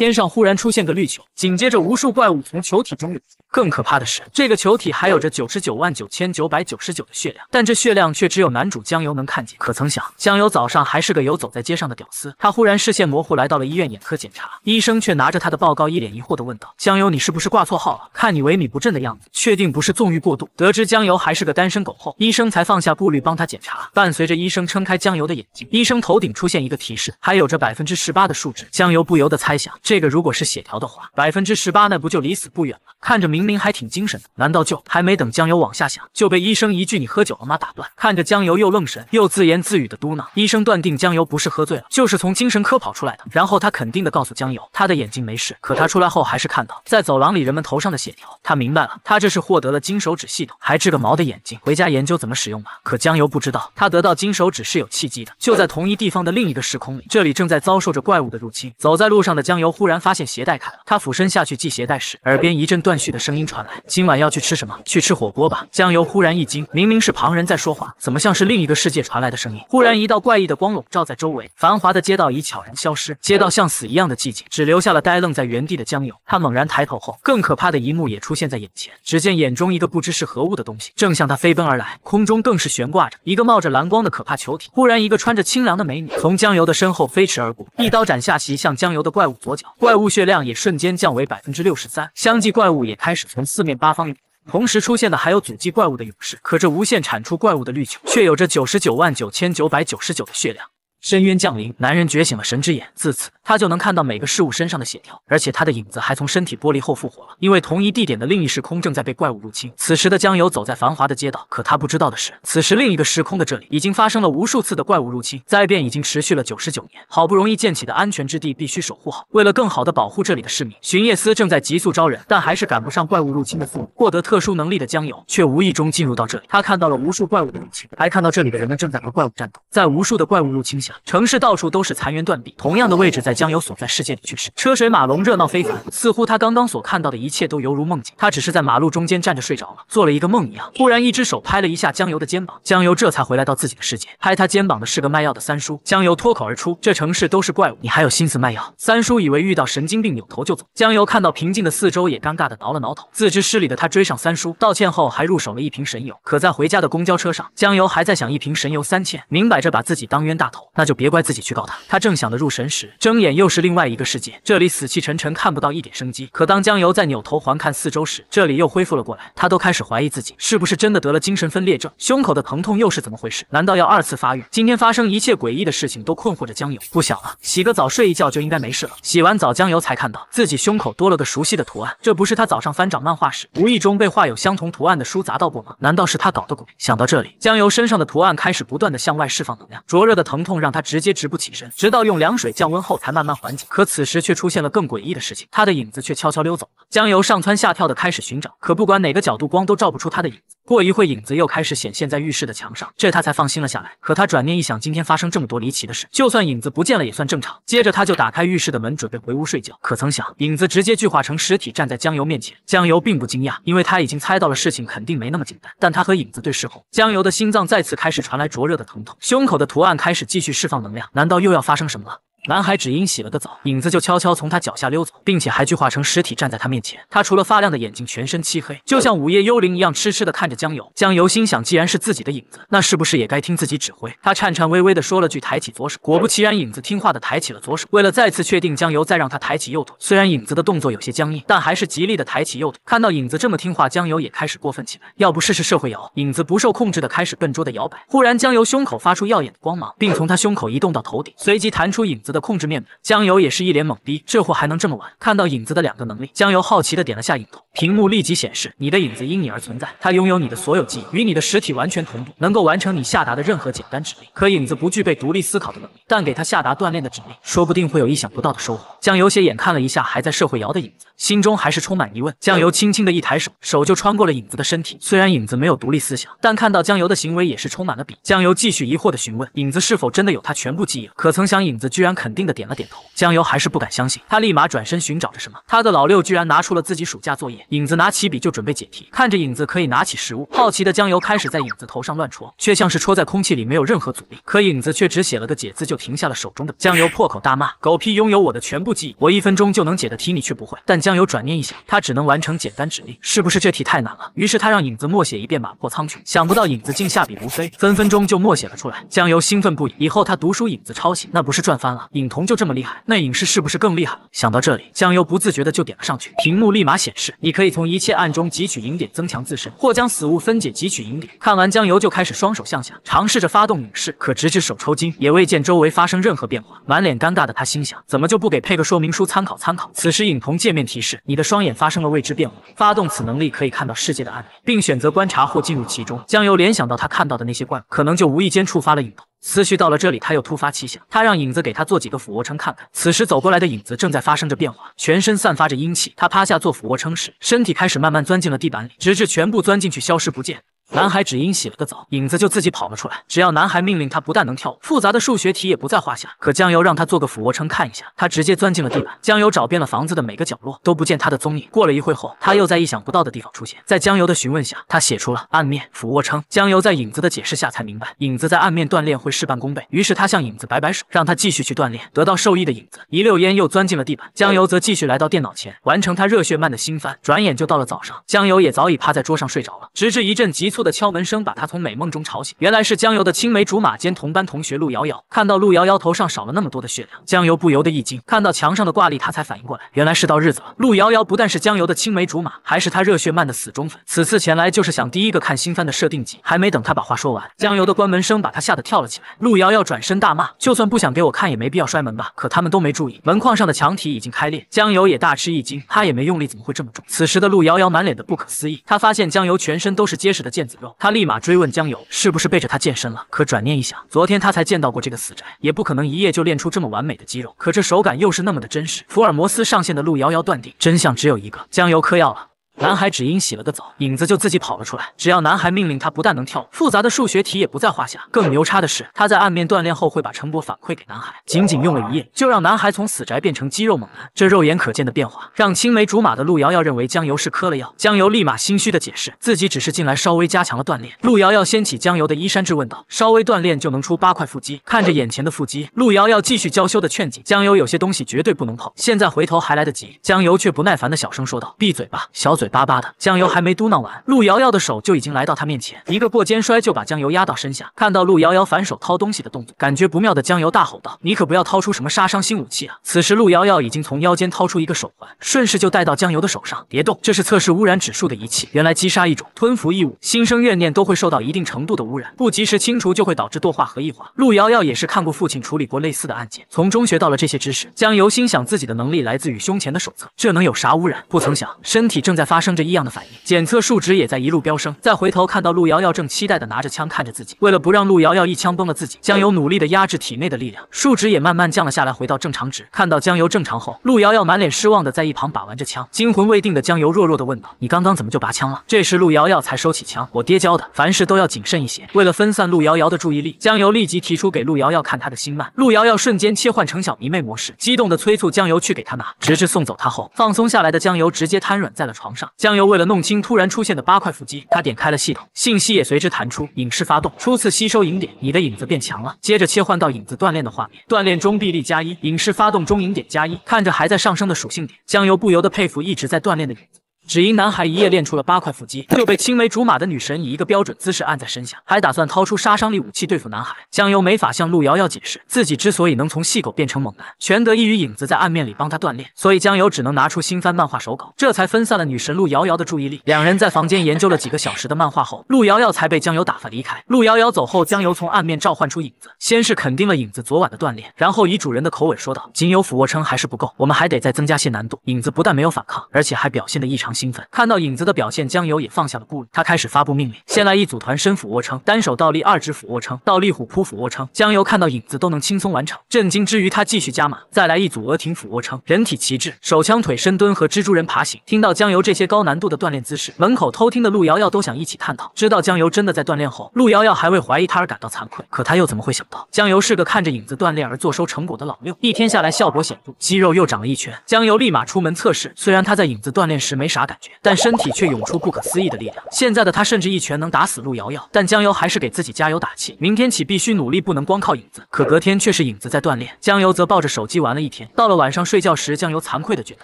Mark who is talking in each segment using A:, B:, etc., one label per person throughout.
A: 天上忽然出现个绿球，紧接着无数怪物从球体中涌出。更可怕的是，这个球体还有着九十九万九千九百九十九的血量，但这血量却只有男主江油能看见。可曾想，江油早上还是个游走在街上的屌丝，他忽然视线模糊，来到了医院眼科检查。医生却拿着他的报告，一脸疑惑地问道：“江油，你是不是挂错号了？看你萎靡不振的样子，确定不是纵欲过度？”得知江油还是个单身狗后，医生才放下顾虑帮他检查。伴随着医生撑开江油的眼睛，医生头顶出现一个提示，还有着百分之十八的数值。江油不由得猜想。这个如果是血条的话，百分之十八，那不就离死不远了？看着明明还挺精神的，难道就还没等江油往下想，就被医生一句“你喝酒了吗？”打断。看着江油又愣神又自言自语的嘟囔，医生断定江油不是喝醉了，就是从精神科跑出来的。然后他肯定的告诉江油，他的眼睛没事。可他出来后还是看到在走廊里人们头上的血条，他明白了，他这是获得了金手指系统，还治个毛的眼睛，回家研究怎么使用吧。可江油不知道，他得到金手指是有契机的。就在同一地方的另一个时空里，这里正在遭受着怪物的入侵。走在路上的江油。忽然发现鞋带开了，他俯身下去系鞋带时，耳边一阵断续的声音传来：“今晚要去吃什么？去吃火锅吧。”江游忽然一惊，明明是旁人在说话，怎么像是另一个世界传来的声音？忽然一道怪异的光笼罩在周围，繁华的街道已悄然消失，街道像死一样的寂静，只留下了呆愣在原地的江游。他猛然抬头后，更可怕的一幕也出现在眼前，只见眼中一个不知是何物的东西正向他飞奔而来，空中更是悬挂着一个冒着蓝光的可怕球体。忽然，一个穿着清凉的美女从江游的身后飞驰而过，一刀斩下袭向江游的怪物左脚。怪物血量也瞬间降为百分之六十三，相继怪物也开始从四面八方涌，同时出现的还有阻击怪物的勇士，可这无限产出怪物的绿球却有着九十九万九千九百九十九的血量。深渊降临，男人觉醒了神之眼，自此他就能看到每个事物身上的血条，而且他的影子还从身体剥离后复活了。因为同一地点的另一时空正在被怪物入侵，此时的江游走在繁华的街道，可他不知道的是，此时另一个时空的这里已经发生了无数次的怪物入侵，灾变已经持续了九十九年，好不容易建起的安全之地必须守护好。为了更好的保护这里的市民，巡夜司正在急速招人，但还是赶不上怪物入侵的速度。获得特殊能力的江游却无意中进入到这里，他看到了无数怪物的入侵，还看到这里的人们正在和怪物战斗，在无数的怪物入侵下。城市到处都是残垣断壁，同样的位置在江游所在世界里去世，车水马龙，热闹非凡。似乎他刚刚所看到的一切都犹如梦境，他只是在马路中间站着睡着了，做了一个梦一样。忽然一只手拍了一下江游的肩膀，江游这才回来到自己的世界。拍他肩膀的是个卖药的三叔，江游脱口而出：“这城市都是怪物，你还有心思卖药？”三叔以为遇到神经病，扭头就走。江游看到平静的四周，也尴尬的挠了挠头，自知失礼的他追上三叔道歉后，还入手了一瓶神油。可在回家的公交车上，江游还在想一瓶神油三千，明摆着把自己当冤大头。那就别怪自己去告他。他正想得入神时，睁眼又是另外一个世界。这里死气沉沉，看不到一点生机。可当江游在扭头环看四周时，这里又恢复了过来。他都开始怀疑自己是不是真的得了精神分裂症，胸口的疼痛又是怎么回事？难道要二次发育？今天发生一切诡异的事情都困惑着江游。不想了，洗个澡睡一觉就应该没事了。洗完澡，江游才看到自己胸口多了个熟悉的图案。这不是他早上翻找漫画时，无意中被画有相同图案的书砸到过吗？难道是他搞的鬼？想到这里，江游身上的图案开始不断的向外释放能量，灼热的疼痛让。他直接直不起身，直到用凉水降温后才慢慢缓解。可此时却出现了更诡异的事情，他的影子却悄悄溜走了。江油上蹿下跳的开始寻找，可不管哪个角度，光都照不出他的影子。过一会影子又开始显现在浴室的墙上，这他才放心了下来。可他转念一想，今天发生这么多离奇的事，就算影子不见了也算正常。接着，他就打开浴室的门，准备回屋睡觉。可曾想，影子直接巨化成实体，站在江油面前。江油并不惊讶，因为他已经猜到了事情肯定没那么简单。但他和影子对视后，江油的心脏再次开始传来灼热的疼痛，胸口的图案开始继续释放能量。难道又要发生什么了？男孩只因洗了个澡，影子就悄悄从他脚下溜走，并且还聚化成实体站在他面前。他除了发亮的眼睛，全身漆黑，就像午夜幽灵一样痴痴的看着江游。江游心想，既然是自己的影子，那是不是也该听自己指挥？他颤颤巍巍的说了句，抬起左手。果不其然，影子听话的抬起了左手。为了再次确定江游再让他抬起右腿，虽然影子的动作有些僵硬，但还是极力的抬起右腿。看到影子这么听话，江游也开始过分起来，要不试试社会摇？影子不受控制的开始笨拙的摇摆。忽然，江游胸口发出耀眼的光芒，并从他胸口移动到头顶，随即弹出影子。的控制面板，江游也是一脸懵逼，这货还能这么玩？看到影子的两个能力，江游好奇的点了下影头，屏幕立即显示：你的影子因你而存在，它拥有你的所有记忆，与你的实体完全同步，能够完成你下达的任何简单指令。可影子不具备独立思考的能力，但给他下达锻炼的指令，说不定会有意想不到的收获。江游斜眼看了一下还在社会摇的影子，心中还是充满疑问。江游轻轻的一抬手，手就穿过了影子的身体。虽然影子没有独立思想，但看到江游的行为也是充满了鄙。江游继续疑惑的询问影子是否真的有他全部记忆，可曾想影子居然。肯定的点了点头，江油还是不敢相信，他立马转身寻找着什么。他的老六居然拿出了自己暑假作业，影子拿起笔就准备解题。看着影子可以拿起食物，好奇的江油开始在影子头上乱戳，却像是戳在空气里，没有任何阻力。可影子却只写了个解字就停下了手中的笔。江油破口大骂：“狗屁，拥有我的全部记忆，我一分钟就能解的题你却不会。”但江油转念一想，他只能完成简单指令，是不是这题太难了？于是他让影子默写一遍《马破苍穹》，想不到影子竟下笔如飞，分分钟就默写了出来。江油兴奋不已，以后他读书，影子抄写，那不是赚翻了？影瞳就这么厉害，那影视是不是更厉害？想到这里，江油不自觉的就点了上去，屏幕立马显示，你可以从一切暗中汲取影点，增强自身，或将死物分解汲取影点。看完，江油就开始双手向下尝试着发动影视，可直至手抽筋，也未见周围发生任何变化。满脸尴尬的他心想，怎么就不给配个说明书参考参考？此时影瞳界面提示，你的双眼发生了未知变化，发动此能力可以看到世界的暗面，并选择观察或进入其中。江油联想到他看到的那些怪物，可能就无意间触发了影瞳。思绪到了这里，他又突发奇想，他让影子给他做几个俯卧撑看看。此时走过来的影子正在发生着变化，全身散发着阴气。他趴下做俯卧撑时，身体开始慢慢钻进了地板里，直至全部钻进去，消失不见。男孩只因洗了个澡，影子就自己跑了出来。只要男孩命令他，不但能跳舞，复杂的数学题也不在话下。可江油让他做个俯卧撑，看一下，他直接钻进了地板。江油找遍了房子的每个角落，都不见他的踪影。过了一会后，他又在意想不到的地方出现。在江油的询问下，他写出了暗面俯卧撑。江油在影子的解释下才明白，影子在暗面锻炼会事半功倍。于是他向影子摆摆手，让他继续去锻炼。得到受益的影子一溜烟又钻进了地板。江油则继续来到电脑前，完成他热血漫的新番。转眼就到了早上，江油也早已趴在桌上睡着了。直至一阵急促。的敲门声把他从美梦中吵醒，原来是江游的青梅竹马兼同班同学陆瑶瑶。看到陆瑶瑶头上少了那么多的血量，江游不由得一惊。看到墙上的挂历，他才反应过来，原来是到日子了。陆瑶瑶不但是江游的青梅竹马，还是他热血漫的死忠粉，此次前来就是想第一个看新番的设定集。还没等他把话说完，江游的关门声把他吓得跳了起来。陆瑶瑶转身大骂，就算不想给我看也没必要摔门吧。可他们都没注意，门框上的墙体已经开裂。江游也大吃一惊，他也没用力，怎么会这么重？此时的陆瑶瑶满脸的不可思议，他发现江游全身都是结实的剑。子。他立马追问江油是不是背着他健身了？可转念一想，昨天他才见到过这个死宅，也不可能一夜就练出这么完美的肌肉。可这手感又是那么的真实。福尔摩斯上线的路遥遥断定，真相只有一个：江油嗑药了。男孩只因洗了个澡，影子就自己跑了出来。只要男孩命令他，不但能跳舞，复杂的数学题也不在话下。更牛叉的是，他在暗面锻炼后会把成果反馈给男孩，仅仅用了一夜，就让男孩从死宅变成肌肉猛男。这肉眼可见的变化，让青梅竹马的陆瑶瑶认为江游是嗑了药。江游立马心虚的解释，自己只是进来稍微加强了锻炼。陆瑶瑶掀起江游的衣衫，质问道：“稍微锻炼就能出八块腹肌？”看着眼前的腹肌，陆瑶瑶继续娇羞的劝解江游：“有些东西绝对不能碰，现在回头还来得及。”江游却不耐烦的小声说道：“闭嘴吧，小嘴。”巴巴的江油还没嘟囔完，陆瑶瑶的手就已经来到他面前，一个过肩摔就把江油压到身下。看到陆瑶瑶反手掏东西的动作，感觉不妙的江油大吼道：“你可不要掏出什么杀伤性武器啊！”此时陆瑶瑶已经从腰间掏出一个手环，顺势就戴到江油的手上。别动，这是测试污染指数的仪器。原来击杀一种吞服异物、心生怨念都会受到一定程度的污染，不及时清除就会导致惰化和异化。陆瑶瑶也是看过父亲处理过类似的案件，从中学到了这些知识。江油心想自己的能力来自于胸前的手册，这能有啥污染？不曾想身体正在发。发生着异样的反应，检测数值也在一路飙升。再回头看到陆瑶瑶正期待的拿着枪看着自己，为了不让陆瑶瑶一枪崩了自己，江油努力的压制体内的力量，数值也慢慢降了下来，回到正常值。看到江油正常后，陆瑶瑶满脸失望的在一旁把玩着枪。惊魂未定的江油弱弱的问道：“你刚刚怎么就拔枪了？”这时陆瑶瑶才收起枪：“我爹教的，凡事都要谨慎一些。”为了分散陆瑶瑶的注意力，江油立即提出给陆瑶瑶看他的心脉。陆瑶瑶瞬间切换成小迷妹模式，激动的催促江油去给她拿。直至送走她后，放松下来的江油直接瘫软在了床上。江游为了弄清突然出现的八块腹肌，他点开了系统，信息也随之弹出。影视发动，初次吸收影点，你的影子变强了。接着切换到影子锻炼的画面，锻炼中臂力加一，影视发动中影点加一。看着还在上升的属性点，江游不由得佩服一直在锻炼的影子。只因男孩一夜练出了八块腹肌，就被青梅竹马的女神以一个标准姿势按在身下，还打算掏出杀伤力武器对付男孩。江游没法向陆瑶瑶解释自己之所以能从细狗变成猛男，全得益于影子在暗面里帮他锻炼，所以江游只能拿出新番漫画手稿，这才分散了女神陆瑶瑶的注意力。两人在房间研究了几个小时的漫画后，陆瑶瑶才被江游打发离开。陆瑶瑶走后，江游从暗面召唤出影子，先是肯定了影子昨晚的锻炼，然后以主人的口吻说道：“仅有俯卧撑还是不够，我们还得再增加些难度。”影子不但没有反抗，而且还表现得异常兴奋看到影子的表现，江游也放下了顾虑。他开始发布命令，先来一组团身俯卧撑、单手倒立、二指俯卧撑、倒立虎扑俯卧撑。江游看到影子都能轻松完成，震惊之余，他继续加码，再来一组额挺俯卧撑、人体旗帜、手枪腿深蹲和蜘蛛人爬行。听到江游这些高难度的锻炼姿势，门口偷听的陆瑶瑶都想一起探讨。知道江游真的在锻炼后，陆瑶瑶还为怀疑他而感到惭愧。可他又怎么会想到，江游是个看着影子锻炼而坐收成果的老六。一天下来效果显著，肌肉又长了一圈。江游立马出门测试，虽然他在影子锻炼时没啥。啥感觉？但身体却涌出不可思议的力量。现在的他甚至一拳能打死陆瑶瑶，但江游还是给自己加油打气，明天起必须努力，不能光靠影子。可隔天却是影子在锻炼，江游则抱着手机玩了一天。到了晚上睡觉时，江游惭愧的觉得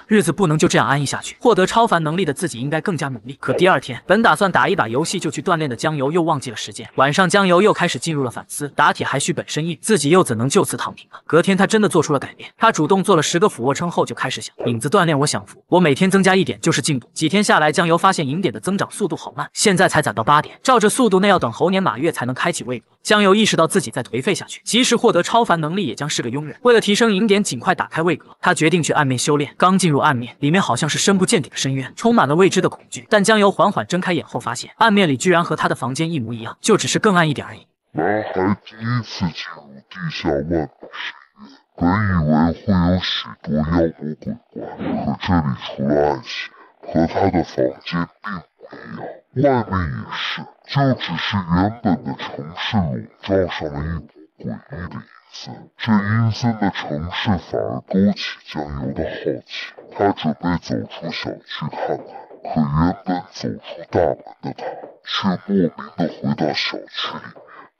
A: 日子不能就这样安逸下去，获得超凡能力的自己应该更加努力。可第二天本打算打一把游戏就去锻炼的江游又忘记了时间。晚上江游又开始进入了反思，打铁还需本身硬，自己又怎能就此躺平啊？隔天他真的做出了改变，他主动做了十个俯卧撑后就开始想，影子锻炼我享福，我每天增加一点就是进步。几天下来，江油发现银点的增长速度好慢，现在才攒到八点，照着速度，那要等猴年马月才能开启胃格。江油意识到自己再颓废下去，即使获得超凡能力，也将是个庸人。为了提升银点，尽快打开胃格，他决定去暗面修炼。刚进入暗面，里面好像是深不见底的深渊，充满了未知的恐惧。但江油缓缓睁开眼后，发现暗面里居然和他的房间一模一样，就只是更暗一点而已。
B: 男孩第一次进入地下万古深渊，本以为会有许多妖魔鬼怪，可这里除了暗和他的房间并不一样，外面也是，就只是原本的城市笼罩上了一股诡异的影子，这阴森的城市反而勾起江游的好奇，他准备走出小区看看，可原本走出大门的他，却莫名的回到小区里，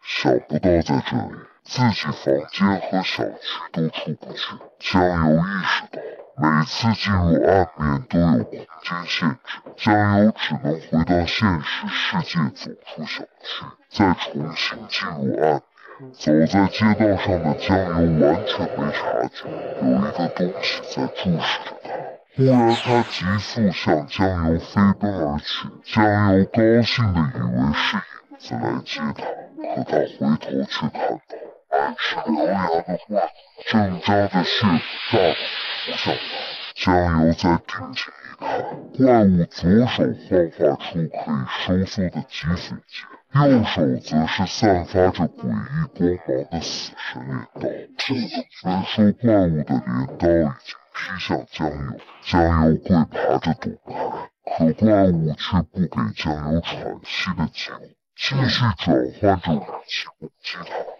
B: 想不到在这里，自己房间和小区都出不去，江游意识到。每次进入暗面都有空间限制，江油只能回到现实世界走出小区，再重新进入暗面。走在街道上的江油完全没察觉，有一个东西在注视着他。忽然，他急速向江油飞奔而去，江油高兴的以为是影子来接他，可他回头却看到。是獠牙的话，正装的是大骨小骨，江油在顶前一看，怪物左手幻化出可以收缩的积水剑，右手则是散发着诡异光芒的死神镰刀。身怪物的镰刀已经劈向江油，江油快爬着躲开，可怪物却不给江油喘息的机会，继续转换着武器击他。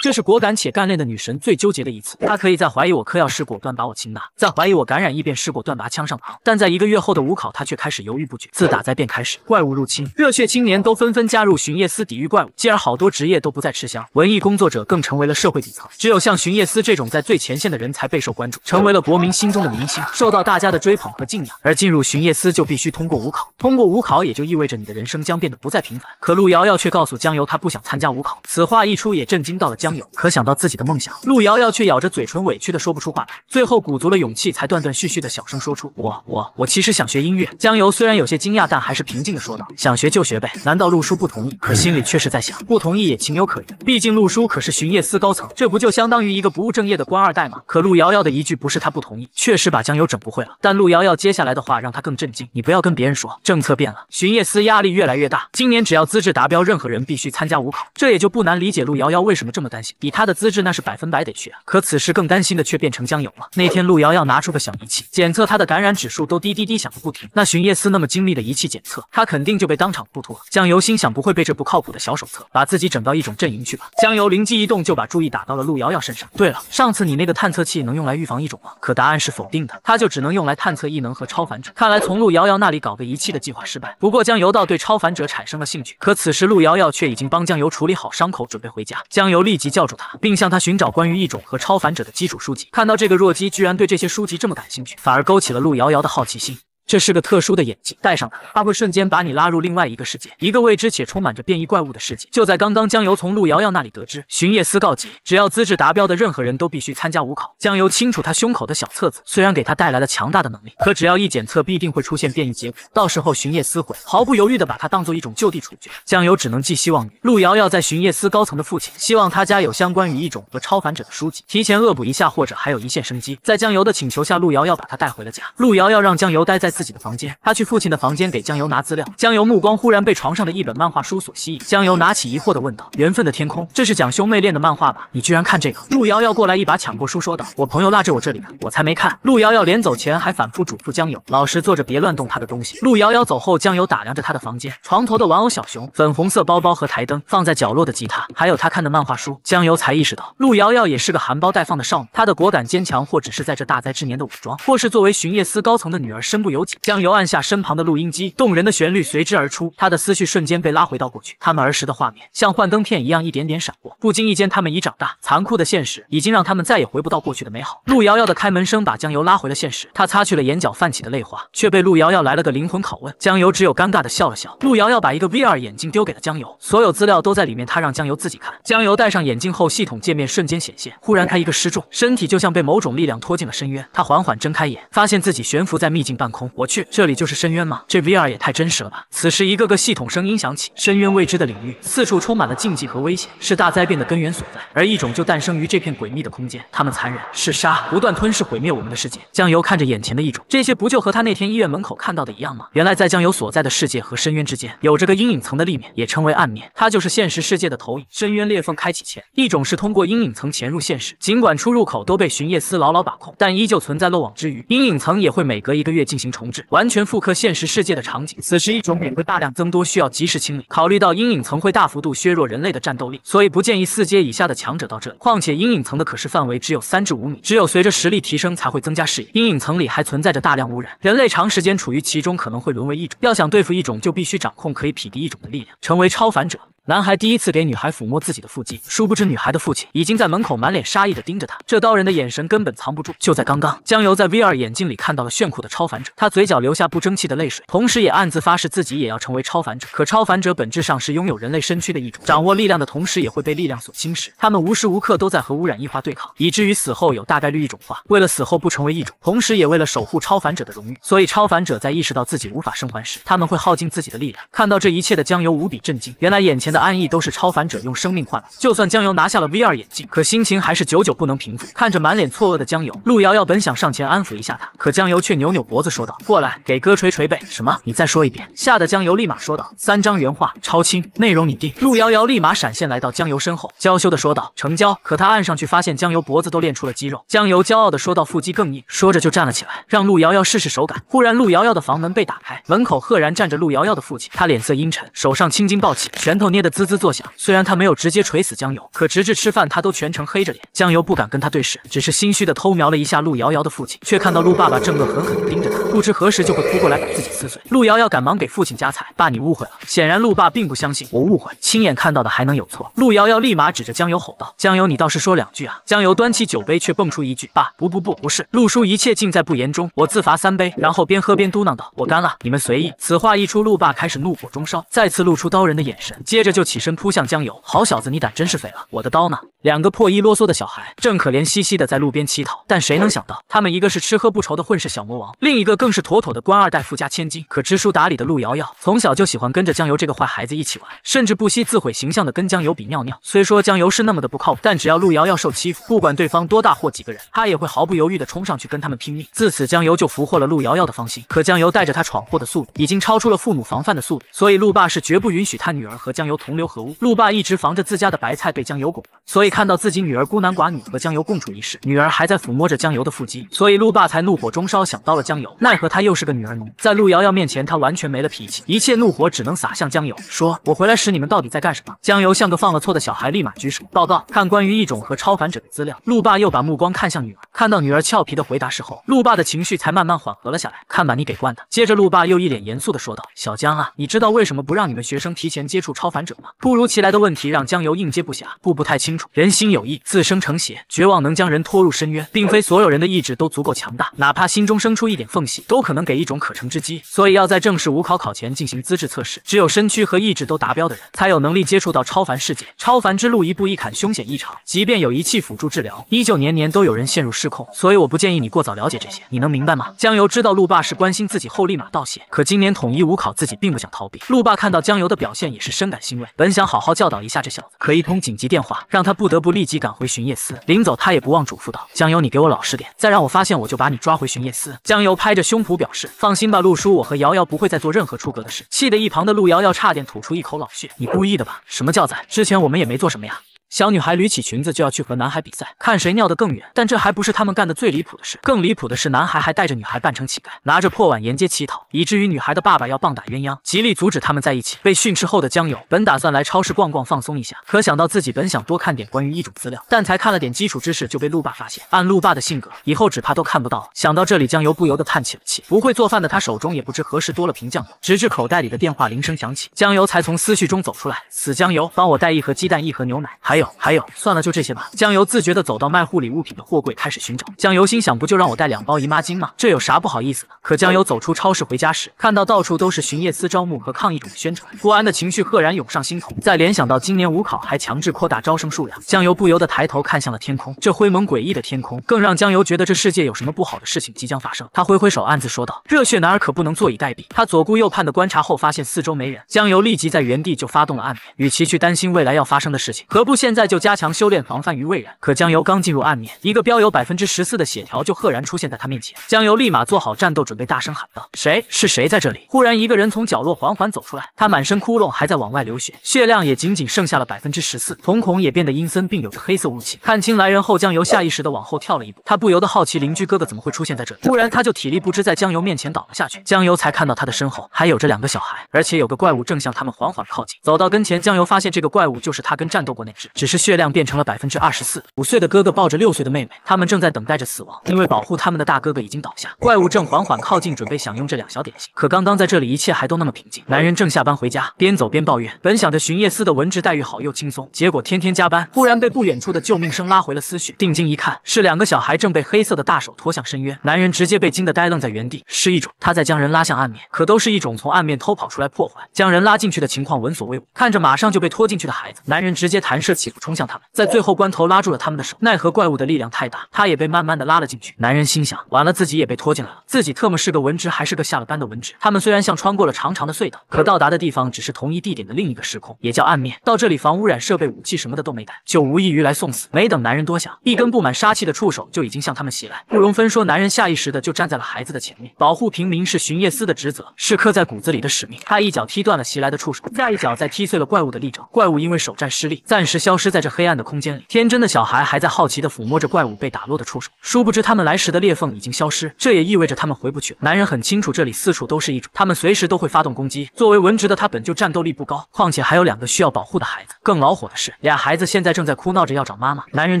A: 这是果敢且干练的女神最纠结的一次。她可以在怀疑我嗑药时果断把我擒拿，在怀疑我感染异变时果断拔枪上膛，但在一个月后的武考，她却开始犹豫不决。自打灾变开始，怪物入侵，热血青年都纷纷加入巡夜司抵御怪物，继而好多职业都不再吃香，文艺工作者更成为了社会底层。只有像巡夜司这种在最前线的人才备受关注，成为了国民心中的明星，受到大家的追捧和敬仰。而进入巡。寻夜思就必须通过五考，通过五考也就意味着你的人生将变得不再平凡。可陆瑶瑶却告诉江游，她不想参加五考。此话一出，也震惊到了江游。可想到自己的梦想，陆瑶瑶却咬着嘴唇，委屈的说不出话来。最后鼓足了勇气，才断断续续的小声说出：“我我我其实想学音乐。”江游虽然有些惊讶，但还是平静的说道：“想学就学呗，难道陆叔不同意？”可心里却是在想，不同意也情有可原，毕竟陆叔可是寻夜司高层，这不就相当于一个不务正业的官二代吗？可陆瑶瑶的一句“不是他不同意”，确实把江游整不会了。但陆瑶瑶接下来的话让他更。震惊！你不要跟别人说，政策变了，巡夜司压力越来越大。今年只要资质达标，任何人必须参加五考，这也就不难理解陆瑶瑶为什么这么担心。以她的资质，那是百分百得去啊。可此时更担心的却变成江游了。那天陆瑶瑶拿出个小仪器检测她的感染指数，都滴滴滴响个不停。那巡夜司那么精密的仪器检测，她肯定就被当场扑脱。江游心想，不会被这不靠谱的小手册把自己整到一种阵营去吧？江游灵机一动，就把注意打到了陆瑶瑶身上。对了，上次你那个探测器能用来预防一种吗？可答案是否定的，它就只能用来探测异能和超凡者。看来。从陆遥遥那里搞个仪器的计划失败，不过江游道对超凡者产生了兴趣。可此时陆遥遥却已经帮江游处理好伤口，准备回家。江游立即叫住他，并向他寻找关于一种和超凡者的基础书籍。看到这个弱鸡居然对这些书籍这么感兴趣，反而勾起了陆遥遥的好奇心。这是个特殊的眼镜，戴上它，它会瞬间把你拉入另外一个世界，一个未知且充满着变异怪物的世界。就在刚刚，江游从陆瑶瑶那里得知，巡夜司告急，只要资质达标的任何人都必须参加武考。江游清楚，他胸口的小册子虽然给他带来了强大的能力，可只要一检测，必定会出现变异结果。到时候，巡夜司会毫不犹豫地把他当做一种就地处决。江游只能寄希望于陆瑶瑶在巡夜司高层的父亲，希望他家有相关于一种和超凡者的书籍，提前恶补一下，或者还有一线生机。在江游的请求下，陆瑶瑶把他带回了家。陆瑶瑶让江游待在。自己的房间，他去父亲的房间给江油拿资料。江油目光忽然被床上的一本漫画书所吸引，江油拿起疑惑的问道：“缘分的天空，这是讲兄妹恋的漫画吧？你居然看这个？”陆瑶瑶过来一把抢过书说道：“我朋友落着我这里呢，我才没看。”陆瑶瑶连走前还反复嘱咐江油：“老实坐着，别乱动他的东西。”陆瑶瑶走后，江油打量着他的房间，床头的玩偶小熊、粉红色包包和台灯，放在角落的吉他，还有他看的漫画书。江油才意识到，陆瑶瑶也是个含苞待放的少女，她的果敢坚强，或只是在这大灾之年的武装，或是作为巡夜司高层的女儿身不由己。江油按下身旁的录音机，动人的旋律随之而出。他的思绪瞬间被拉回到过去，他们儿时的画面像幻灯片一样一点点闪过。不经意间，他们已长大，残酷的现实已经让他们再也回不到过去的美好。陆瑶瑶的开门声把江油拉回了现实，他擦去了眼角泛起的泪花，却被陆瑶瑶来了个灵魂拷问。江油只有尴尬的笑了笑。陆瑶瑶把一个 V R 眼镜丢给了江油，所有资料都在里面，她让江油自己看。江油戴上眼镜后，系统界面瞬间显现。忽然，他一个失重，身体就像被某种力量拖进了深渊。他缓缓睁开眼，发现自己悬浮在秘境半空。我去，这里就是深渊吗？这 V R 也太真实了吧！此时，一个个系统声音响起：深渊未知的领域，四处充满了禁忌和危险，是大灾变的根源所在。而一种就诞生于这片诡秘的空间，他们残忍、嗜杀，不断吞噬毁灭我们的世界。江油看着眼前的一种，这些不就和他那天医院门口看到的一样吗？原来，在江油所在的世界和深渊之间，有着个阴影层的立面，也称为暗面，它就是现实世界的投影。深渊裂缝开启前，一种是通过阴影层潜入现实，尽管出入口都被巡夜司牢牢把控，但依旧存在漏网之鱼。阴影层也会每隔一个月进行重。同志完全复刻现实世界的场景。此时，一种菌会大量增多，需要及时清理。考虑到阴影层会大幅度削弱人类的战斗力，所以不建议四阶以下的强者到这里。况且，阴影层的可视范围只有三至五米，只有随着实力提升才会增加视野。阴影层里还存在着大量污染，人类长时间处于其中可能会沦为一种。要想对付一种，就必须掌控可以匹敌一种的力量，成为超凡者。男孩第一次给女孩抚摸自己的腹肌，殊不知女孩的父亲已经在门口满脸杀意的盯着他，这刀人的眼神根本藏不住。就在刚刚，江游在 V R 眼镜里看到了炫酷的超凡者，他嘴角留下不争气的泪水，同时也暗自发誓自己也要成为超凡者。可超凡者本质上是拥有人类身躯的一种，掌握力量的同时也会被力量所侵蚀，他们无时无刻都在和污染异化对抗，以至于死后有大概率异种化。为了死后不成为异种，同时也为了守护超凡者的荣誉，所以超凡者在意识到自己无法生还时，他们会耗尽自己的力量。看到这一切的江游无比震惊，原来眼前。的安逸都是超凡者用生命换来，就算江油拿下了 v r 眼镜，可心情还是久久不能平复。看着满脸错愕的江油，陆瑶瑶本想上前安抚一下他，可江油却扭扭脖子说道：“过来，给哥捶捶背。”什么？你再说一遍？吓得江油立马说道：“三张原画，超清，内容你定。”陆瑶瑶立马闪现来到江油身后，娇羞的说道：“成交。”可他按上去发现江油脖子都练出了肌肉。江油骄傲的说道：“腹肌更硬。”说着就站了起来，让陆瑶瑶试试手感。忽然，陆瑶瑶的房门被打开，门口赫然站着陆瑶瑶的父亲，他脸色阴沉，手上青筋暴起，拳头捏。的滋滋作响。虽然他没有直接锤死江游，可直至吃饭，他都全程黑着脸。江游不敢跟他对视，只是心虚的偷瞄了一下陆瑶瑶的父亲，却看到陆爸爸正恶狠狠的盯着他，不知何时就会扑过来把自己撕碎。陆瑶瑶赶忙给父亲夹菜：“爸，你误会了。”显然陆爸并不相信我误会，亲眼看到的还能有错？陆瑶瑶立马指着江游吼道：“江游，你倒是说两句啊！”江游端起酒杯，却蹦出一句：“爸，不不不，不是陆叔，一切尽在不言中，我自罚三杯。”然后边喝边嘟囔道：“我干了，你们随意。”此话一出，陆爸开始怒火中烧，再次露出刀人的眼神，接着。就起身扑向江油。好小子，你胆真是肥了！我的刀呢？两个破衣啰嗦的小孩正可怜兮兮的在路边乞讨，但谁能想到，他们一个是吃喝不愁的混世小魔王，另一个更是妥妥的官二代、富家千金。可知书达理的陆瑶瑶从小就喜欢跟着江游这个坏孩子一起玩，甚至不惜自毁形象的跟江游比尿尿。虽说江游是那么的不靠谱，但只要陆瑶瑶受欺负，不管对方多大或几个人，他也会毫不犹豫的冲上去跟他们拼命。自此，江游就俘获了陆瑶瑶的芳心。可江游带着他闯祸的速度已经超出了父母防范的速度，所以陆爸是绝不允许他女儿和江游。同流合污，陆爸一直防着自家的白菜被江油拱了，所以看到自己女儿孤男寡女和江油共处一室，女儿还在抚摸着江油的腹肌，所以陆爸才怒火中烧，想到了江油，奈何他又是个女儿奴，在陆瑶瑶面前他完全没了脾气，一切怒火只能撒向江油，说我回来时你们到底在干什么？江油像个犯了错的小孩，立马举手报告看关于一种和超凡者的资料。陆爸又把目光看向女儿，看到女儿俏皮的回答时候，陆爸的情绪才慢慢缓和了下来，看把你给惯的。接着陆爸又一脸严肃的说道：“小江啊，你知道为什么不让你们学生提前接触超凡者？”突如其来的问题让江游应接不暇，他不太清楚，人心有异，自生成邪，绝望能将人拖入深渊，并非所有人的意志都足够强大，哪怕心中生出一点缝隙，都可能给一种可乘之机，所以要在正式武考考前进行资质测试，只有身躯和意志都达标的人才有能力接触到超凡世界，超凡之路一步一坎，凶险异常，即便有仪器辅助治疗，依旧年年都有人陷入失控，所以我不建议你过早了解这些，你能明白吗？江游知道陆霸是关心自己后，立马道谢，可今年统一武考，自己并不想逃避。陆霸看到江游的表现，也是深感欣慰。本想好好教导一下这小子，可一通紧急电话让他不得不立即赶回巡夜司。临走，他也不忘嘱咐道：“江游，你给我老实点，再让我发现，我就把你抓回巡夜司。”江游拍着胸脯表示：“放心吧，陆叔，我和瑶瑶不会再做任何出格的事。”气得一旁的陆瑶瑶差点吐出一口老血。“你故意的吧？什么叫在？之前我们也没做什么呀。”小女孩捋起裙子就要去和男孩比赛，看谁尿得更远。但这还不是他们干的最离谱的事，更离谱的是，男孩还带着女孩扮成乞丐，拿着破碗沿街乞讨，以至于女孩的爸爸要棒打鸳鸯，极力阻止他们在一起。被训斥后的江油本打算来超市逛逛，放松一下，可想到自己本想多看点关于一种资料，但才看了点基础知识就被路霸发现。按路霸的性格，以后只怕都看不到。想到这里，江油不由得叹起了气。不会做饭的他手中也不知何时多了瓶酱油，直至口袋里的电话铃声响起，江油才从思绪中走出来。死江油，帮我带一盒鸡蛋，一盒牛奶，还。还有，算了，就这些吧。江由自觉地走到卖护理物品的货柜，开始寻找。江由心想，不就让我带两包姨妈巾吗？这有啥不好意思的？可江由走出超市回家时，看到到处都是巡夜司招募和抗议者的宣传，不安的情绪赫然涌上心头。再联想到今年五考还强制扩大招生数量，江由不由得抬头看向了天空。这灰蒙诡异的天空，更让江由觉得这世界有什么不好的事情即将发生。他挥挥手，暗自说道：“热血男儿可不能坐以待毙。”他左顾右盼地观察后，发现四周没人，江由立即在原地就发动了暗影。与其去担心未来要发生的事情，何不现现在就加强修炼，防范于未然。可江油刚进入暗面，一个标有百分之十四的血条就赫然出现在他面前。江油立马做好战斗准备，大声喊道：“谁？是谁在这里？”忽然，一个人从角落缓缓走出来，他满身窟窿，还在往外流血，血量也仅仅剩下了百分之十四，瞳孔也变得阴森，并有着黑色雾气。看清来人后，江油下意识的往后跳了一步，他不由得好奇邻居哥哥怎么会出现在这里。忽然，他就体力不支，在江油面前倒了下去。江油才看到他的身后还有着两个小孩，而且有个怪物正向他们缓缓靠近。走到跟前，江油发现这个怪物就是他跟战斗过那只。只是血量变成了百分之二十四。五岁的哥哥抱着六岁的妹妹，他们正在等待着死亡，因为保护他们的大哥哥已经倒下。怪物正缓缓靠近，准备享用这两小点心。可刚刚在这里，一切还都那么平静。男人正下班回家，边走边抱怨，本想着巡夜司的文职待遇好又轻松，结果天天加班。忽然被不远处的救命声拉回了思绪，定睛一看，是两个小孩正被黑色的大手拖向深渊。男人直接被惊得呆愣在原地。是一种他在将人拉向岸面，可都是一种从岸面偷跑出来破坏，将人拉进去的情况闻所未闻。看着马上就被拖进去的孩子，男人直接弹射起。冲向他们，在最后关头拉住了他们的手，奈何怪物的力量太大，他也被慢慢的拉了进去。男人心想，完了，自己也被拖进来了。自己特么是个文职，还是个下了班的文职。他们虽然像穿过了长长的隧道，可到达的地方只是同一地点的另一个时空，也叫暗面。到这里，防污染设备、武器什么的都没带，就无异于来送死。没等男人多想，一根布满杀气的触手就已经向他们袭来。不容分说，男人下意识的就站在了孩子的前面，保护平民是巡夜司的职责，是刻在骨子里的使命。他一脚踢断了袭来的触手，下一脚再踢碎了怪物的利爪。怪物因为首战失利，暂时消失。是在这黑暗的空间里，天真的小孩还在好奇地抚摸着怪物被打落的触手，殊不知他们来时的裂缝已经消失，这也意味着他们回不去了。男人很清楚这里四处都是一种，他们随时都会发动攻击。作为文职的他本就战斗力不高，况且还有两个需要保护的孩子。更恼火的是，俩孩子现在正在哭闹着要找妈妈。男人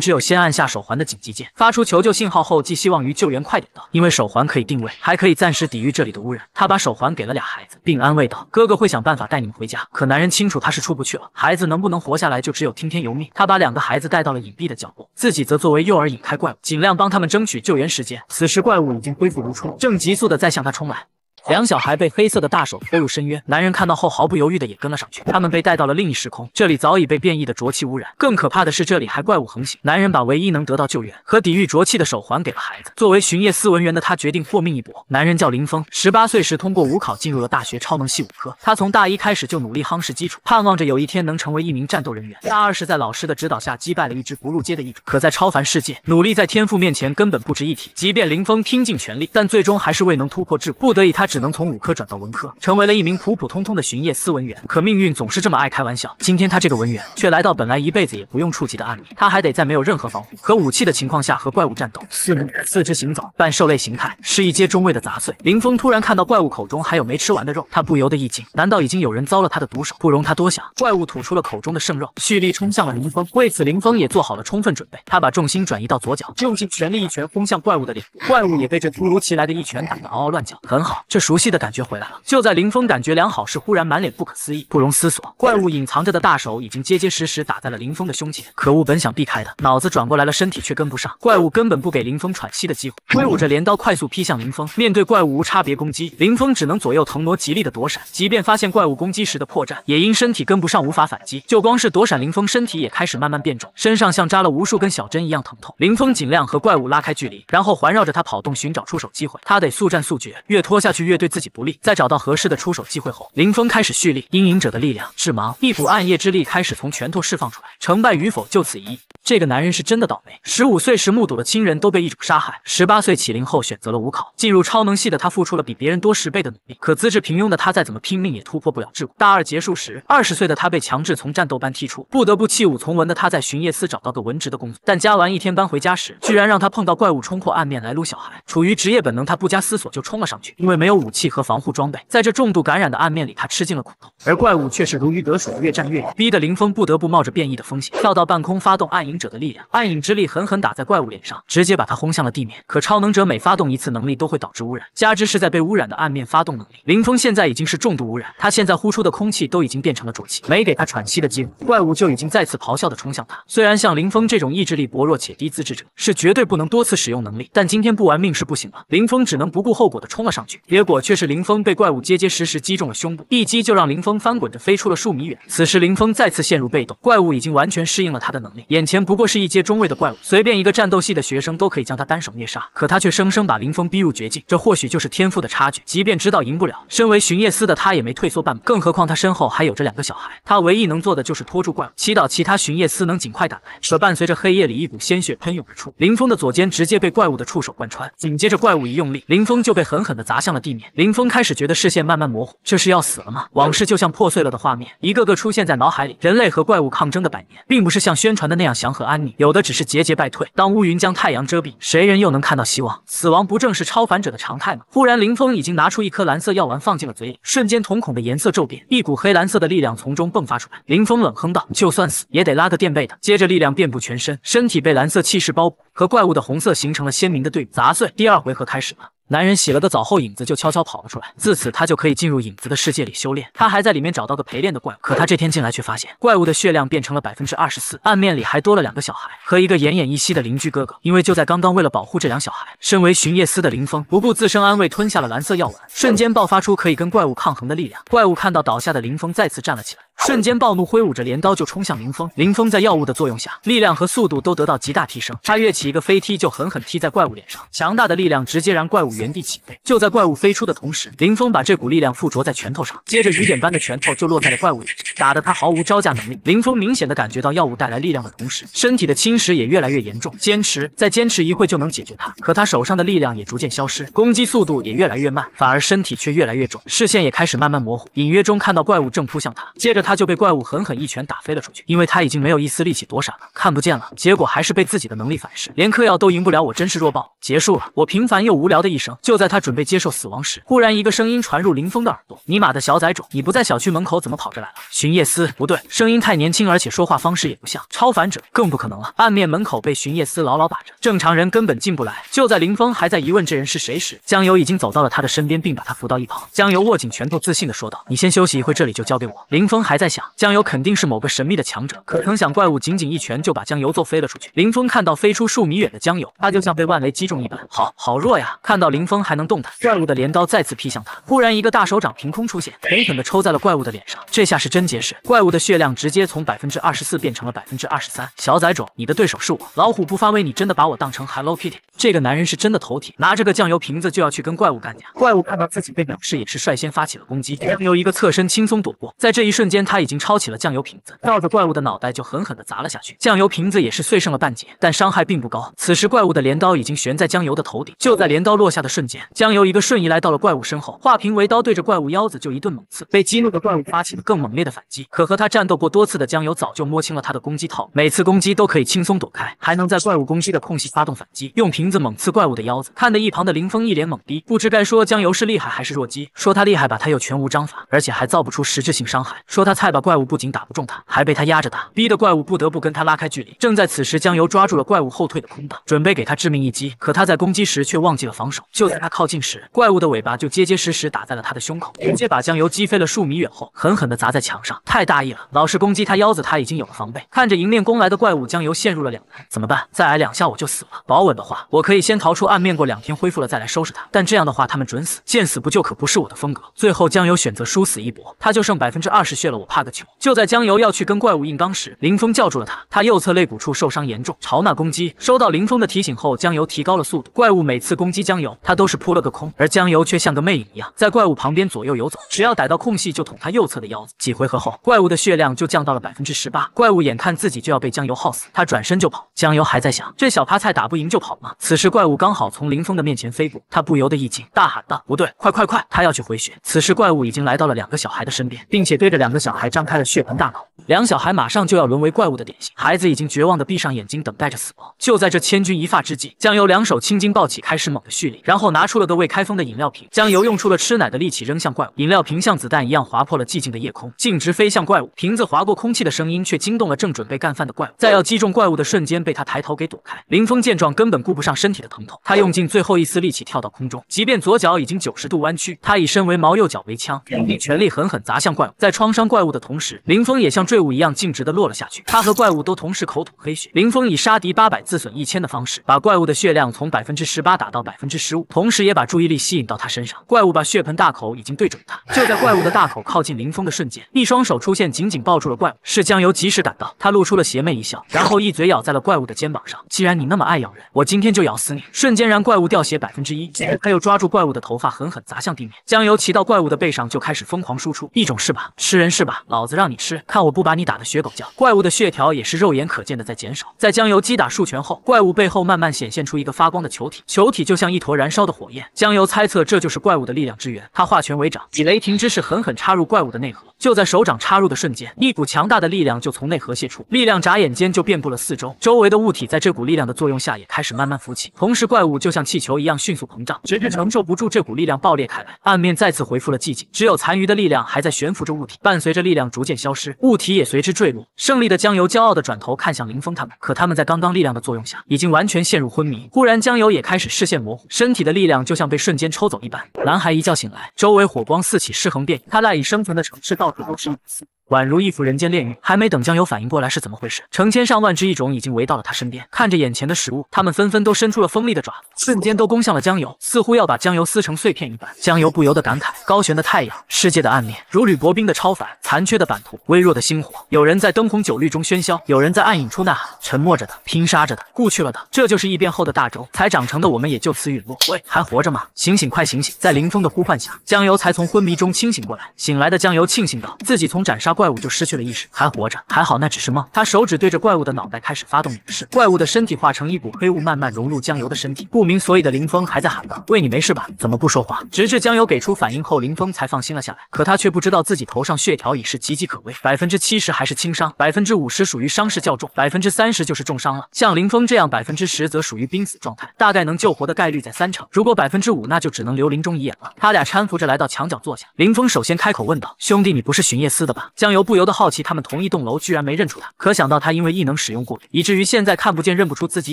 A: 只有先按下手环的紧急键，发出求救信号后，寄希望于救援快点到，因为手环可以定位，还可以暂时抵御这里的污染。他把手环给了俩孩子，并安慰道：“哥哥会想办法带你们回家。”可男人清楚他是出不去了，孩子能不能活下来就只有听天。由命，他把两个孩子带到了隐蔽的角落，自己则作为诱饵引开怪物，尽量帮他们争取救援时间。此时怪物已经恢复如初，正急速的在向他冲来。两小孩被黑色的大手拖入深渊，男人看到后毫不犹豫的也跟了上去。他们被带到了另一时空，这里早已被变异的浊气污染。更可怕的是，这里还怪物横行。男人把唯一能得到救援和抵御浊气的手还给了孩子。作为巡夜司文员的他，决定豁命一搏。男人叫林峰，十八岁时通过武考进入了大学超能系武科。他从大一开始就努力夯实基础，盼望着有一天能成为一名战斗人员。大二是在老师的指导下击败了一只不入阶的异种，可在超凡世界，努力在天赋面前根本不值一提。即便林峰拼尽全力，但最终还是未能突破桎梏。不得已，他。只能从武科转到文科，成为了一名普普通通的巡夜司文员。可命运总是这么爱开玩笑，今天他这个文员却来到本来一辈子也不用触及的案例，他还得在没有任何防护和武器的情况下和怪物战斗。四肢行走，半兽类形态，是一阶中位的杂碎。林峰突然看到怪物口中还有没吃完的肉，他不由得一惊，难道已经有人遭了他的毒手？不容他多想，怪物吐出了口中的剩肉，蓄力冲向了林峰。为此，林峰也做好了充分准备，他把重心转移到左脚，用尽全力一拳轰向怪物的脸。怪物也被这突如其来的一拳打得嗷嗷乱叫。很好，这。熟悉的感觉回来了。就在林峰感觉良好时，忽然满脸不可思议，不容思索，怪物隐藏着的大手已经结结实实打在了林峰的胸前。可恶，本想避开的，脑子转过来了，身体却跟不上。怪物根本不给林峰喘息的机会，挥舞着镰刀快速劈向林峰。面对怪物无差别攻击，林峰只能左右腾挪，极力的躲闪。即便发现怪物攻击时的破绽，也因身体跟不上无法反击。就光是躲闪，林峰身体也开始慢慢变重，身上像扎了无数根小针一样疼痛。林峰尽量和怪物拉开距离，然后环绕着他跑动，寻找出手机会。他得速战速决，越拖下去越。越对自己不利，在找到合适的出手机会后，林峰开始蓄力，阴影者的力量，致盲，一股暗夜之力开始从拳头释放出来，成败与否就此一役。这个男人是真的倒霉，十五岁时目睹了亲人都被一种杀害，十八岁起灵后选择了武考，进入超能系的他付出了比别人多十倍的努力，可资质平庸的他再怎么拼命也突破不了桎梏。大二结束时，二十岁的他被强制从战斗班踢出，不得不弃武从文的他在巡夜司找到个文职的工作，但加完一天班回家时，居然让他碰到怪物冲破暗面来撸小孩，处于职业本能，他不加思索就冲了上去，因为没有。武器和防护装备，在这重度感染的暗面里，他吃尽了苦头，而怪物却是如鱼得水，越战越勇，逼得林峰不得不冒着变异的风险，跳到半空发动暗影者的力量，暗影之力狠狠打在怪物脸上，直接把他轰向了地面。可超能者每发动一次能力，都会导致污染，加之是在被污染的暗面发动能力，林峰现在已经是重度污染，他现在呼出的空气都已经变成了浊气，没给他喘息的机会，怪物就已经再次咆哮的冲向他。虽然像林峰这种意志力薄弱且低资质者是绝对不能多次使用能力，但今天不玩命是不行了。林峰只能不顾后果的冲了上去，别。果却是林峰被怪物结结实实击中了胸部，一击就让林峰翻滚着飞出了数米远。此时林峰再次陷入被动，怪物已经完全适应了他的能力，眼前不过是一阶中位的怪物，随便一个战斗系的学生都可以将他单手灭杀，可他却生生把林峰逼入绝境。这或许就是天赋的差距。即便知道赢不了，身为巡夜司的他也没退缩半步，更何况他身后还有着两个小孩。他唯一能做的就是拖住怪物，祈祷其他巡夜司能尽快赶来。可伴随着黑夜里一股鲜血喷涌而出，林峰的左肩直接被怪物的触手贯穿，紧接着怪物一用力，林峰就被狠狠的砸向了地面。林峰开始觉得视线慢慢模糊，这是要死了吗？往事就像破碎了的画面，一个个出现在脑海里。人类和怪物抗争的百年，并不是像宣传的那样祥和安宁，有的只是节节败退。当乌云将太阳遮蔽，谁人又能看到希望？死亡不正是超凡者的常态吗？忽然，林峰已经拿出一颗蓝色药丸放进了嘴里，瞬间瞳孔的颜色骤变，一股黑蓝色的力量从中迸发出来。林峰冷哼道：“就算死，也得拉个垫背的。”接着，力量遍布全身，身体被蓝色气势包裹，和怪物的红色形成了鲜明的对比。砸碎，第二回合开始了。男人洗了个澡后，影子就悄悄跑了出来。自此，他就可以进入影子的世界里修炼。他还在里面找到个陪练的怪物。可他这天进来却发现，怪物的血量变成了百分之二十四，暗面里还多了两个小孩和一个奄奄一息的邻居哥哥。因为就在刚刚，为了保护这两小孩，身为巡夜司的林峰不顾自身安危，吞下了蓝色药丸，瞬间爆发出可以跟怪物抗衡的力量。怪物看到倒下的林峰，再次站了起来。瞬间暴怒，挥舞着镰刀就冲向林峰。林峰在药物的作用下，力量和速度都得到极大提升。他跃起一个飞踢，就狠狠踢在怪物脸上。强大的力量直接让怪物原地起飞。就在怪物飞出的同时，林峰把这股力量附着在拳头上，接着雨点般的拳头就落在了怪物脸上，打得他毫无招架能力。林峰明显的感觉到药物带来力量的同时，身体的侵蚀也越来越严重。坚持，再坚持一会就能解决他。可他手上的力量也逐渐消失，攻击速度也越来越慢，反而身体却越来越重，视线也开始慢慢模糊，隐约中看到怪物正扑向他。接着他。他就被怪物狠狠一拳打飞了出去，因为他已经没有一丝力气躲闪了，看不见了，结果还是被自己的能力反噬，连嗑药都赢不了，我真是弱爆。结束了，我平凡又无聊的一生。就在他准备接受死亡时，忽然一个声音传入林峰的耳朵：“尼玛的小崽种，你不在小区门口怎么跑这来了？”巡夜司不对，声音太年轻，而且说话方式也不像超凡者，更不可能了。暗面门口被巡夜司牢牢把着，正常人根本进不来。就在林峰还在疑问这人是谁时，江游已经走到了他的身边，并把他扶到一旁。江游握紧拳头，自信的说道：“你先休息一会，这里就交给我。”林峰还。在想江油肯定是某个神秘的强者，可曾想怪物仅仅一拳就把江油揍飞了出去。林峰看到飞出数米远的江油，他就像被万雷击中一般，好好弱呀！看到林峰还能动弹，怪物的镰刀再次劈向他。忽然一个大手掌凭空出现，狠狠的抽在了怪物的脸上。这下是真结实，怪物的血量直接从百分之二十四变成了百分之二十三。小崽种，你的对手是我。老虎不发威，你真的把我当成 hello kitty？这个男人是真的头铁，拿着个酱油瓶子就要去跟怪物干架。怪物看到自己被藐视，也是率先发起了攻击。江油一个侧身轻松躲过，在这一瞬间。他已经抄起了酱油瓶子，照着怪物的脑袋就狠狠地砸了下去。酱油瓶子也是碎剩了半截，但伤害并不高。此时怪物的镰刀已经悬在江油的头顶，就在镰刀落下的瞬间，江油一个瞬移来到了怪物身后，化瓶为刀，对着怪物腰子就一顿猛刺。被激怒的怪物发起了更猛烈的反击，可和他战斗过多次的江油早就摸清了他的攻击套路，每次攻击都可以轻松躲开，还能在怪物攻击的空隙发动反击，用瓶子猛刺怪物的腰子。看得一旁的林峰一脸懵逼，不知该说江油是厉害还是弱鸡。说他厉害吧，他又全无章法，而且还造不出实质性伤害。说他……他菜吧，怪物不仅打不中，他还被他压着打，逼得怪物不得不跟他拉开距离。正在此时，江油抓住了怪物后退的空档，准备给他致命一击。可他在攻击时却忘记了防守。就在他靠近时，怪物的尾巴就结结实实打在了他的胸口，直接把江油击飞了数米远，后狠狠地砸在墙上。太大意了，老是攻击他腰子，他已经有了防备。看着迎面攻来的怪物，江油陷入了两难。怎么办？再挨两下我就死了。保稳的话，我可以先逃出暗面，过两天恢复了再来收拾他。但这样的话，他们准死。见死不救可不是我的风格。最后，江油选择殊死一搏，他就剩百分之二十血了。我怕个球！就在江游要去跟怪物硬刚时，林峰叫住了他。他右侧肋骨处受伤严重，朝那攻击。收到林峰的提醒后，江游提高了速度。怪物每次攻击江游，他都是扑了个空，而江游却像个魅影一样，在怪物旁边左右游走，只要逮到空隙就捅他右侧的腰子。几回合后，怪物的血量就降到了百分之十八。怪物眼看自己就要被江游耗死，他转身就跑。江游还在想，这小趴菜打不赢就跑吗？此时怪物刚好从林峰的面前飞过，他不由得一惊，大喊道：“不对，快快快，他要去回血！”此时怪物已经来到了两个小孩的身边，并且对着两个小。还张开了血盆大口，两小孩马上就要沦为怪物的典型。孩子已经绝望的闭上眼睛，等待着死亡。就在这千钧一发之际，江油两手青筋暴起，开始猛地蓄力，然后拿出了个未开封的饮料瓶，江油用出了吃奶的力气扔向怪物。饮料瓶像子弹一样划破了寂静的夜空，径直飞向怪物。瓶子划过空气的声音却惊动了正准备干饭的怪物，在要击中怪物的瞬间，被他抬头给躲开。林峰见状，根本顾不上身体的疼痛，他用尽最后一丝力气跳到空中，即便左脚已经九十度弯曲，他以身为矛，右脚为枪，用尽全力狠狠砸向怪物。在创伤怪。怪物的同时，林峰也像坠物一样径直的落了下去。他和怪物都同时口吐黑血。林峰以杀敌八百自损一千的方式，把怪物的血量从百分之十八打到百分之十五，同时也把注意力吸引到他身上。怪物把血盆大口已经对准他。就在怪物的大口靠近林峰的瞬间，一双手出现，紧紧抱住了怪物。是江油及时赶到，他露出了邪魅一笑，然后一嘴咬在了怪物的肩膀上。既然你那么爱咬人，我今天就咬死你。瞬间让怪物掉血百分之一。他又抓住怪物的头发，狠狠砸向地面。江油骑到怪物的背上，就开始疯狂输出。一种是吧，吃人是吧？老子让你吃，看我不把你打的血狗叫！怪物的血条也是肉眼可见的在减少。在江油击打数拳后，怪物背后慢慢显现出一个发光的球体，球体就像一坨燃烧的火焰。江油猜测这就是怪物的力量之源，他化拳为掌，以雷霆之势狠狠插入怪物的内核。就在手掌插入的瞬间，一股强大的力量就从内核泄出，力量眨眼间就遍布了四周，周围的物体在这股力量的作用下也开始慢慢浮起，同时怪物就像气球一样迅速膨胀，直至承受不住这股力量爆裂开来。暗面再次恢复了寂静，只有残余的力量还在悬浮着物体，伴随着。力量逐渐消失，物体也随之坠落。胜利的江油骄傲地转头看向林峰他们，可他们在刚刚力量的作用下，已经完全陷入昏迷。忽然，江油也开始视线模糊，身体的力量就像被瞬间抽走一般。男孩一觉醒来，周围火光四起，尸横遍野，他赖以生存的城市到处都是死。宛如一幅人间炼狱，还没等江游反应过来是怎么回事，成千上万只异种已经围到了他身边。看着眼前的食物，他们纷纷都伸出了锋利的爪子，瞬间都攻向了江游，似乎要把江游撕成碎片一般。江游不由得感慨：高悬的太阳，世界的暗面，如履薄冰的超凡，残缺的版图，微弱的星火。有人在灯红酒绿中喧嚣，有人在暗影处呐喊，沉默着的，拼杀着的，故去了的。这就是异变后的大洲才长成的，我们也就此陨落。喂，还活着吗？醒醒，快醒醒！在林峰的呼唤下，江游才从昏迷中清醒过来。醒来的江游庆幸道：自己从斩杀。怪物就失去了意识，还活着，还好那只是梦。他手指对着怪物的脑袋开始发动仪式，怪物的身体化成一股黑雾，慢慢融入江游的身体。不明所以的林峰还在喊道：“喂，你没事吧？怎么不说话？”直至江游给出反应后，林峰才放心了下来。可他却不知道自己头上血条已是岌岌可危，百分之七十还是轻伤，百分之五十属于伤势较重，百分之三十就是重伤了。像林峰这样百分之十则属于濒死状态，大概能救活的概率在三成。如果百分之五，那就只能留林中遗言了。他俩搀扶着来到墙角坐下，林峰首先开口问道：“兄弟，你不是巡夜司的吧？”江。江游不由得好奇，他们同一栋楼居然没认出他。可想到他因为异能使用过以至于现在看不见认不出自己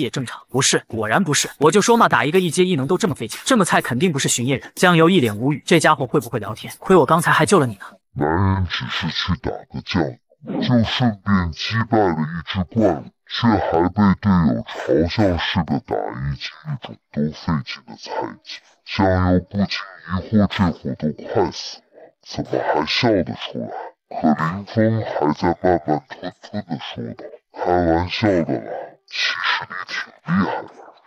A: 也正常。不是，果然不是，我就说嘛，打一个一阶异能都这么费劲，这么菜肯定不是巡夜人。江游一脸无语，这家伙会不会聊天？亏我刚才还救了你呢。男
B: 人只是去打个架，就顺便击败了一只怪物，却还被队友嘲笑是个打一级种都费劲的菜鸡。江游不仅疑惑，这货都快死了，怎么还笑得出来？可林峰还在慢吞吞的说道：“开玩笑的啦，其实你挺厉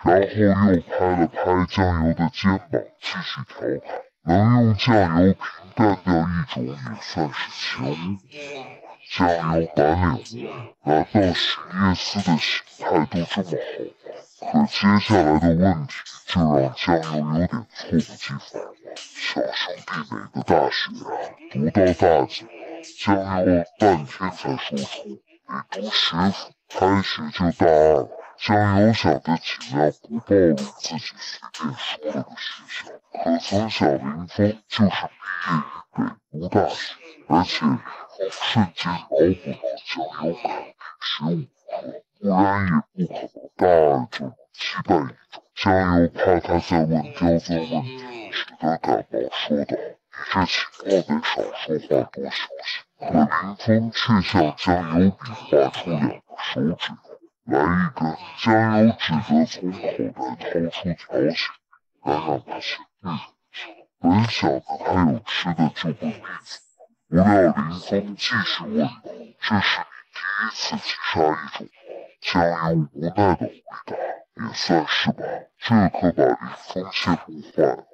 B: 害的。”然后又拍了拍酱油的肩膀，继续调侃：“能用酱油瓶干掉一种，也算是奇闻了。”酱油满脸懵，难道史密斯的心态都这么好吗？可接下来的问题就让酱油有点猝不及防了。小兄弟，哪个大学啊？读到大几？江油半天才输出，你都谁？开始就大二，加油想的起来不怨自己随便说个选项。可张小林峰就是一对一对，五大书，而且和瞬间老虎和加油和十五颗，不然也不可大二就七百一种，江油怕他再问就问题你，他大么说的？你这起怪的少说话多休息。我林峰却像将油，笔画出两个手指来一根。将油只的从口袋掏出条子，来让一支，递给他。本想子还有吃的，就不例子。不料林峰，继续问道：“这是你第一次击杀一种江油无奈的回答：“也算是吧。”这可把林峰气不坏。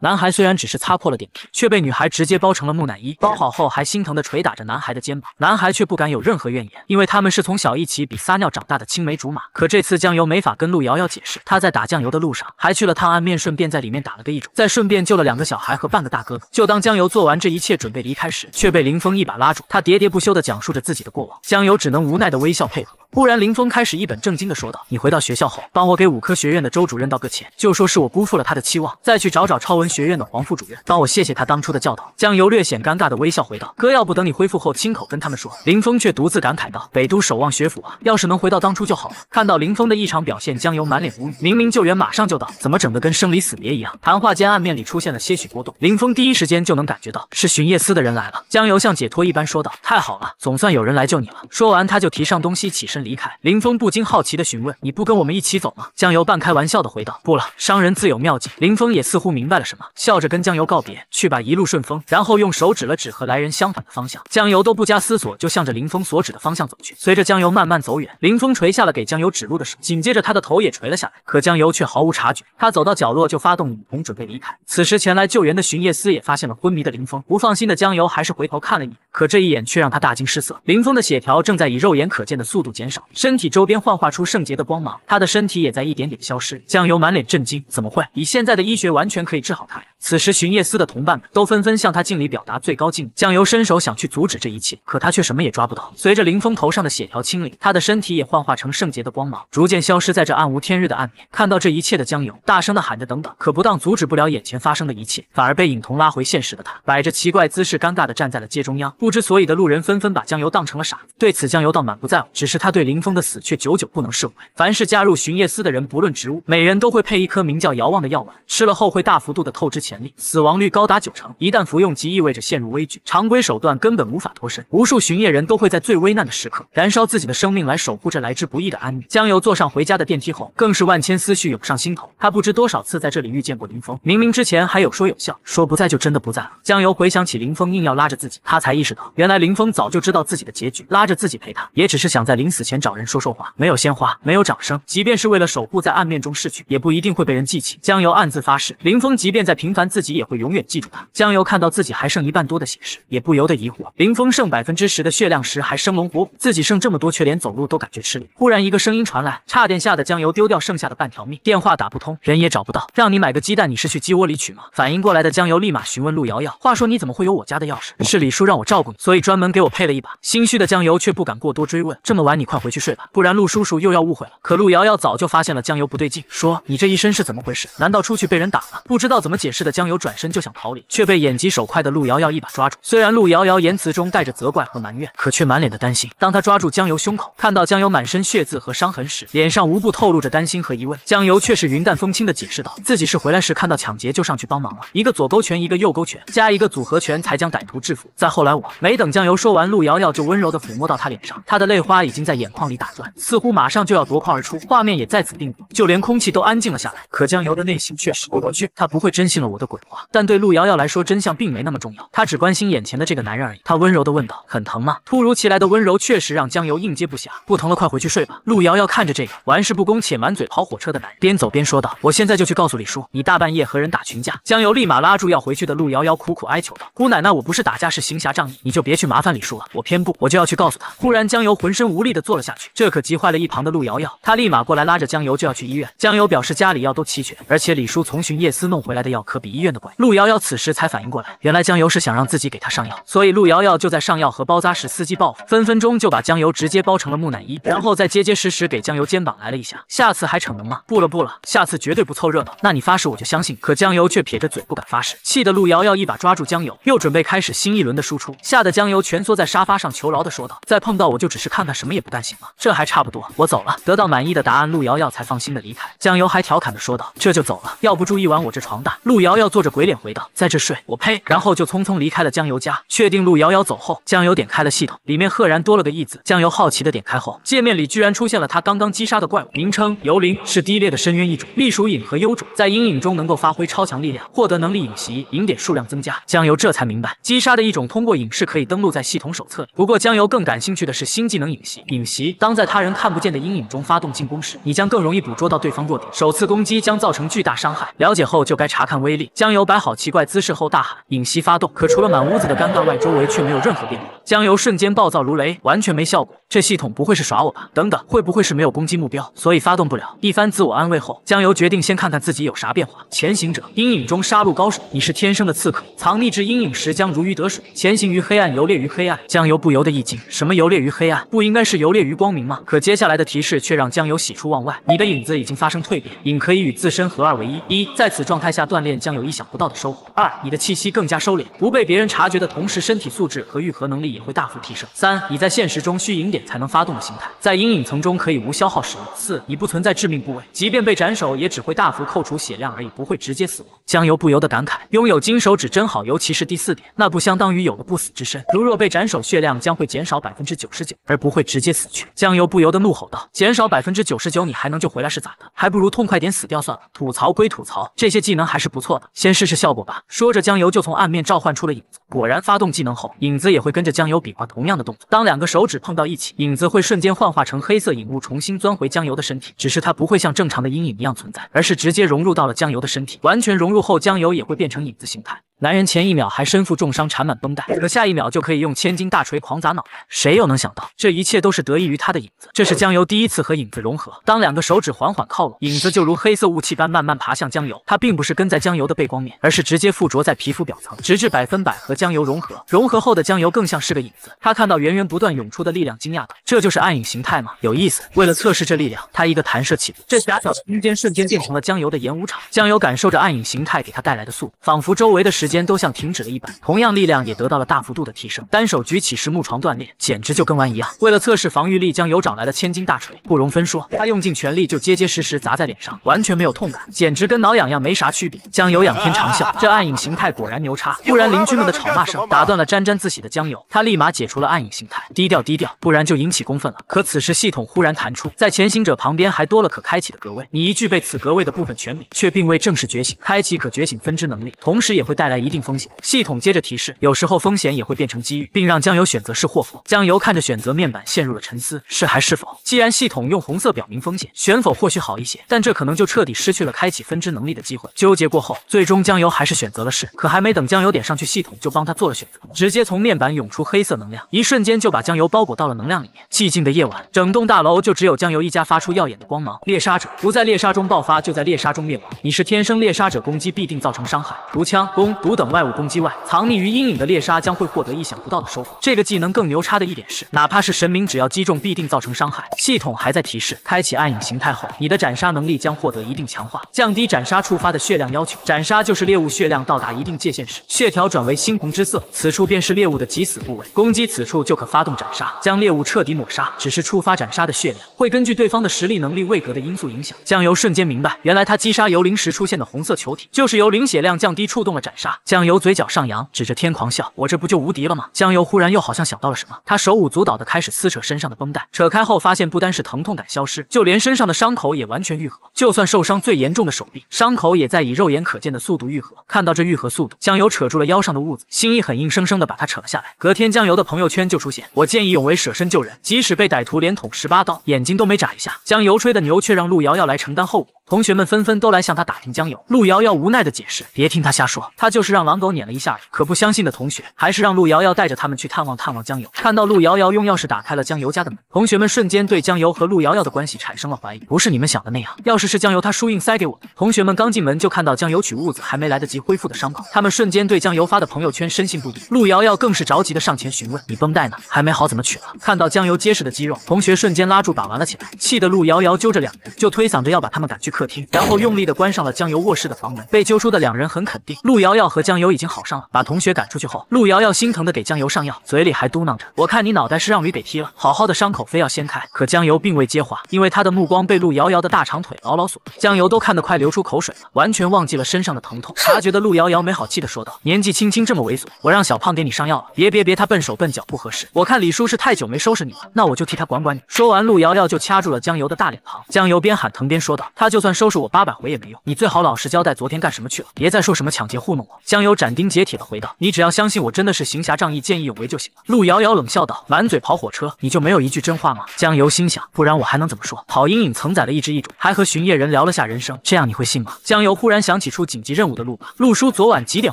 A: 男孩虽然只是擦破了点皮，却被女孩直接包成了木乃伊。包好后还心疼的捶打着男孩的肩膀，男孩却不敢有任何怨言，因为他们是从小一起比撒尿长大的青梅竹马。可这次江油没法跟陆瑶瑶解释，他在打酱油的路上还去了趟暗面，顺便在里面打了个一种，再顺便救了两个小孩和半个大哥哥。就当江油做完这一切准备离开时，却被林峰一把拉住，他喋喋不休的讲述着自己的过往，江油只能无奈的微笑配合。忽然，林峰开始一本正经地说道：“你回到学校后，帮我给武科学院的周主任道个歉，就说是我辜负了他的期望。再去找找超文学院的黄副主任，帮我谢谢他当初的教导。”江游略显尴尬的微笑回道：“哥，要不等你恢复后，亲口跟他们说。”林峰却独自感慨道：“北都守望学府啊，要是能回到当初就好了。”看到林峰的异常表现，江游满脸无语，明明救援马上就到，怎么整的跟生离死别一样？谈话间，暗面里出现了些许波动，林峰第一时间就能感觉到是巡夜司的人来了。江游像解脱一般说道：“太好了，总算有人来救你了。”说完，他就提上东西起身。离开林峰不禁好奇的询问：“你不跟我们一起走吗？”江游半开玩笑的回道：“不了，商人自有妙计。”林峰也似乎明白了什么，笑着跟江游告别：“去吧，一路顺风。”然后用手指了指和来人相反的方向。江游都不加思索就向着林峰所指的方向走去。随着江游慢慢走远，林峰垂下了给江游指路的手，紧接着他的头也垂了下来。可江游却毫无察觉，他走到角落就发动女童准备离开。此时前来救援的巡夜司也发现了昏迷的林峰，不放心的江游还是回头看了一眼，可这一眼却让他大惊失色，林峰的血条正在以肉眼可见的速度减。减少，身体周边幻化出圣洁的光芒，他的身体也在一点点消失。江油满脸震惊，怎么会？以现在的医学，完全可以治好他呀。此时巡夜司的同伴们都纷纷向他敬礼，表达最高敬意。江油伸手想去阻止这一切，可他却什么也抓不到。随着林峰头上的血条清理，他的身体也幻化成圣洁的光芒，逐渐消失在这暗无天日的暗面。看到这一切的江油大声的喊着：“等等！”可不当阻止不了眼前发生的一切，反而被影童拉回现实的他，摆着奇怪姿势，尴尬的站在了街中央。不知所以的路人纷纷把江油当成了傻子。对此江油倒满不在乎，只是他对林峰的死却久久不能释怀。凡是加入巡夜司的人，不论职务，每人都会配一颗名叫遥望的药丸，吃了后会大幅度的透支钱。死亡率高达九成，一旦服用即意味着陷入危局，常规手段根本无法脱身。无数巡夜人都会在最危难的时刻，燃烧自己的生命来守护这来之不易的安宁。江游坐上回家的电梯后，更是万千思绪涌上心头。他不知多少次在这里遇见过林峰，明明之前还有说有笑，说不在就真的不在了。江游回想起林峰硬要拉着自己，他才意识到，原来林峰早就知道自己的结局，拉着自己陪他，也只是想在临死前找人说说话。没有鲜花，没有掌声，即便是为了守护在暗面中逝去，也不一定会被人记起。江游暗自发誓，林峰即便在平凡。自己也会永远记住他。江油看到自己还剩一半多的血时，也不由得疑惑，林峰剩百分之十的血量时还生龙活虎，自己剩这么多却连走路都感觉吃力。忽然一个声音传来，差点吓得江油丢掉剩下的半条命。电话打不通，人也找不到，让你买个鸡蛋，你是去鸡窝里取吗？反应过来的江油立马询问陆瑶瑶，话说你怎么会有我家的钥匙？是李叔让我照顾你，所以专门给我配了一把。心虚的江油却不敢过多追问。这么晚你快回去睡吧，不然陆叔叔又要误会了。可陆瑶瑶早就发现了江油不对劲，说你这一身是怎么回事？难道出去被人打了？不知道怎么解释。的江游转身就想逃离，却被眼疾手快的陆瑶瑶一把抓住。虽然陆瑶瑶言辞中带着责怪和埋怨，可却满脸的担心。当他抓住江游胸口，看到江游满身血渍和伤痕时，脸上无不透露着担心和疑问。江游却是云淡风轻的解释道，自己是回来时看到抢劫就上去帮忙了，一个左勾拳，一个右勾拳，加一个组合拳才将歹徒制服。再后来我没等江游说完，陆瑶瑶就温柔的抚摸到他脸上，他的泪花已经在眼眶里打转，似乎马上就要夺眶而出。画面也在此定格，就连空气都安静了下来。可江游的内心却是我去，他不会真信了我。我的鬼话，但对陆瑶瑶来说，真相并没那么重要，她只关心眼前的这个男人而已。她温柔地问道：“很疼吗？”突如其来的温柔确实让江游应接不暇。不疼了，快回去睡吧。陆瑶瑶看着这个玩世不恭且满嘴跑火车的男人，边走边说道：“我现在就去告诉李叔，你大半夜和人打群架。”江游立马拉住要回去的陆瑶瑶，苦苦哀求道：“姑奶奶，我不是打架，是行侠仗义，你就别去麻烦李叔了。我偏不，我就要去告诉他。”忽然，江游浑身无力地坐了下去，这可急坏了一旁的陆瑶瑶，她立马过来拉着江游就要去医院。江游表示家里药都齐全，而且李叔从巡夜司弄回来的药科。比医院的贵。陆瑶瑶此时才反应过来，原来江油是想让自己给他上药，所以陆瑶瑶就在上药和包扎时伺机报复，分分钟就把江油直接包成了木乃伊，然后再结结实实给江油肩膀来了一下，下次还逞能吗？不了不了，下次绝对不凑热闹。那你发誓，我就相信。可江油却撇着嘴不敢发誓，气得陆瑶瑶一把抓住江油，又准备开始新一轮的输出，吓得江油蜷缩在沙发上求饶的说道：“再碰到我就只是看看，什么也不干，行了，这还差不多，我走了。”得到满意的答案，陆瑶瑶才放心的离开。江油还调侃的说道：“这就走了，要不住一晚我这床大。”陆瑶。瑶瑶做着鬼脸回道，在这睡，我呸！然后就匆匆离开了江游家。确定陆瑶瑶走后，江游点开了系统，里面赫然多了个义字。江游好奇的点开后，界面里居然出现了他刚刚击杀的怪物，名称游灵，是低劣的深渊异种，隶属影和幽种，在阴影中能够发挥超强力量，获得能力影袭，影点数量增加。江游这才明白，击杀的一种通过影视可以登录在系统手册。里。不过江游更感兴趣的是新技能影袭。影袭，当在他人看不见的阴影中发动进攻时，你将更容易捕捉到对方弱点，首次攻击将造成巨大伤害。了解后就该查看威力。江油摆好奇怪姿势后大喊：“引吸发动！”可除了满屋子的尴尬外，周围却没有任何变化。江油瞬间暴躁如雷，完全没效果。这系统不会是耍我吧？等等，会不会是没有攻击目标，所以发动不了？一番自我安慰后，江油决定先看看自己有啥变化。前行者，阴影中杀戮高手，你是天生的刺客，藏匿至阴影时将如鱼得水，前行于黑暗，游猎于黑暗。江油不由得一惊，什么游猎于黑暗？不应该是游猎于光明吗？可接下来的提示却让江油喜出望外。你的影子已经发生蜕变，影可以与自身合二为一。一，在此状态下锻炼将有意想不到的收获。二，你的气息更加收敛，不被别人察觉的同时，身体素质和愈合能力。也会大幅提升。三，你在现实中需赢点才能发动的形态，在阴影层中可以无消耗使用。四，你不存在致命部位，即便被斩首也只会大幅扣除血量而已，不会直接死亡。江游不由得感慨，拥有金手指真好，尤其是第四点，那不相当于有了不死之身？如若被斩首，血量将会减少百分之九十九，而不会直接死去。江游不由得怒吼道：“减少百分之九十九，你还能救回来是咋的？还不如痛快点死掉算了。”吐槽归吐槽，这些技能还是不错的，先试试效果吧。说着，江游就从暗面召唤出了影子。果然，发动技能后，影子也会跟着江油比划同样的动作。当两个手指碰到一起，影子会瞬间幻化成黑色影物，重新钻回江油的身体。只是它不会像正常的阴影一样存在，而是直接融入到了江油的身体。完全融入后，江油也会变成影子形态。男人前一秒还身负重伤，缠满绷带，可下一秒就可以用千斤大锤狂砸脑袋。谁又能想到这一切都是得益于他的影子？这是江油第一次和影子融合。当两个手指缓缓靠拢，影子就如黑色雾气般慢慢爬向江油。他并不是跟在江油的背光面，而是直接附着在皮肤表层，直至百分百和江油融合。融合后的江油更像是个影子。他看到源源不断涌出的力量，惊讶道：“这就是暗影形态吗？有意思。为了测试这力量，他一个弹射起步，这狭小的空间瞬间变成了江油的演武场。江油感受着暗影形态给他带来的速度，仿佛周围的时。间都像停止了一般，同样力量也得到了大幅度的提升。单手举起实木床锻炼，简直就跟玩一样。为了测试防御力，江油找来了千斤大锤，不容分说，他用尽全力就结结实实砸在脸上，完全没有痛感，简直跟挠痒痒没啥区别。江油仰天长笑，这暗影形态果然牛叉。突然邻居们的吵骂声打断了沾沾自喜的江油，他立马解除了暗影形态，低调低调，不然就引起公愤了。可此时系统忽然弹出，在前行者旁边还多了可开启的格位，你一具备此格位的部分权柄，却并未正式觉醒，开启可觉醒分支能力，同时也会带来。一定风险。系统接着提示，有时候风险也会变成机遇，并让江油选择是或否。江油看着选择面板陷入了沉思，是还是否？既然系统用红色表明风险，选否或许好一些，但这可能就彻底失去了开启分支能力的机会。纠结过后，最终江油还是选择了是。可还没等江油点上去，系统就帮他做了选择，直接从面板涌出黑色能量，一瞬间就把江油包裹到了能量里面。寂静的夜晚，整栋大楼就只有江油一家发出耀眼的光芒。猎杀者不在猎杀中爆发，就在猎杀中灭亡。你是天生猎杀者，攻击必定造成伤害。毒枪攻。除等外物攻击外，藏匿于阴影的猎杀将会获得意想不到的收获。这个技能更牛叉的一点是，哪怕是神明，只要击中必定造成伤害。系统还在提示，开启暗影形态后，你的斩杀能力将获得一定强化，降低斩杀触发的血量要求。斩杀就是猎物血量到达一定界限时，血条转为猩红之色，此处便是猎物的极死部位，攻击此处就可发动斩杀，将猎物彻底抹杀。只是触发斩杀的血量会根据对方的实力、能力、位格的因素影响。酱油瞬间明白，原来他击杀幽灵时出现的红色球体，就是由灵血量降低触动了斩杀。酱油嘴角上扬，指着天狂笑：“我这不就无敌了吗？”江油忽然又好像想到了什么，他手舞足蹈的开始撕扯身上的绷带，扯开后发现不单是疼痛感消失，就连身上的伤口也完全愈合。就算受伤最严重的手臂，伤口也在以肉眼可见的速度愈合。看到这愈合速度，江油扯住了腰上的痦子，心意狠，硬生生的把它扯了下来。隔天，江油的朋友圈就出现：“我见义勇为，舍身救人，即使被歹徒连捅十八刀，眼睛都没眨一下。”江油吹的牛却让陆瑶瑶来承担后果。同学们纷纷都来向他打听江游，陆瑶瑶无奈的解释，别听他瞎说，他就是让狼狗撵了一下而已。可不相信的同学，还是让陆瑶瑶带着他们去探望探望江游。看到陆瑶瑶用钥匙打开了江游家的门，同学们瞬间对江游和陆瑶瑶的关系产生了怀疑。不是你们想的那样，钥匙是江游他叔印塞给我的。同学们刚进门就看到江游取物子还没来得及恢复的伤口，他们瞬间对江游发的朋友圈深信不疑。陆瑶瑶更是着急的上前询问，你绷带呢？还没好怎么取了？看到江游结实的肌肉，同学瞬间拉住把玩了起来，气得陆瑶瑶揪着两人就推搡着要把他们赶去。客厅，然后用力的关上了江油卧室的房门。被揪出的两人很肯定，陆瑶瑶和江油已经好上了。把同学赶出去后，陆瑶瑶心疼的给江油上药，嘴里还嘟囔着：“我看你脑袋是让驴给踢了，好好的伤口非要掀开。”可江油并未接话，因为他的目光被陆瑶瑶的大长腿牢牢锁住，江油都看得快流出口水了，完全忘记了身上的疼痛。察觉的陆瑶瑶没好气的说道：“年纪轻轻这么猥琐，我让小胖给你上药了，别别别，他笨手笨脚不合适，我看李叔是太久没收拾你了，那我就替他管管你。”说完，陆瑶瑶就掐住了江油的大脸庞，江油边喊疼边说道：“他就。”算收拾我八百回也没用，你最好老实交代昨天干什么去了，别再说什么抢劫糊弄我。江油斩钉截铁地回道：“你只要相信我真的是行侠仗义、见义勇为就行了。”陆遥遥冷笑道：“满嘴跑火车，你就没有一句真话吗？”江油心想，不然我还能怎么说？跑阴影承载了一只异种，还和巡夜人聊了下人生，这样你会信吗？江油忽然想起出紧急任务的陆爸，陆叔昨晚几点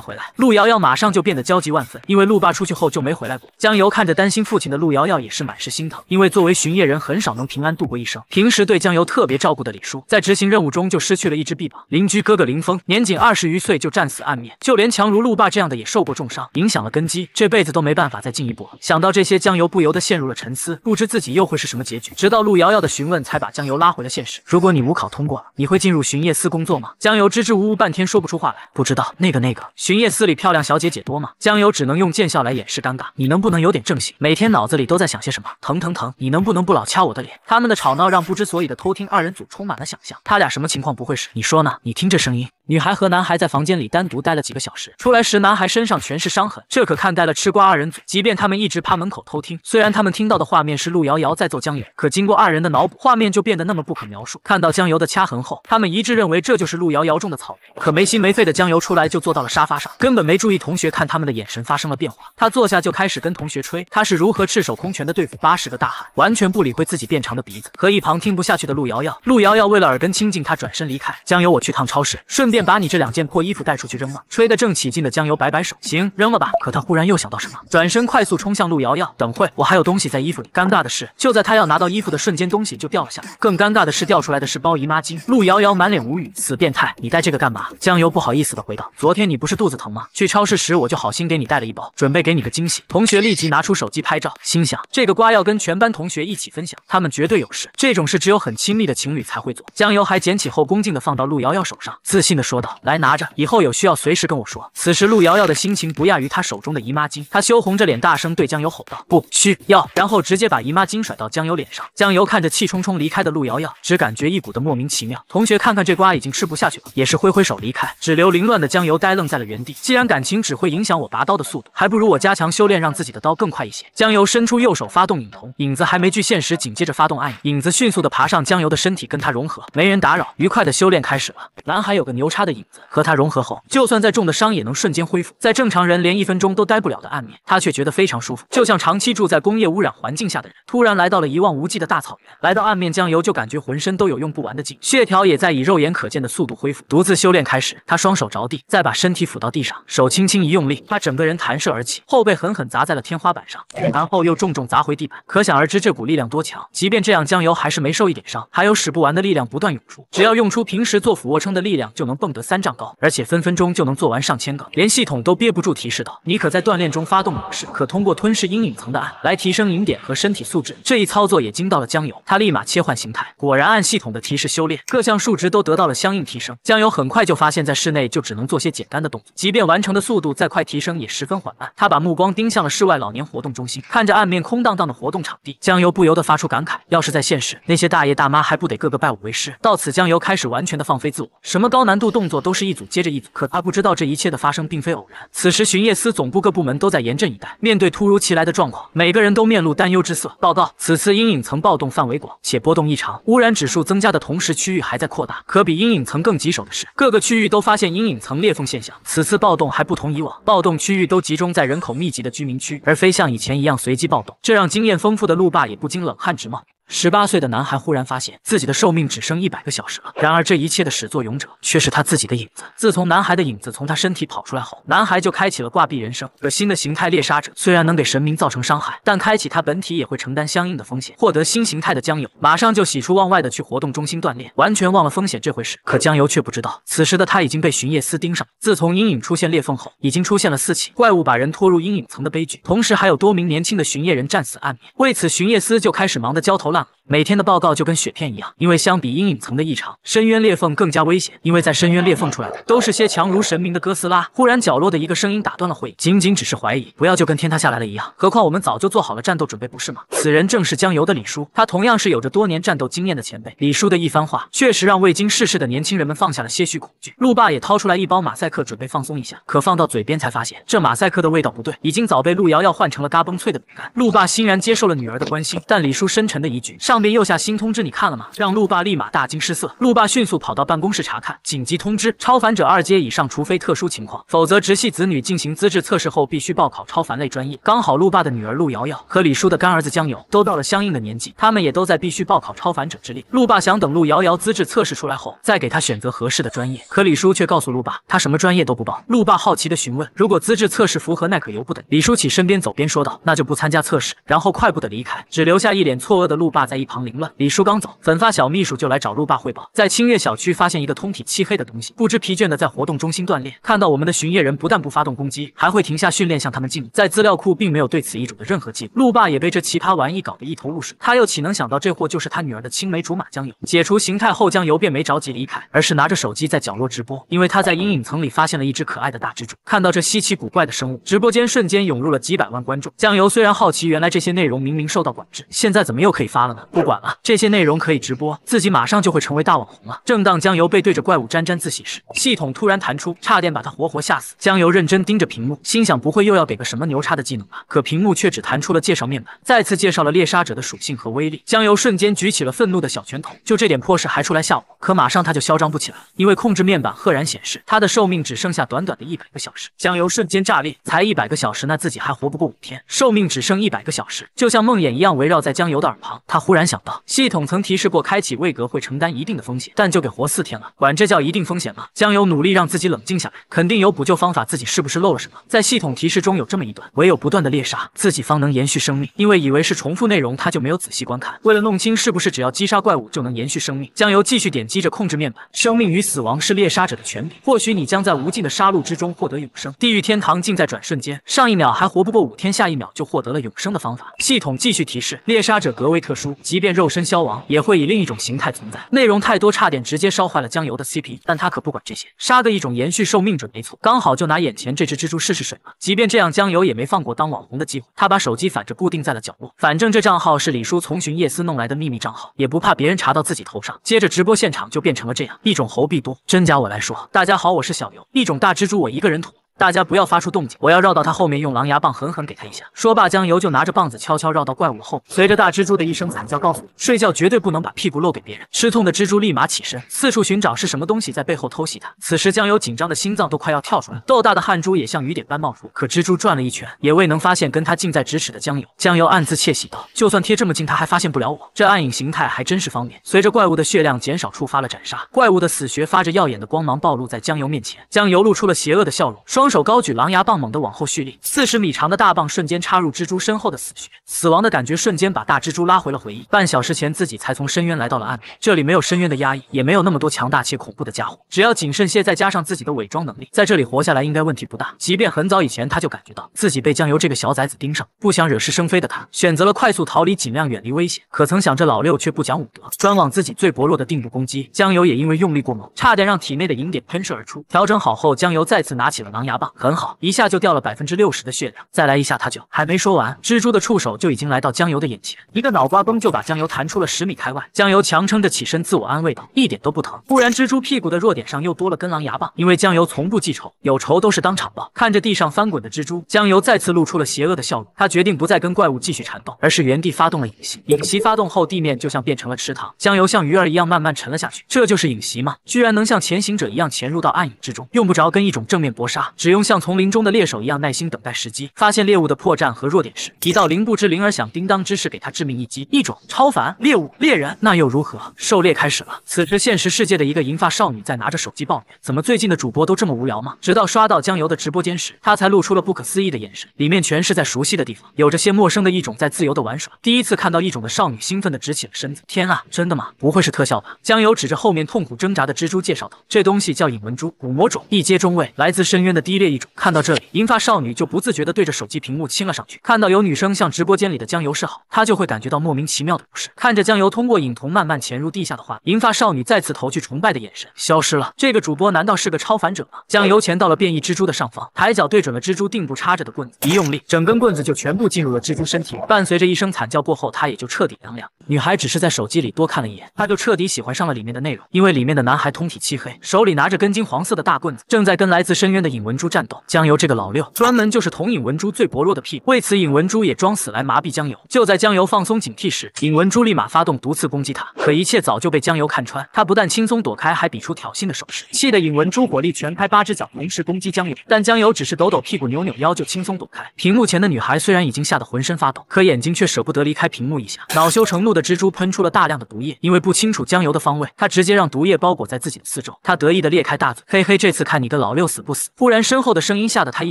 A: 回来？陆遥遥马上就变得焦急万分，因为陆爸出去后就没回来过。江油看着担心父亲的陆遥遥也是满是心疼，因为作为巡夜人很少能平安度过一生，平时对江油特别照顾的李叔在执行任务。目中就失去了一只臂膀，邻居哥哥林峰年仅二十余岁就战死暗面，就连强如陆霸这样的也受过重伤，影响了根基，这辈子都没办法再进一步了。想到这些，江油不由得陷入了沉思，不知自己又会是什么结局。直到陆瑶瑶的询问，才把江油拉回了现实。如果你无考通过了，你会进入巡夜司工作吗？江油支支吾吾半天说不出话来，不知道那个那个巡夜司里漂亮小姐姐多吗？江油只能用见笑来掩饰尴尬。你能不能有点正形？每天脑子里都在想些什么？疼疼疼！你能不能不老掐我的脸？他们的吵闹让不知所以的偷听二人组充满了想象，他俩。什么情况？不会是你说呢？你听这声音。女孩和男孩在房间里单独待了几个小时，出来时男孩身上全是伤痕，这可看呆了吃瓜二人组。即便他们一直趴门口偷听，虽然他们听到的画面是陆瑶瑶在揍江游，可经过二人的脑补，画面就变得那么不可描述。看到江游的掐痕后，他们一致认为这就是陆瑶瑶中的草。莓。可没心没肺的江游出来就坐到了沙发上，根本没注意同学看他们的眼神发生了变化。他坐下就开始跟同学吹，他是如何赤手空拳的对付八十个大汉，完全不理会自己变长的鼻子和一旁听不下去的陆瑶瑶。陆瑶瑶为了耳根清净，他转身离开。江游，我去趟超市，顺。便把你这两件破衣服带出去扔了。吹得正起劲的江油摆摆手，行，扔了吧。可他忽然又想到什么，转身快速冲向陆瑶瑶。等会，我还有东西在衣服里。尴尬的是，就在他要拿到衣服的瞬间，东西就掉了下来。更尴尬的是，掉出来的是包姨妈巾。陆瑶瑶满脸无语，死变态，你带这个干嘛？江油不好意思的回道，昨天你不是肚子疼吗？去超市时我就好心给你带了一包，准备给你个惊喜。同学立即拿出手机拍照，心想这个瓜要跟全班同学一起分享，他们绝对有事。这种事只有很亲密的情侣才会做。江油还捡起后恭敬的放到陆瑶瑶手上，自信的。说道：“来拿着，以后有需要随时跟我说。”此时陆瑶瑶的心情不亚于她手中的姨妈巾，她羞红着脸，大声对江油吼道：“不需要！”然后直接把姨妈巾甩到江油脸上。江油看着气冲冲离开的陆瑶瑶，只感觉一股的莫名其妙。同学看看这瓜已经吃不下去了，也是挥挥手离开，只留凌乱的江油呆愣在了原地。既然感情只会影响我拔刀的速度，还不如我加强修炼，让自己的刀更快一些。江油伸出右手发动影瞳，影子还没具现实，紧接着发动暗影，影子迅速的爬上江油的身体，跟他融合。没人打扰，愉快的修炼开始了。蓝海有个牛。差的影子和他融合后，就算再重的伤也能瞬间恢复。在正常人连一分钟都待不了的暗面，他却觉得非常舒服，就像长期住在工业污染环境下的人，突然来到了一望无际的大草原。来到暗面，江油就感觉浑身都有用不完的劲，血条也在以肉眼可见的速度恢复。独自修炼开始，他双手着地，再把身体抚到地上，手轻轻一用力，他整个人弹射而起，后背狠狠砸在了天花板上，然后又重重砸回地板。可想而知这股力量多强。即便这样，江油还是没受一点伤，还有使不完的力量不断涌出。只要用出平时做俯卧撑的力量，就能。蹦得三丈高，而且分分钟就能做完上千个，连系统都憋不住提示道：“你可在锻炼中发动模式，可通过吞噬阴影层的暗来提升影点和身体素质。”这一操作也惊到了江游，他立马切换形态，果然按系统的提示修炼，各项数值都得到了相应提升。江游很快就发现，在室内就只能做些简单的动作，即便完成的速度再快，提升也十分缓慢。他把目光盯向了室外老年活动中心，看着暗面空荡荡的活动场地，江游不由得发出感慨：“要是在现实，那些大爷大妈还不得个个拜五为师？”到此，江游开始完全的放飞自我，什么高难度。动作都是一组接着一组，可他不知道这一切的发生并非偶然。此时巡夜司总部各部门都在严阵以待，面对突如其来的状况，每个人都面露担忧之色。报告：此次阴影层暴动范围广且波动异常，污染指数增加的同时，区域还在扩大。可比阴影层更棘手的是，各个区域都发现阴影层裂缝现象。此次暴动还不同以往，暴动区域都集中在人口密集的居民区，而非像以前一样随机暴动。这让经验丰富的路霸也不禁冷汗直冒。十八岁的男孩忽然发现自己的寿命只剩一百个小时了。然而这一切的始作俑者却是他自己的影子。自从男孩的影子从他身体跑出来后，男孩就开启了挂壁人生。可新的形态猎杀者虽然能给神明造成伤害，但开启他本体也会承担相应的风险。获得新形态的江游马上就喜出望外的去活动中心锻炼，完全忘了风险这回事。可江游却不知道，此时的他已经被巡夜司盯上。自从阴影出现裂缝后，已经出现了四起怪物把人拖入阴影层的悲剧，同时还有多名年轻的巡夜人战死暗面。为此，巡夜司就开始忙得焦头烂。每天的报告就跟雪片一样，因为相比阴影层的异常，深渊裂缝更加危险。因为在深渊裂缝出来的都是些强如神明的哥斯拉。忽然，角落的一个声音打断了会议，仅仅只是怀疑，不要就跟天塌下来了一样。何况我们早就做好了战斗准备，不是吗？此人正是江油的李叔，他同样是有着多年战斗经验的前辈。李叔的一番话，确实让未经世事的年轻人们放下了些许恐惧。路霸也掏出来一包马赛克，准备放松一下，可放到嘴边才发现这马赛克的味道不对，已经早被路遥瑶换成了嘎嘣脆的饼干。路霸欣然接受了女儿的关心，但李叔深沉的一。上边又下新通知，你看了吗？让路霸立马大惊失色。路霸迅速跑到办公室查看，紧急通知：超凡者二阶以上，除非特殊情况，否则直系子女进行资质测试后，必须报考超凡类专业。刚好路霸的女儿路瑶瑶和李叔的干儿子江游都到了相应的年纪，他们也都在必须报考超凡者之列。路霸想等路瑶瑶资质测试出来后再给他选择合适的专业，可李叔却告诉路霸，他什么专业都不报。路霸好奇的询问，如果资质测试符合那可由不得。李叔起身边走边说道，那就不参加测试，然后快步的离开，只留下一脸错愕的路。爸在一旁凌乱，李叔刚走，粉发小秘书就来找陆爸汇报，在清月小区发现一个通体漆黑的东西，不知疲倦的在活动中心锻炼。看到我们的巡夜人不但不发动攻击，还会停下训练向他们敬礼。在资料库并没有对此异种的任何记录。陆爸也被这奇葩玩意搞得一头雾水，他又岂能想到这货就是他女儿的青梅竹马江油。解除形态后，江油便没着急离开，而是拿着手机在角落直播，因为他在阴影层里发现了一只可爱的大蜘蛛。看到这稀奇古怪的生物，直播间瞬间涌入了几百万观众。江油虽然好奇，原来这些内容明明受到管制，现在怎么又可以发？了呢，不管了，这些内容可以直播，自己马上就会成为大网红了。正当江油背对着怪物沾沾自喜时，系统突然弹出，差点把他活活吓死。江油认真盯着屏幕，心想不会又要给个什么牛叉的技能吧？可屏幕却只弹出了介绍面板，再次介绍了猎杀者的属性和威力。江油瞬间举起了愤怒的小拳头，就这点破事还出来吓我！可马上他就嚣张不起来了，因为控制面板赫然显示他的寿命只剩下短短的一百个小时。江油瞬间炸裂，才一百个小时，那自己还活不过五天，寿命只剩一百个小时，就像梦魇一样围绕在江油的耳旁。他忽然想到，系统曾提示过开启位格会承担一定的风险，但就给活四天了，管这叫一定风险吗？江游努力让自己冷静下来，肯定有补救方法，自己是不是漏了什么？在系统提示中有这么一段，唯有不断的猎杀，自己方能延续生命。因为以为是重复内容，他就没有仔细观看。为了弄清是不是只要击杀怪物就能延续生命，江游继续点击着控制面板。生命与死亡是猎杀者的权利，或许你将在无尽的杀戮之中获得永生，地狱天堂尽在转瞬间。上一秒还活不过五天，下一秒就获得了永生的方法。系统继续提示，猎杀者格外特殊。即便肉身消亡，也会以另一种形态存在。内容太多，差点直接烧坏了江油的 c p 但他可不管这些。杀个一种延续寿命准没错，刚好就拿眼前这只蜘蛛试试水嘛。即便这样，江油也没放过当网红的机会。他把手机反着固定在了角落，反正这账号是李叔从寻夜司弄来的秘密账号，也不怕别人查到自己头上。接着，直播现场就变成了这样：一种猴必多，真假我来说。大家好，我是小刘。一种大蜘蛛，我一个人捅。大家不要发出动静，我要绕到他后面，用狼牙棒狠狠给他一下。说罢，江游就拿着棒子悄悄绕到怪物后随着大蜘蛛的一声惨叫，告诉你睡觉绝对不能把屁股露给别人。吃痛的蜘蛛立马起身，四处寻找是什么东西在背后偷袭他。此时江游紧张的心脏都快要跳出来，豆大的汗珠也像雨点般冒出。可蜘蛛转了一圈，也未能发现跟他近在咫尺的江游。江游暗自窃喜道，就算贴这么近，他还发现不了我。这暗影形态还真是方便。随着怪物的血量减少，触发了斩杀。怪物的死穴发着耀眼的光芒，暴露在江游面前。江游露出了邪恶的笑容，双。双手高举狼牙棒，猛地往后蓄力，四十米长的大棒瞬间插入蜘蛛身后的死穴，死亡的感觉瞬间把大蜘蛛拉回了回忆。半小时前，自己才从深渊来到了岸边，这里没有深渊的压抑，也没有那么多强大且恐怖的家伙，只要谨慎些，再加上自己的伪装能力，在这里活下来应该问题不大。即便很早以前他就感觉到自己被江油这个小崽子盯上，不想惹是生非的他选择了快速逃离，尽量远离危险。可曾想这老六却不讲武德，专往自己最薄弱的腚部攻击。江油也因为用力过猛，差点让体内的银点喷射而出。调整好后，江油再次拿起了狼牙。牙棒很好，一下就掉了百分之六十的血量，再来一下他就还没说完，蜘蛛的触手就已经来到江油的眼前，一个脑瓜崩就把江油弹出了十米开外。江油强撑着起身，自我安慰道，一点都不疼。忽然，蜘蛛屁股的弱点上又多了根狼牙棒，因为江油从不记仇，有仇都是当场报。看着地上翻滚的蜘蛛，江油再次露出了邪恶的笑容。他决定不再跟怪物继续缠斗，而是原地发动了隐袭。隐袭发动后，地面就像变成了池塘，江油像鱼儿一样慢慢沉了下去。这就是隐袭吗？居然能像潜行者一样潜入到暗影之中，用不着跟一种正面搏杀。只用像丛林中的猎手一样耐心等待时机，发现猎物的破绽和弱点时，一道灵不知灵儿响叮当之势给他致命一击。一种超凡猎物猎人那又如何？狩猎开始了。此时现实世界的一个银发少女在拿着手机抱怨：怎么最近的主播都这么无聊吗？直到刷到江游的直播间时，她才露出了不可思议的眼神，里面全是在熟悉的地方，有着些陌生的一种在自由的玩耍。第一次看到一种的少女兴奋的直起了身子：天啊，真的吗？不会是特效吧？江游指着后面痛苦挣扎的蜘蛛介绍道：这东西叫隐纹蛛，古魔种，一阶中位，来自深渊的地。激烈一种，看到这里，银发少女就不自觉地对着手机屏幕亲了上去。看到有女生向直播间里的江游示好，她就会感觉到莫名其妙的不适。看着江游通过影瞳慢慢潜入地下的话，银发少女再次投去崇拜的眼神，消失了。这个主播难道是个超凡者吗？江游潜到了变异蜘蛛的上方，抬脚对准了蜘蛛腚部插着的棍子，一用力，整根棍子就全部进入了蜘蛛身体。伴随着一声惨叫过后，他也就彻底凉凉。女孩只是在手机里多看了一眼，她就彻底喜欢上了里面的内容，因为里面的男孩通体漆黑，手里拿着根金黄色的大棍子，正在跟来自深渊的影文。猪战斗江油这个老六专门就是捅尹文珠最薄弱的屁股，为此尹文珠也装死来麻痹江油。就在江油放松警惕时，尹文珠立马发动毒刺攻击他。可一切早就被江油看穿，他不但轻松躲开，还比出挑衅的手势，气得尹文珠火力全开，八只脚同时攻击江油。但江油只是抖抖屁股，扭扭腰就轻松躲开。屏幕前的女孩虽然已经吓得浑身发抖，可眼睛却舍不得离开屏幕一下。恼羞成怒的蜘蛛喷出了大量的毒液，因为不清楚江油的方位，他直接让毒液包裹在自己的四周。他得意的裂开大嘴，嘿嘿，这次看你的老六死不死。忽然。身后的声音吓得他一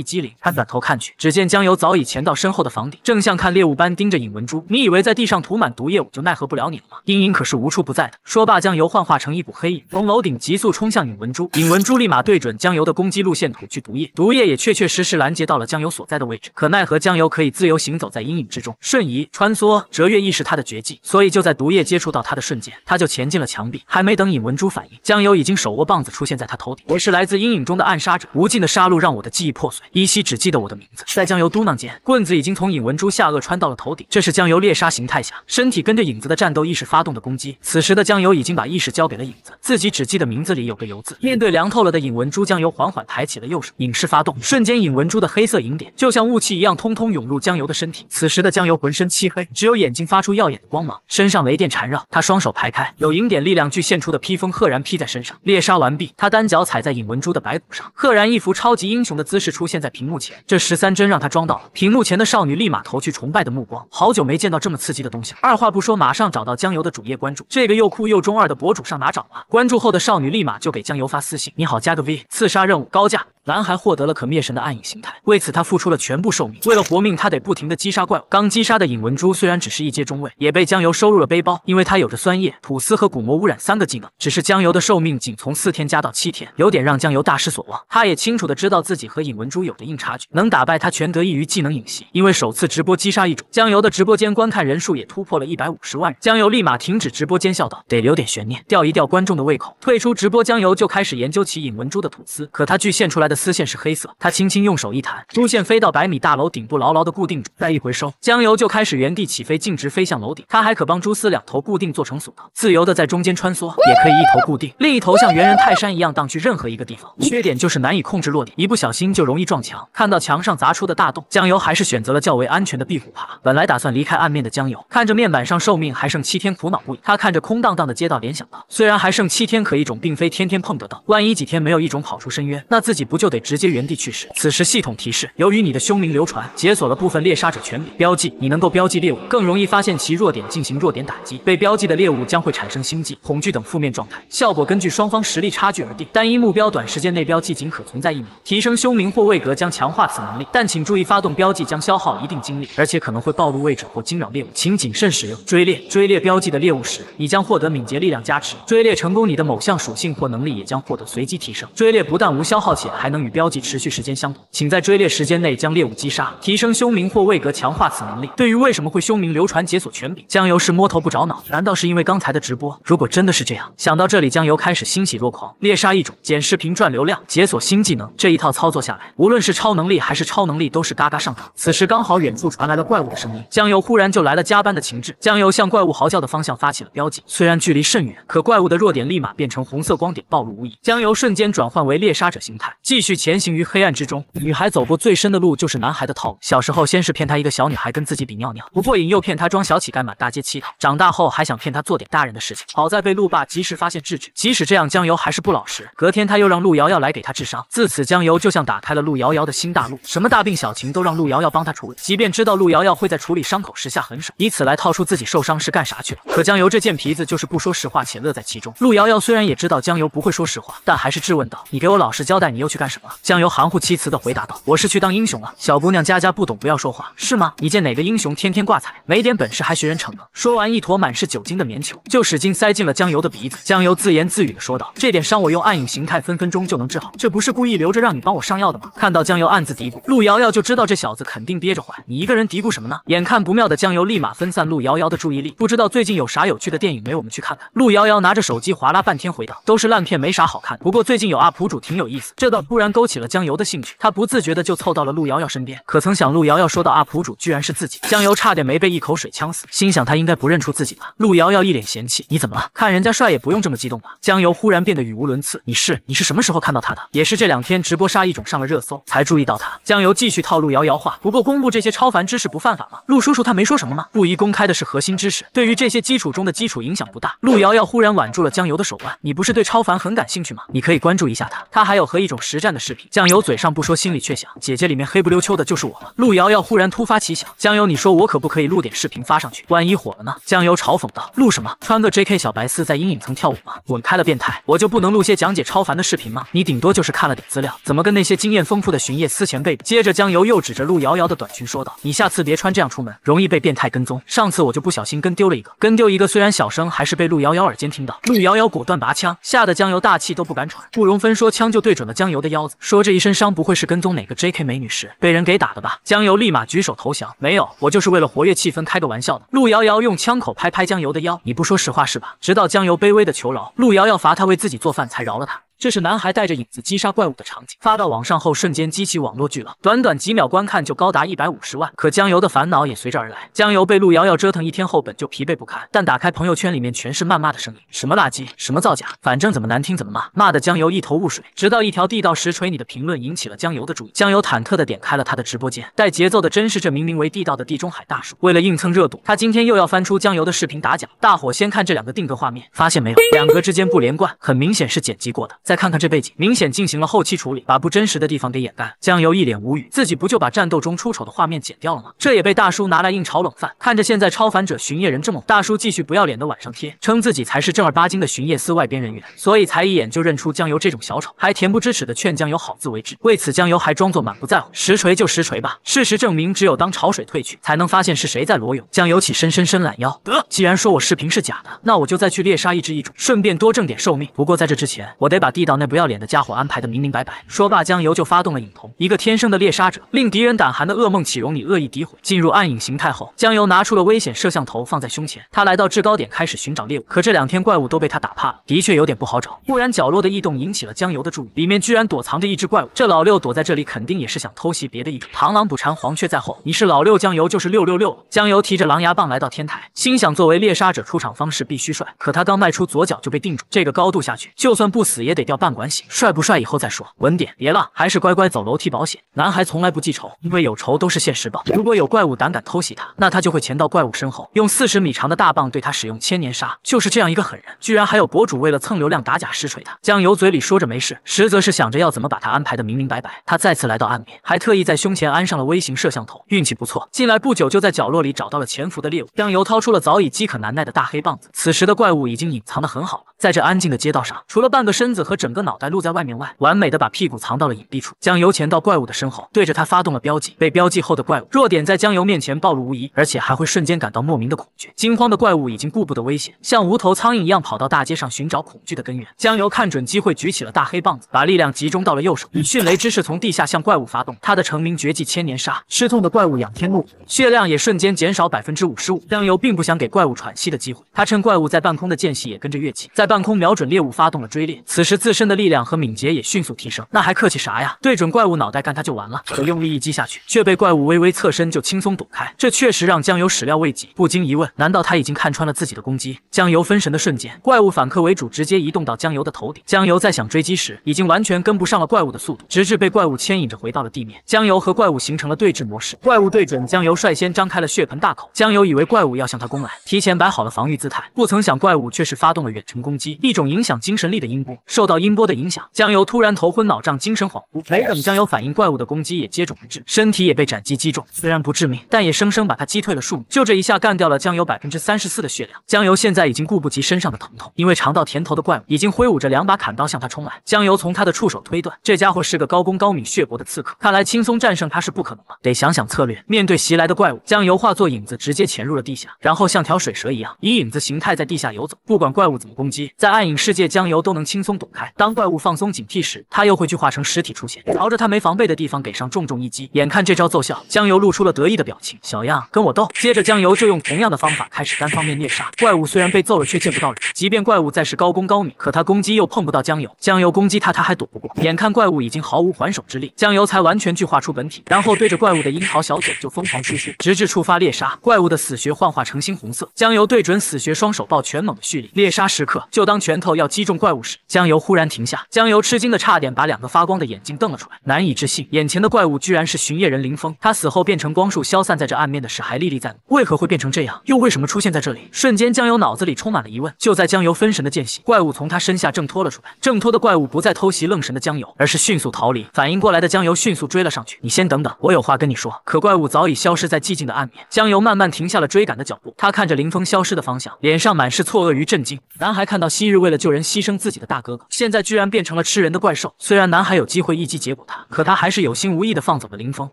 A: 激灵，他转头看去，只见江油早已潜到身后的房顶，正像看猎物般盯着尹文珠。你以为在地上涂满毒液我就奈何不了你了吗？阴影可是无处不在的。说罢，江油幻化成一股黑影，从楼顶急速冲向尹文珠。尹文珠立马对准江油的攻击路线吐去毒液，毒液也确确实实拦截到了江油所在的位置。可奈何江油可以自由行走在阴影之中，瞬移、穿梭、折月亦是他的绝技，所以就在毒液接触到他的瞬间，他就潜进了墙壁。还没等尹文珠反应，江油已经手握棒子出现在他头顶。我是来自阴影中的暗杀者，无尽的杀戮。让我的记忆破碎，依稀只记得我的名字。在江油嘟囔间，棍子已经从尹文珠下颚穿到了头顶。这是江油猎杀形态下，身体跟着影子的战斗意识发动的攻击。此时的江油已经把意识交给了影子，自己只记得名字里有个游字。面对凉透了的影文珠，江油缓缓抬起了右手，影视发动，瞬间尹文珠的黑色影点就像雾气一样，通通涌入江油的身体。此时的江油浑身漆黑，只有眼睛发出耀眼的光芒，身上雷电缠绕。他双手排开，有影点力量巨现出的披风赫然披在身上。猎杀完毕，他单脚踩在尹文珠的白骨上，赫然一幅超级。英雄的姿势出现在屏幕前，这十三帧让他装到了。屏幕前的少女立马投去崇拜的目光，好久没见到这么刺激的东西，了。二话不说，马上找到江油的主页关注。这个又酷又中二的博主上哪找啊？关注后的少女立马就给江油发私信：“你好，加个 V，刺杀任务，高价。”男孩获得了可灭神的暗影形态，为此他付出了全部寿命。为了活命，他得不停的击杀怪物。刚击杀的尹文珠虽然只是一阶中位，也被江油收入了背包，因为他有着酸液、吐司和骨膜污染三个技能。只是江油的寿命仅从四天加到七天，有点让江油大失所望。他也清楚的知道自己和尹文珠有着硬差距，能打败他全得益于技能影袭。因为首次直播击杀一种，江油的直播间观看人数也突破了一百五十万人。江油立马停止直播间，笑道：“得留点悬念，吊一吊观众的胃口。”退出直播，江油就开始研究起尹文珠的吐司，可他局献出来的。丝线是黑色，他轻轻用手一弹，珠线飞到百米大楼顶部，牢牢的固定住，再一回收，江油就开始原地起飞，径直飞向楼顶。他还可帮蛛丝两头固定，做成索道，自由的在中间穿梭，也可以一头固定，另一头像猿人泰山一样荡去任何一个地方。缺点就是难以控制落地，一不小心就容易撞墙。看到墙上砸出的大洞，江油还是选择了较为安全的壁虎爬。本来打算离开暗面的江油，看着面板上寿命还剩七天，苦恼不已。他看着空荡荡的街道，联想到虽然还剩七天，可一种并非天天碰得到，万一几天没有一种跑出深渊，那自己不？就？就得直接原地去世。此时系统提示：由于你的凶名流传，解锁了部分猎杀者权柄，标记你能够标记猎物，更容易发现其弱点进行弱点打击。被标记的猎物将会产生心悸、恐惧等负面状态，效果根据双方实力差距而定。单一目标短时间内标记仅可存在一秒。提升凶名或位格将强化此能力，但请注意，发动标记将消耗一定精力，而且可能会暴露位置或惊扰猎物，请谨慎使用。追猎追猎标记的猎物时，你将获得敏捷、力量加持。追猎成功，你的某项属性或能力也将获得随机提升。追猎不但无消耗且还。能与标记持续时间相同，请在追猎时间内将猎物击杀，提升凶名或位格强化此能力。对于为什么会凶名流传，解锁权柄，江由是摸头不着脑。难道是因为刚才的直播？如果真的是这样，想到这里，江由开始欣喜若狂，猎杀一种剪视频赚流量，解锁新技能。这一套操作下来，无论是超能力还是超能力，都是嘎嘎上档。此时刚好远处传来了怪物的声音，江由忽然就来了加班的情志。江由向怪物嚎叫的方向发起了标记，虽然距离甚远，可怪物的弱点立马变成红色光点暴露无遗。江由瞬间转换为猎杀者形态，继。继续前行于黑暗之中，女孩走过最深的路就是男孩的套路。小时候先是骗他一个小女孩跟自己比尿尿，不过瘾又骗他装小乞丐满大街乞讨。长大后还想骗他做点大人的事情，好在被路霸及时发现制止。即使这样，江油还是不老实。隔天他又让陆瑶瑶来给他治伤，自此江油就像打开了陆瑶瑶的新大陆，什么大病小情都让陆瑶瑶帮他处理。即便知道陆瑶瑶会在处理伤口时下狠手，以此来套出自己受伤是干啥去了，可江油这贱皮子就是不说实话，且乐在其中。陆瑶瑶虽然也知道江油不会说实话，但还是质问道：“你给我老实交代，你又去干？”什么？江油含糊其辞的回答道：“我是去当英雄了。”小姑娘佳佳不懂，不要说话，是吗？你见哪个英雄天天挂彩，没点本事还学人逞能？说完，一坨满是酒精的棉球就使劲塞进了江油的鼻子。江油自言自语地说道：“这点伤，我用暗影形态分分钟就能治好，这不是故意留着让你帮我上药的吗？”看到江油暗自嘀咕，陆瑶瑶就知道这小子肯定憋着坏。你一个人嘀咕什么呢？眼看不妙的江油立马分散陆瑶瑶的注意力。不知道最近有啥有趣的电影没？我们去看看。陆瑶瑶拿着手机划拉半天，回道：“都是烂片，没啥好看。不过最近有阿普主挺有意思。”这倒突然。然勾起了江游的兴趣，他不自觉的就凑到了陆瑶瑶身边。可曾想，陆瑶瑶说到阿普主居然是自己，江游差点没被一口水呛死，心想他应该不认出自己吧。陆瑶瑶一脸嫌弃：“你怎么了？看人家帅也不用这么激动吧。”江游忽然变得语无伦次：“你是你是什么时候看到他的？也是这两天直播杀一种上了热搜才注意到他。”江游继续套路瑶瑶话，不过公布这些超凡知识不犯法吗？陆叔叔他没说什么吗？不宜公开的是核心知识，对于这些基础中的基础影响不大。陆瑶瑶忽然挽住了江游的手腕：“你不是对超凡很感兴趣吗？你可以关注一下他，他还有和一种实战。”的视频，江油嘴上不说，心里却想，姐姐里面黑不溜秋的就是我了。陆瑶瑶忽然突发奇想，江油，你说我可不可以录点视频发上去，万一火了呢？江油嘲讽道，录什么，穿个 J K 小白丝在阴影层跳舞吗？滚开了，变态！我就不能录些讲解超凡的视频吗？你顶多就是看了点资料，怎么跟那些经验丰富的巡夜司前辈比？接着江油又指着陆瑶瑶的短裙说道，你下次别穿这样出门，容易被变态跟踪。上次我就不小心跟丢了一个，跟丢一个，虽然小声，还是被陆瑶瑶耳尖听到。陆瑶瑶果断拔枪，吓得江油大气都不敢喘，不容分说，枪就对准了江油的。腰子说：“这一身伤不会是跟踪哪个 J.K. 美女时被人给打的吧？”江油立马举手投降：“没有，我就是为了活跃气氛，开个玩笑的。”陆瑶瑶用枪口拍拍江油的腰：“你不说实话是吧？”直到江油卑微的求饶，陆瑶瑶罚他为自己做饭才饶了他。这是男孩带着影子击杀怪物的场景，发到网上后瞬间激起网络巨浪，短短几秒观看就高达一百五十万。可江游的烦恼也随着而来，江游被陆瑶瑶折腾一天后，本就疲惫不堪，但打开朋友圈，里面全是谩骂的声音，什么垃圾，什么造假，反正怎么难听怎么骂，骂的江游一头雾水。直到一条地道实锤你的评论引起了江游的注意，江游忐忑的点开了他的直播间。带节奏的真是这明明为地道的地中海大叔，为了硬蹭热度，他今天又要翻出江游的视频打假。大伙先看这两个定格画面，发现没有，两格之间不连贯，很明显是剪辑过的。再看看这背景，明显进行了后期处理，把不真实的地方给掩盖。江游一脸无语，自己不就把战斗中出丑的画面剪掉了吗？这也被大叔拿来硬炒冷饭。看着现在超凡者巡夜人这么火，大叔继续不要脸的晚上贴，称自己才是正儿八经的巡夜司外边人员，所以才一眼就认出江游这种小丑，还恬不知耻的劝江游好自为之。为此，江游还装作满不在乎，实锤就实锤吧。事实证明，只有当潮水退去，才能发现是谁在裸泳。江游起身伸伸懒腰，得，既然说我视频是假的，那我就再去猎杀一只异种，顺便多挣点寿命。不过在这之前，我得把第到那不要脸的家伙安排的明明白白。说罢，江油就发动了影瞳，一个天生的猎杀者，令敌人胆寒的噩梦，岂容你恶意诋毁？进入暗影形态后，江油拿出了危险摄像头，放在胸前。他来到制高点，开始寻找猎物。可这两天怪物都被他打怕了，的确有点不好找。忽然角落的异动引起了江油的注意，里面居然躲藏着一只怪物。这老六躲在这里，肯定也是想偷袭别的异种。螳螂捕蝉，黄雀在后。你是老六，江油就是六六六江油提着狼牙棒来到天台，心想作为猎杀者出场方式必须帅。可他刚迈出左脚就被定住，这个高度下去，就算不死也得掉。半管血，帅不帅？以后再说，稳点，别浪，还是乖乖走楼梯保险。男孩从来不记仇，因为有仇都是现实报。如果有怪物胆敢偷袭他，那他就会潜到怪物身后，用四十米长的大棒对他使用千年杀。就是这样一个狠人，居然还有博主为了蹭流量打假实锤他。江油嘴里说着没事，实则是想着要怎么把他安排的明明白白。他再次来到岸边，还特意在胸前安上了微型摄像头。运气不错，进来不久就在角落里找到了潜伏的猎物。江油掏出了早已饥渴难耐的大黑棒子。此时的怪物已经隐藏的很好了，在这安静的街道上，除了半个身子和。和整个脑袋露在外面外，完美的把屁股藏到了隐蔽处，将油潜到怪物的身后，对着他发动了标记。被标记后的怪物弱点在江油面前暴露无遗，而且还会瞬间感到莫名的恐惧。惊慌的怪物已经顾不得危险，像无头苍蝇一样跑到大街上寻找恐惧的根源。江油看准机会，举起了大黑棒子，把力量集中到了右手，以迅雷之势从地下向怪物发动他的成名绝技千年杀。吃痛的怪物仰天怒吼，血量也瞬间减少百分之五十五。江油并不想给怪物喘息的机会，他趁怪物在半空的间隙也跟着跃起，在半空瞄准猎物发动了追猎。此时。自身的力量和敏捷也迅速提升，那还客气啥呀？对准怪物脑袋干他就完了。可用力一击下去，却被怪物微微侧身就轻松躲开，这确实让江油始料未及。不禁疑问：难道他已经看穿了自己的攻击？江油分神的瞬间，怪物反客为主，直接移动到江油的头顶。江油在想追击时，已经完全跟不上了怪物的速度，直至被怪物牵引着回到了地面。江油和怪物形成了对峙模式，怪物对准江油，率先张开了血盆大口。江油以为怪物要向他攻来，提前摆好了防御姿态，不曾想怪物却是发动了远程攻击，一种影响精神力的音波，受到。到音波的影响，江油突然头昏脑胀，精神恍惚。没等江油反应，怪物的攻击也接踵而至，身体也被斩击击中。虽然不致命，但也生生把他击退了数米。就这一下，干掉了江油百分之三十四的血量。江油现在已经顾不及身上的疼痛，因为尝到甜头的怪物已经挥舞着两把砍刀向他冲来。江油从他的触手推断，这家伙是个高攻高敏血薄的刺客，看来轻松战胜他是不可能了，得想想策略。面对袭来的怪物，江油化作影子，直接潜入了地下，然后像条水蛇一样，以影子形态在地下游走。不管怪物怎么攻击，在暗影世界，江油都能轻松躲开。当怪物放松警惕时，他又会聚化成实体出现，朝着他没防备的地方给上重重一击。眼看这招奏效，江油露出了得意的表情。小样，跟我斗！接着江油就用同样的方法开始单方面猎杀怪物。虽然被揍了，却见不到人。即便怪物再是高攻高敏，可他攻击又碰不到江油，江油攻击他，他还躲不过。眼看怪物已经毫无还手之力，江油才完全聚化出本体，然后对着怪物的樱桃小嘴就疯狂输出，直至触发猎杀。怪物的死穴幻化成猩红色，江油对准死穴，双手抱拳猛的蓄力。猎杀时刻，就当拳头要击中怪物时，江油忽。突然停下，江游吃惊的差点把两个发光的眼睛瞪了出来，难以置信，眼前的怪物居然是巡夜人林峰。他死后变成光束消散在这暗面的事还历历在目，为何会变成这样，又为什么出现在这里？瞬间江游脑子里充满了疑问。就在江游分神的间隙，怪物从他身下挣脱了出来，挣脱的怪物不再偷袭愣神的江游，而是迅速逃离。反应过来的江游迅速追了上去。你先等等，我有话跟你说。可怪物早已消失在寂静的暗面，江游慢慢停下了追赶的脚步，他看着林峰消失的方向，脸上满是错愕与震惊。男孩看到昔日为了救人牺牲自己的大哥哥。现在居然变成了吃人的怪兽，虽然男孩有机会一击结果他，可他还是有心无意的放走了林峰。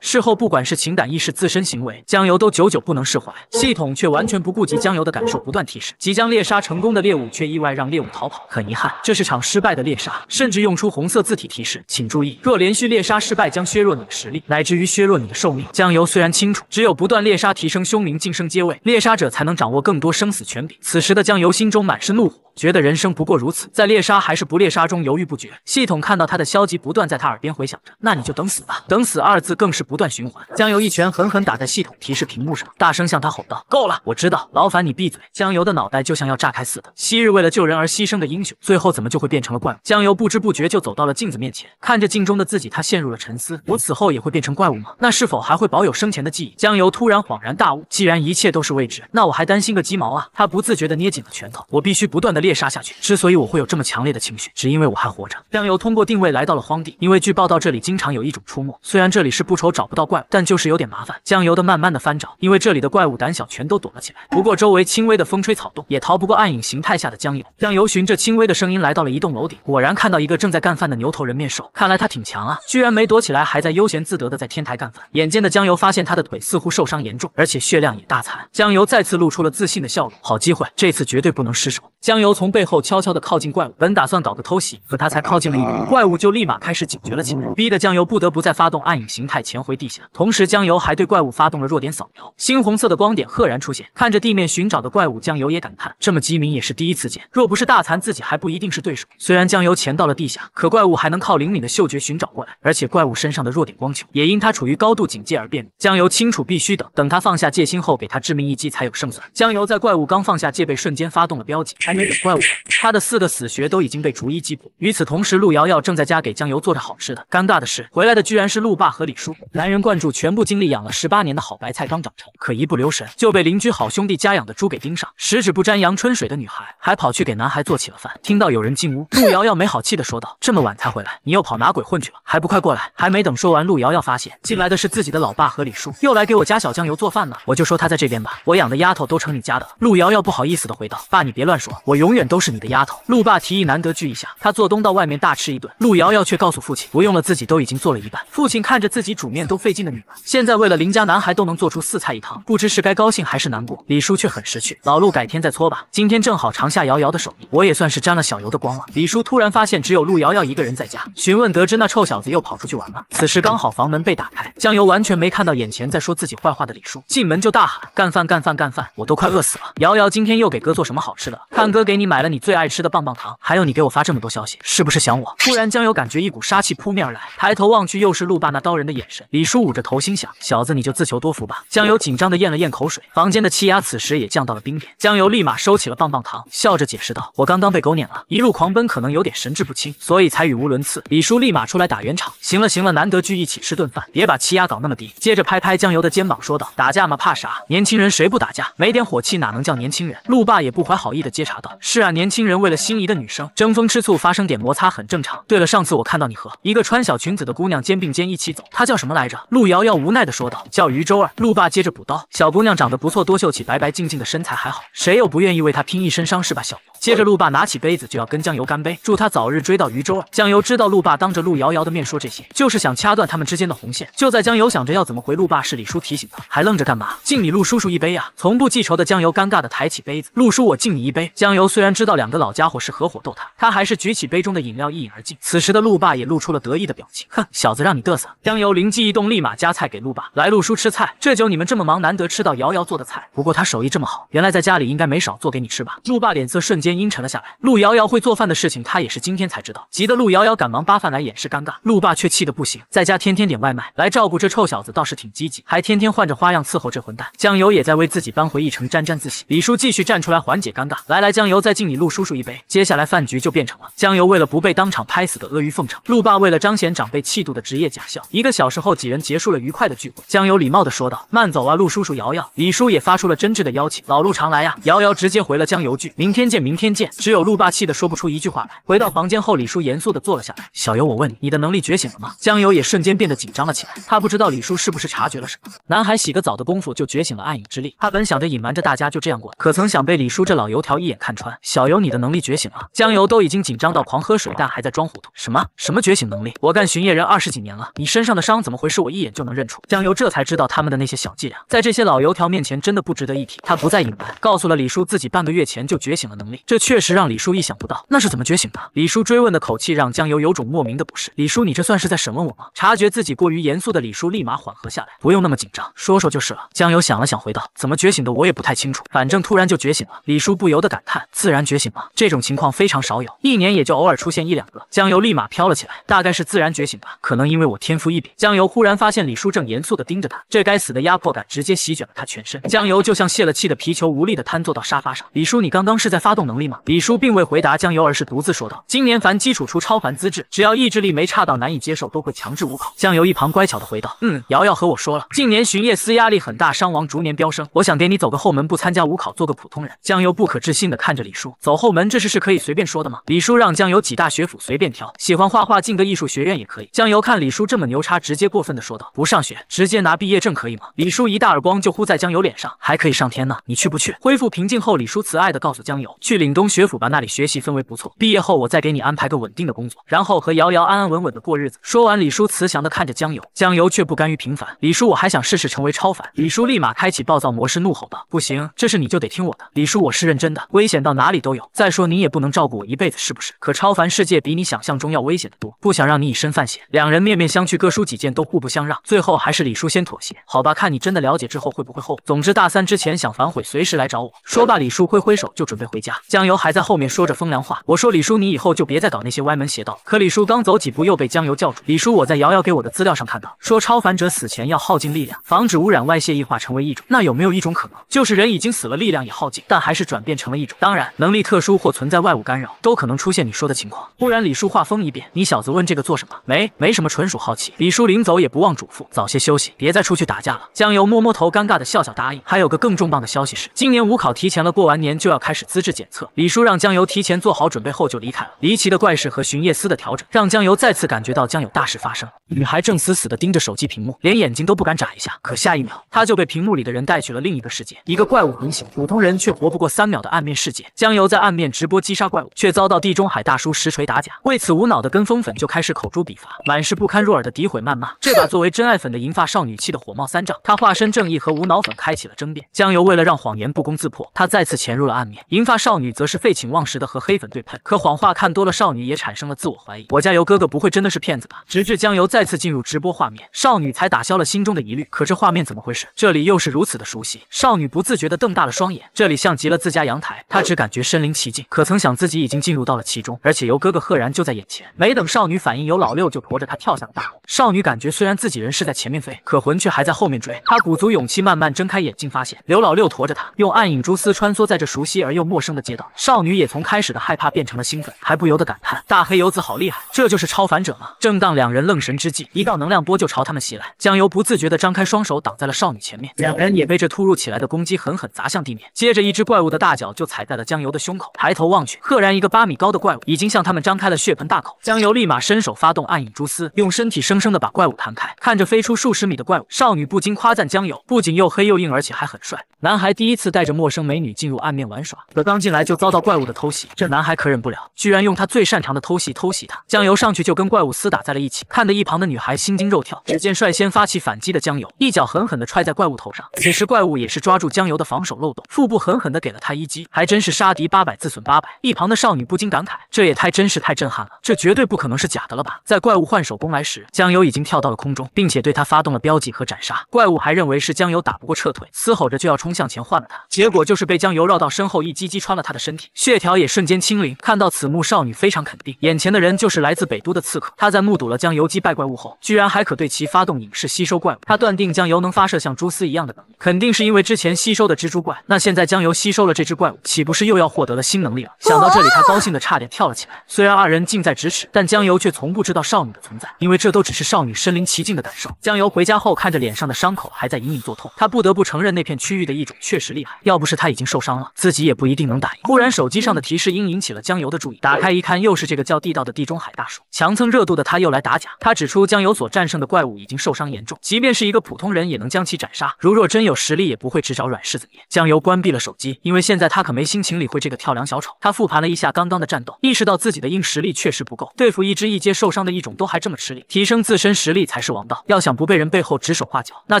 A: 事后不管是情感意识、自身行为，江油都久久不能释怀。系统却完全不顾及江油的感受，不断提示即将猎杀成功的猎物，却意外让猎物逃跑，很遗憾，这是场失败的猎杀。甚至用出红色字体提示，请注意，若连续猎杀失败，将削弱你的实力，乃至于削弱你的寿命。江油虽然清楚，只有不断猎杀，提升凶名，晋升阶位，猎杀者才能掌握更多生死权柄。此时的江油心中满是怒火。觉得人生不过如此，在猎杀还是不猎杀中犹豫不决。系统看到他的消极，不断在他耳边回响着：“那你就等死吧。”等死二字更是不断循环。江油一拳狠狠打在系统提示屏幕上，大声向他吼道：“够了！我知道，劳烦你闭嘴。”江油的脑袋就像要炸开似的。昔日为了救人而牺牲的英雄，最后怎么就会变成了怪物？江油不知不觉就走到了镜子面前，看着镜中的自己，他陷入了沉思：我此后也会变成怪物吗？那是否还会保有生前的记忆？江油突然恍然大悟：既然一切都是未知，那我还担心个鸡毛啊！他不自觉地捏紧了拳头。我必须不断地猎。猎杀下去，之所以我会有这么强烈的情绪，只因为我还活着。江游通过定位来到了荒地，因为据报道这里经常有一种出没。虽然这里是不愁找不到怪物，但就是有点麻烦。江油的慢慢的翻找，因为这里的怪物胆小，全都躲了起来。不过周围轻微的风吹草动也逃不过暗影形态下的江油。江油循着轻微的声音来到了一栋楼顶，果然看到一个正在干饭的牛头人面兽，看来他挺强啊，居然没躲起来，还在悠闲自得的在天台干饭。眼尖的江油发现他的腿似乎受伤严重，而且血量也大残。江油再次露出了自信的笑容，好机会，这次绝对不能失手。江油。从背后悄悄地靠近怪物，本打算搞个偷袭，可他才靠近了一步，怪物就立马开始警觉了起来，逼得酱油不得不再发动暗影形态潜回地下。同时，酱油还对怪物发动了弱点扫描，猩红色的光点赫然出现。看着地面寻找的怪物，酱油也感叹：这么机敏也是第一次见。若不是大残，自己还不一定是对手。虽然酱油潜到了地下，可怪物还能靠灵敏的嗅觉寻找过来，而且怪物身上的弱点光球也因他处于高度警戒而变。酱油清楚，必须等等他放下戒心后，给他致命一击才有胜算。酱油在怪物刚放下戒备瞬间发动了标记，还没等。怪物，他的四个死穴都已经被逐一击破。与此同时，陆瑶瑶正在家给江油做着好吃的。尴尬的是，回来的居然是陆爸和李叔。男人灌注全部精力养了十八年的好白菜刚长成，可一不留神就被邻居好兄弟家养的猪给盯上。十指不沾阳春水的女孩还跑去给男孩做起了饭。听到有人进屋，陆瑶瑶没好气的说道：“这么晚才回来，你又跑哪鬼混去了？还不快过来！”还没等说完，陆瑶瑶发现进来的是自己的老爸和李叔，又来给我家小江油做饭呢。我就说他在这边吧，我养的丫头都成你家的。了。陆瑶瑶不好意思的回道：“爸，你别乱说，我永远。”远都是你的丫头。陆爸提议难得聚一下，他做东到外面大吃一顿。陆瑶瑶却告诉父亲不用了，自己都已经做了一半。父亲看着自己煮面都费劲的女儿，现在为了邻家男孩都能做出四菜一汤，不知是该高兴还是难过。李叔却很识趣，老陆改天再搓吧，今天正好尝下瑶瑶的手艺，我也算是沾了小尤的光了。李叔突然发现只有陆瑶瑶一个人在家，询问得知那臭小子又跑出去玩了。此时刚好房门被打开，江尤完全没看到眼前在说自己坏话的李叔，进门就大喊干饭干饭干饭，我都快饿死了。瑶瑶今天又给哥做什么好吃的？看哥给。你买了你最爱吃的棒棒糖，还有你给我发这么多消息，是不是想我？突然江油感觉一股杀气扑面而来，抬头望去，又是陆霸那刀人的眼神。李叔捂着头，心想：小子你就自求多福吧。江油紧张的咽了咽口水，房间的气压此时也降到了冰点。江油立马收起了棒棒糖，笑着解释道：我刚刚被狗撵了，一路狂奔，可能有点神志不清，所以才语无伦次。李叔立马出来打圆场：行了行了，难得聚一起吃顿饭，别把气压搞那么低。接着拍拍江油的肩膀说道：打架嘛，怕啥？年轻人谁不打架？没点火气哪能叫年轻人？陆霸也不怀好意的接茬道。是啊，年轻人为了心仪的女生争风吃醋，发生点摩擦很正常。对了，上次我看到你和一个穿小裙子的姑娘肩并肩一起走，她叫什么来着？陆遥遥无奈的说道，叫余周儿。陆爸接着补刀，小姑娘长得不错，多秀气，白白净净的身材还好，谁又不愿意为她拼一身伤势吧？小。接着，陆爸拿起杯子就要跟江油干杯，祝他早日追到余周儿。江油知道陆爸当着陆瑶瑶的面说这些，就是想掐断他们之间的红线。就在江油想着要怎么回，陆爸是李叔提醒他，还愣着干嘛？敬你陆叔叔一杯啊！从不记仇的江油尴尬的抬起杯子，陆叔，我敬你一杯。江油。虽然知道两个老家伙是合伙逗他，他还是举起杯中的饮料一饮而尽。此时的路霸也露出了得意的表情，哼，小子让你嘚瑟。江游灵机一动，立马夹菜给路霸，来路叔吃菜。这酒你们这么忙，难得吃到瑶瑶做的菜。不过他手艺这么好，原来在家里应该没少做给你吃吧？路霸脸色瞬间阴沉了下来。路瑶瑶会做饭的事情，他也是今天才知道，急得路瑶瑶赶忙扒饭来掩饰尴尬。路霸却气得不行，在家天天点外卖来照顾这臭小子，倒是挺积极，还天天换着花样伺候这混蛋。江游也在为自己扳回一城沾沾自喜。李叔继续站出来缓解尴尬，来来，江游在。再敬你陆叔叔一杯，接下来饭局就变成了江游为了不被当场拍死的阿谀奉承，陆爸为了彰显长辈气度的职业假笑。一个小时后，几人结束了愉快的聚会。江游礼貌的说道：“慢走啊，陆叔叔。”瑶瑶，李叔也发出了真挚的邀请：“老陆常来呀。”瑶瑶直接回了江游句：“明天见，明天见。”只有陆爸气得说不出一句话来。回到房间后，李叔严肃的坐了下来：“小游，我问你，你的能力觉醒了吗？”江游也瞬间变得紧张了起来，他不知道李叔是不是察觉了什么。男孩洗个澡的功夫就觉醒了暗影之力，他本想着隐瞒着大家就这样过，可曾想被李叔这老油条一眼看穿。小游，你的能力觉醒了！江游都已经紧张到狂喝水，但还在装糊涂。什么什么觉醒能力？我干巡夜人二十几年了，你身上的伤怎么回事？我一眼就能认出。江游这才知道他们的那些小伎俩，在这些老油条面前真的不值得一提。他不再隐瞒，告诉了李叔自己半个月前就觉醒了能力，这确实让李叔意想不到。那是怎么觉醒的？李叔追问的口气让江游有种莫名的不适。李叔，你这算是在审问我吗？察觉自己过于严肃的李叔立马缓和下来，不用那么紧张，说说就是了。江游想了想，回道：怎么觉醒的我也不太清楚，反正突然就觉醒了。李叔不由得感叹自。自然觉醒吗？这种情况非常少有，一年也就偶尔出现一两个。江油立马飘了起来，大概是自然觉醒吧，可能因为我天赋异禀。江油忽然发现李叔正严肃的盯着他，这该死的压迫感直接席卷了他全身。江油就像泄了气的皮球，无力的瘫坐到沙发上。李叔，你刚刚是在发动能力吗？李叔并未回答江油，而是独自说道：今年凡基础出超凡资质，只要意志力没差到难以接受，都会强制无考。江油一旁乖巧的回道：嗯，瑶瑶和我说了，近年巡夜司压力很大，伤亡逐年飙升，我想给你走个后门，不参加无考，做个普通人。江油不可置信的看着李叔。叔走后门这事是可以随便说的吗？李叔让江油几大学府随便挑，喜欢画画进个艺术学院也可以。江油看李叔这么牛叉，直接过分的说道：不上学，直接拿毕业证可以吗？李叔一大耳光就呼在江油脸上，还可以上天呢，你去不去？恢复平静后，李叔慈爱的告诉江油：“去岭东学府吧，那里学习氛围不错，毕业后我再给你安排个稳定的工作，然后和瑶瑶安安稳稳的过日子。说完，李叔慈祥的看着江油，江油却不甘于平凡。李叔，我还想试试成为超凡。李叔立马开启暴躁模式，怒吼道：不行，这事你就得听我的。李叔，我是认真的，危险到哪？哪里都有。再说你也不能照顾我一辈子，是不是？可超凡世界比你想象中要危险的多，不想让你以身犯险。两人面面相觑，各抒己见，都互不相让。最后还是李叔先妥协，好吧，看你真的了解之后会不会后悔。总之大三之前想反悔，随时来找我。说罢，李叔挥挥手就准备回家。江游还在后面说着风凉话，我说李叔你以后就别再搞那些歪门邪道。可李叔刚走几步，又被江游叫住。李叔，我在瑶瑶给我的资料上看到，说超凡者死前要耗尽力量，防止污染外泄异化成为异种。那有没有一种可能，就是人已经死了，力量也耗尽，但还是转变成了一种？当然。能力特殊或存在外物干扰，都可能出现你说的情况。忽然，李叔话锋一变：“你小子问这个做什么？没，没什么，纯属好奇。”李叔临走也不忘嘱咐：“早些休息，别再出去打架了。”江游摸摸头，尴尬的笑笑答应。还有个更重磅的消息是，今年五考提前了，过完年就要开始资质检测。李叔让江游提前做好准备后就离开了。离奇的怪事和巡夜司的调整，让江游再次感觉到将有大事发生。女孩正死死的盯着手机屏幕，连眼睛都不敢眨一下。可下一秒，她就被屏幕里的人带去了另一个世界，一个怪物横行，普通人却活不过三秒的暗面世界。江游在暗面直播击杀怪物，却遭到地中海大叔实锤打假，为此无脑的跟风粉就开始口诛笔伐，满是不堪入耳的诋毁谩骂。这把作为真爱粉的银发少女气得火冒三丈，她化身正义和无脑粉开启了争辩。江游为了让谎言不攻自破，他再次潜入了暗面，银发少女则是废寝忘食的和黑粉对喷。可谎话看多了，少女也产生了自我怀疑，我家游哥哥不会真的是骗子吧？直至江游再次进入直播画面，少女才打消了心中的疑虑。可这画面怎么回事？这里又是如此的熟悉，少女不自觉地瞪大了双眼，这里像极了自家阳台，她只敢。感觉身临其境，可曾想自己已经进入到了其中，而且尤哥哥赫然就在眼前。没等少女反应，由老六就驮着她跳下了大楼。少女感觉虽然自己人是在前面飞，可魂却还在后面追。她鼓足勇气，慢慢睁开眼睛，发现刘老六驮着她，用暗影蛛丝穿梭在这熟悉而又陌生的街道。少女也从开始的害怕变成了兴奋，还不由得感叹：大黑游子好厉害，这就是超凡者吗？正当两人愣神之际，一道能量波就朝他们袭来。江游不自觉的张开双手挡在了少女前面，两人也被这突如其来的攻击狠狠砸向地面。接着一只怪物的大脚就踩在了江。油的胸口，抬头望去，赫然一个八米高的怪物已经向他们张开了血盆大口。江油立马伸手发动暗影蛛丝，用身体生生的把怪物弹开。看着飞出数十米的怪物，少女不禁夸赞江油，不仅又黑又硬，而且还很帅。男孩第一次带着陌生美女进入暗面玩耍，可刚进来就遭到怪物的偷袭，这男孩可忍不了，居然用他最擅长的偷袭偷袭他。江油上去就跟怪物厮打在了一起，看得一旁的女孩心惊肉跳。只见率先发起反击的江油一脚狠狠的踹在怪物头上，此时怪物也是抓住江油的防守漏洞，腹部狠狠的给了他一击，还真是杀。阿迪八百自损八百，一旁的少女不禁感慨：“这也太真是太震撼了，这绝对不可能是假的了吧？”在怪物换手攻来时，江油已经跳到了空中，并且对他发动了标记和斩杀。怪物还认为是江油打不过撤退，嘶吼着就要冲向前换了他，结果就是被江油绕到身后一击击穿了他的身体，血条也瞬间清零。看到此幕，少女非常肯定，眼前的人就是来自北都的刺客。他在目睹了江油击败怪物后，居然还可对其发动影视吸收怪物。他断定江油能发射像蛛丝一样的能力，肯定是因为之前吸收的蜘蛛怪。那现在江油吸收了这只怪物，岂不是又？要获得了新能力了，想到这里，他高兴的差点跳了起来。虽然二人近在咫尺，但江游却从不知道少女的存在，因为这都只是少女身临其境的感受。江游回家后，看着脸上的伤口还在隐隐作痛，他不得不承认那片区域的异种确实厉害，要不是他已经受伤了，自己也不一定能打赢。忽然，手机上的提示音引起了江游的注意，打开一看，又是这个叫地道的地中海大叔，强蹭热度的他又来打假。他指出江游所战胜的怪物已经受伤严重，即便是一个普通人也能将其斩杀，如若真有实力，也不会只找软柿子捏。江游关闭了手机，因为现在他可没心情理。会这个跳梁小丑，他复盘了一下刚刚的战斗，意识到自己的硬实力确实不够，对付一只一阶受伤的异种都还这么吃力，提升自身实力才是王道。要想不被人背后指手画脚，那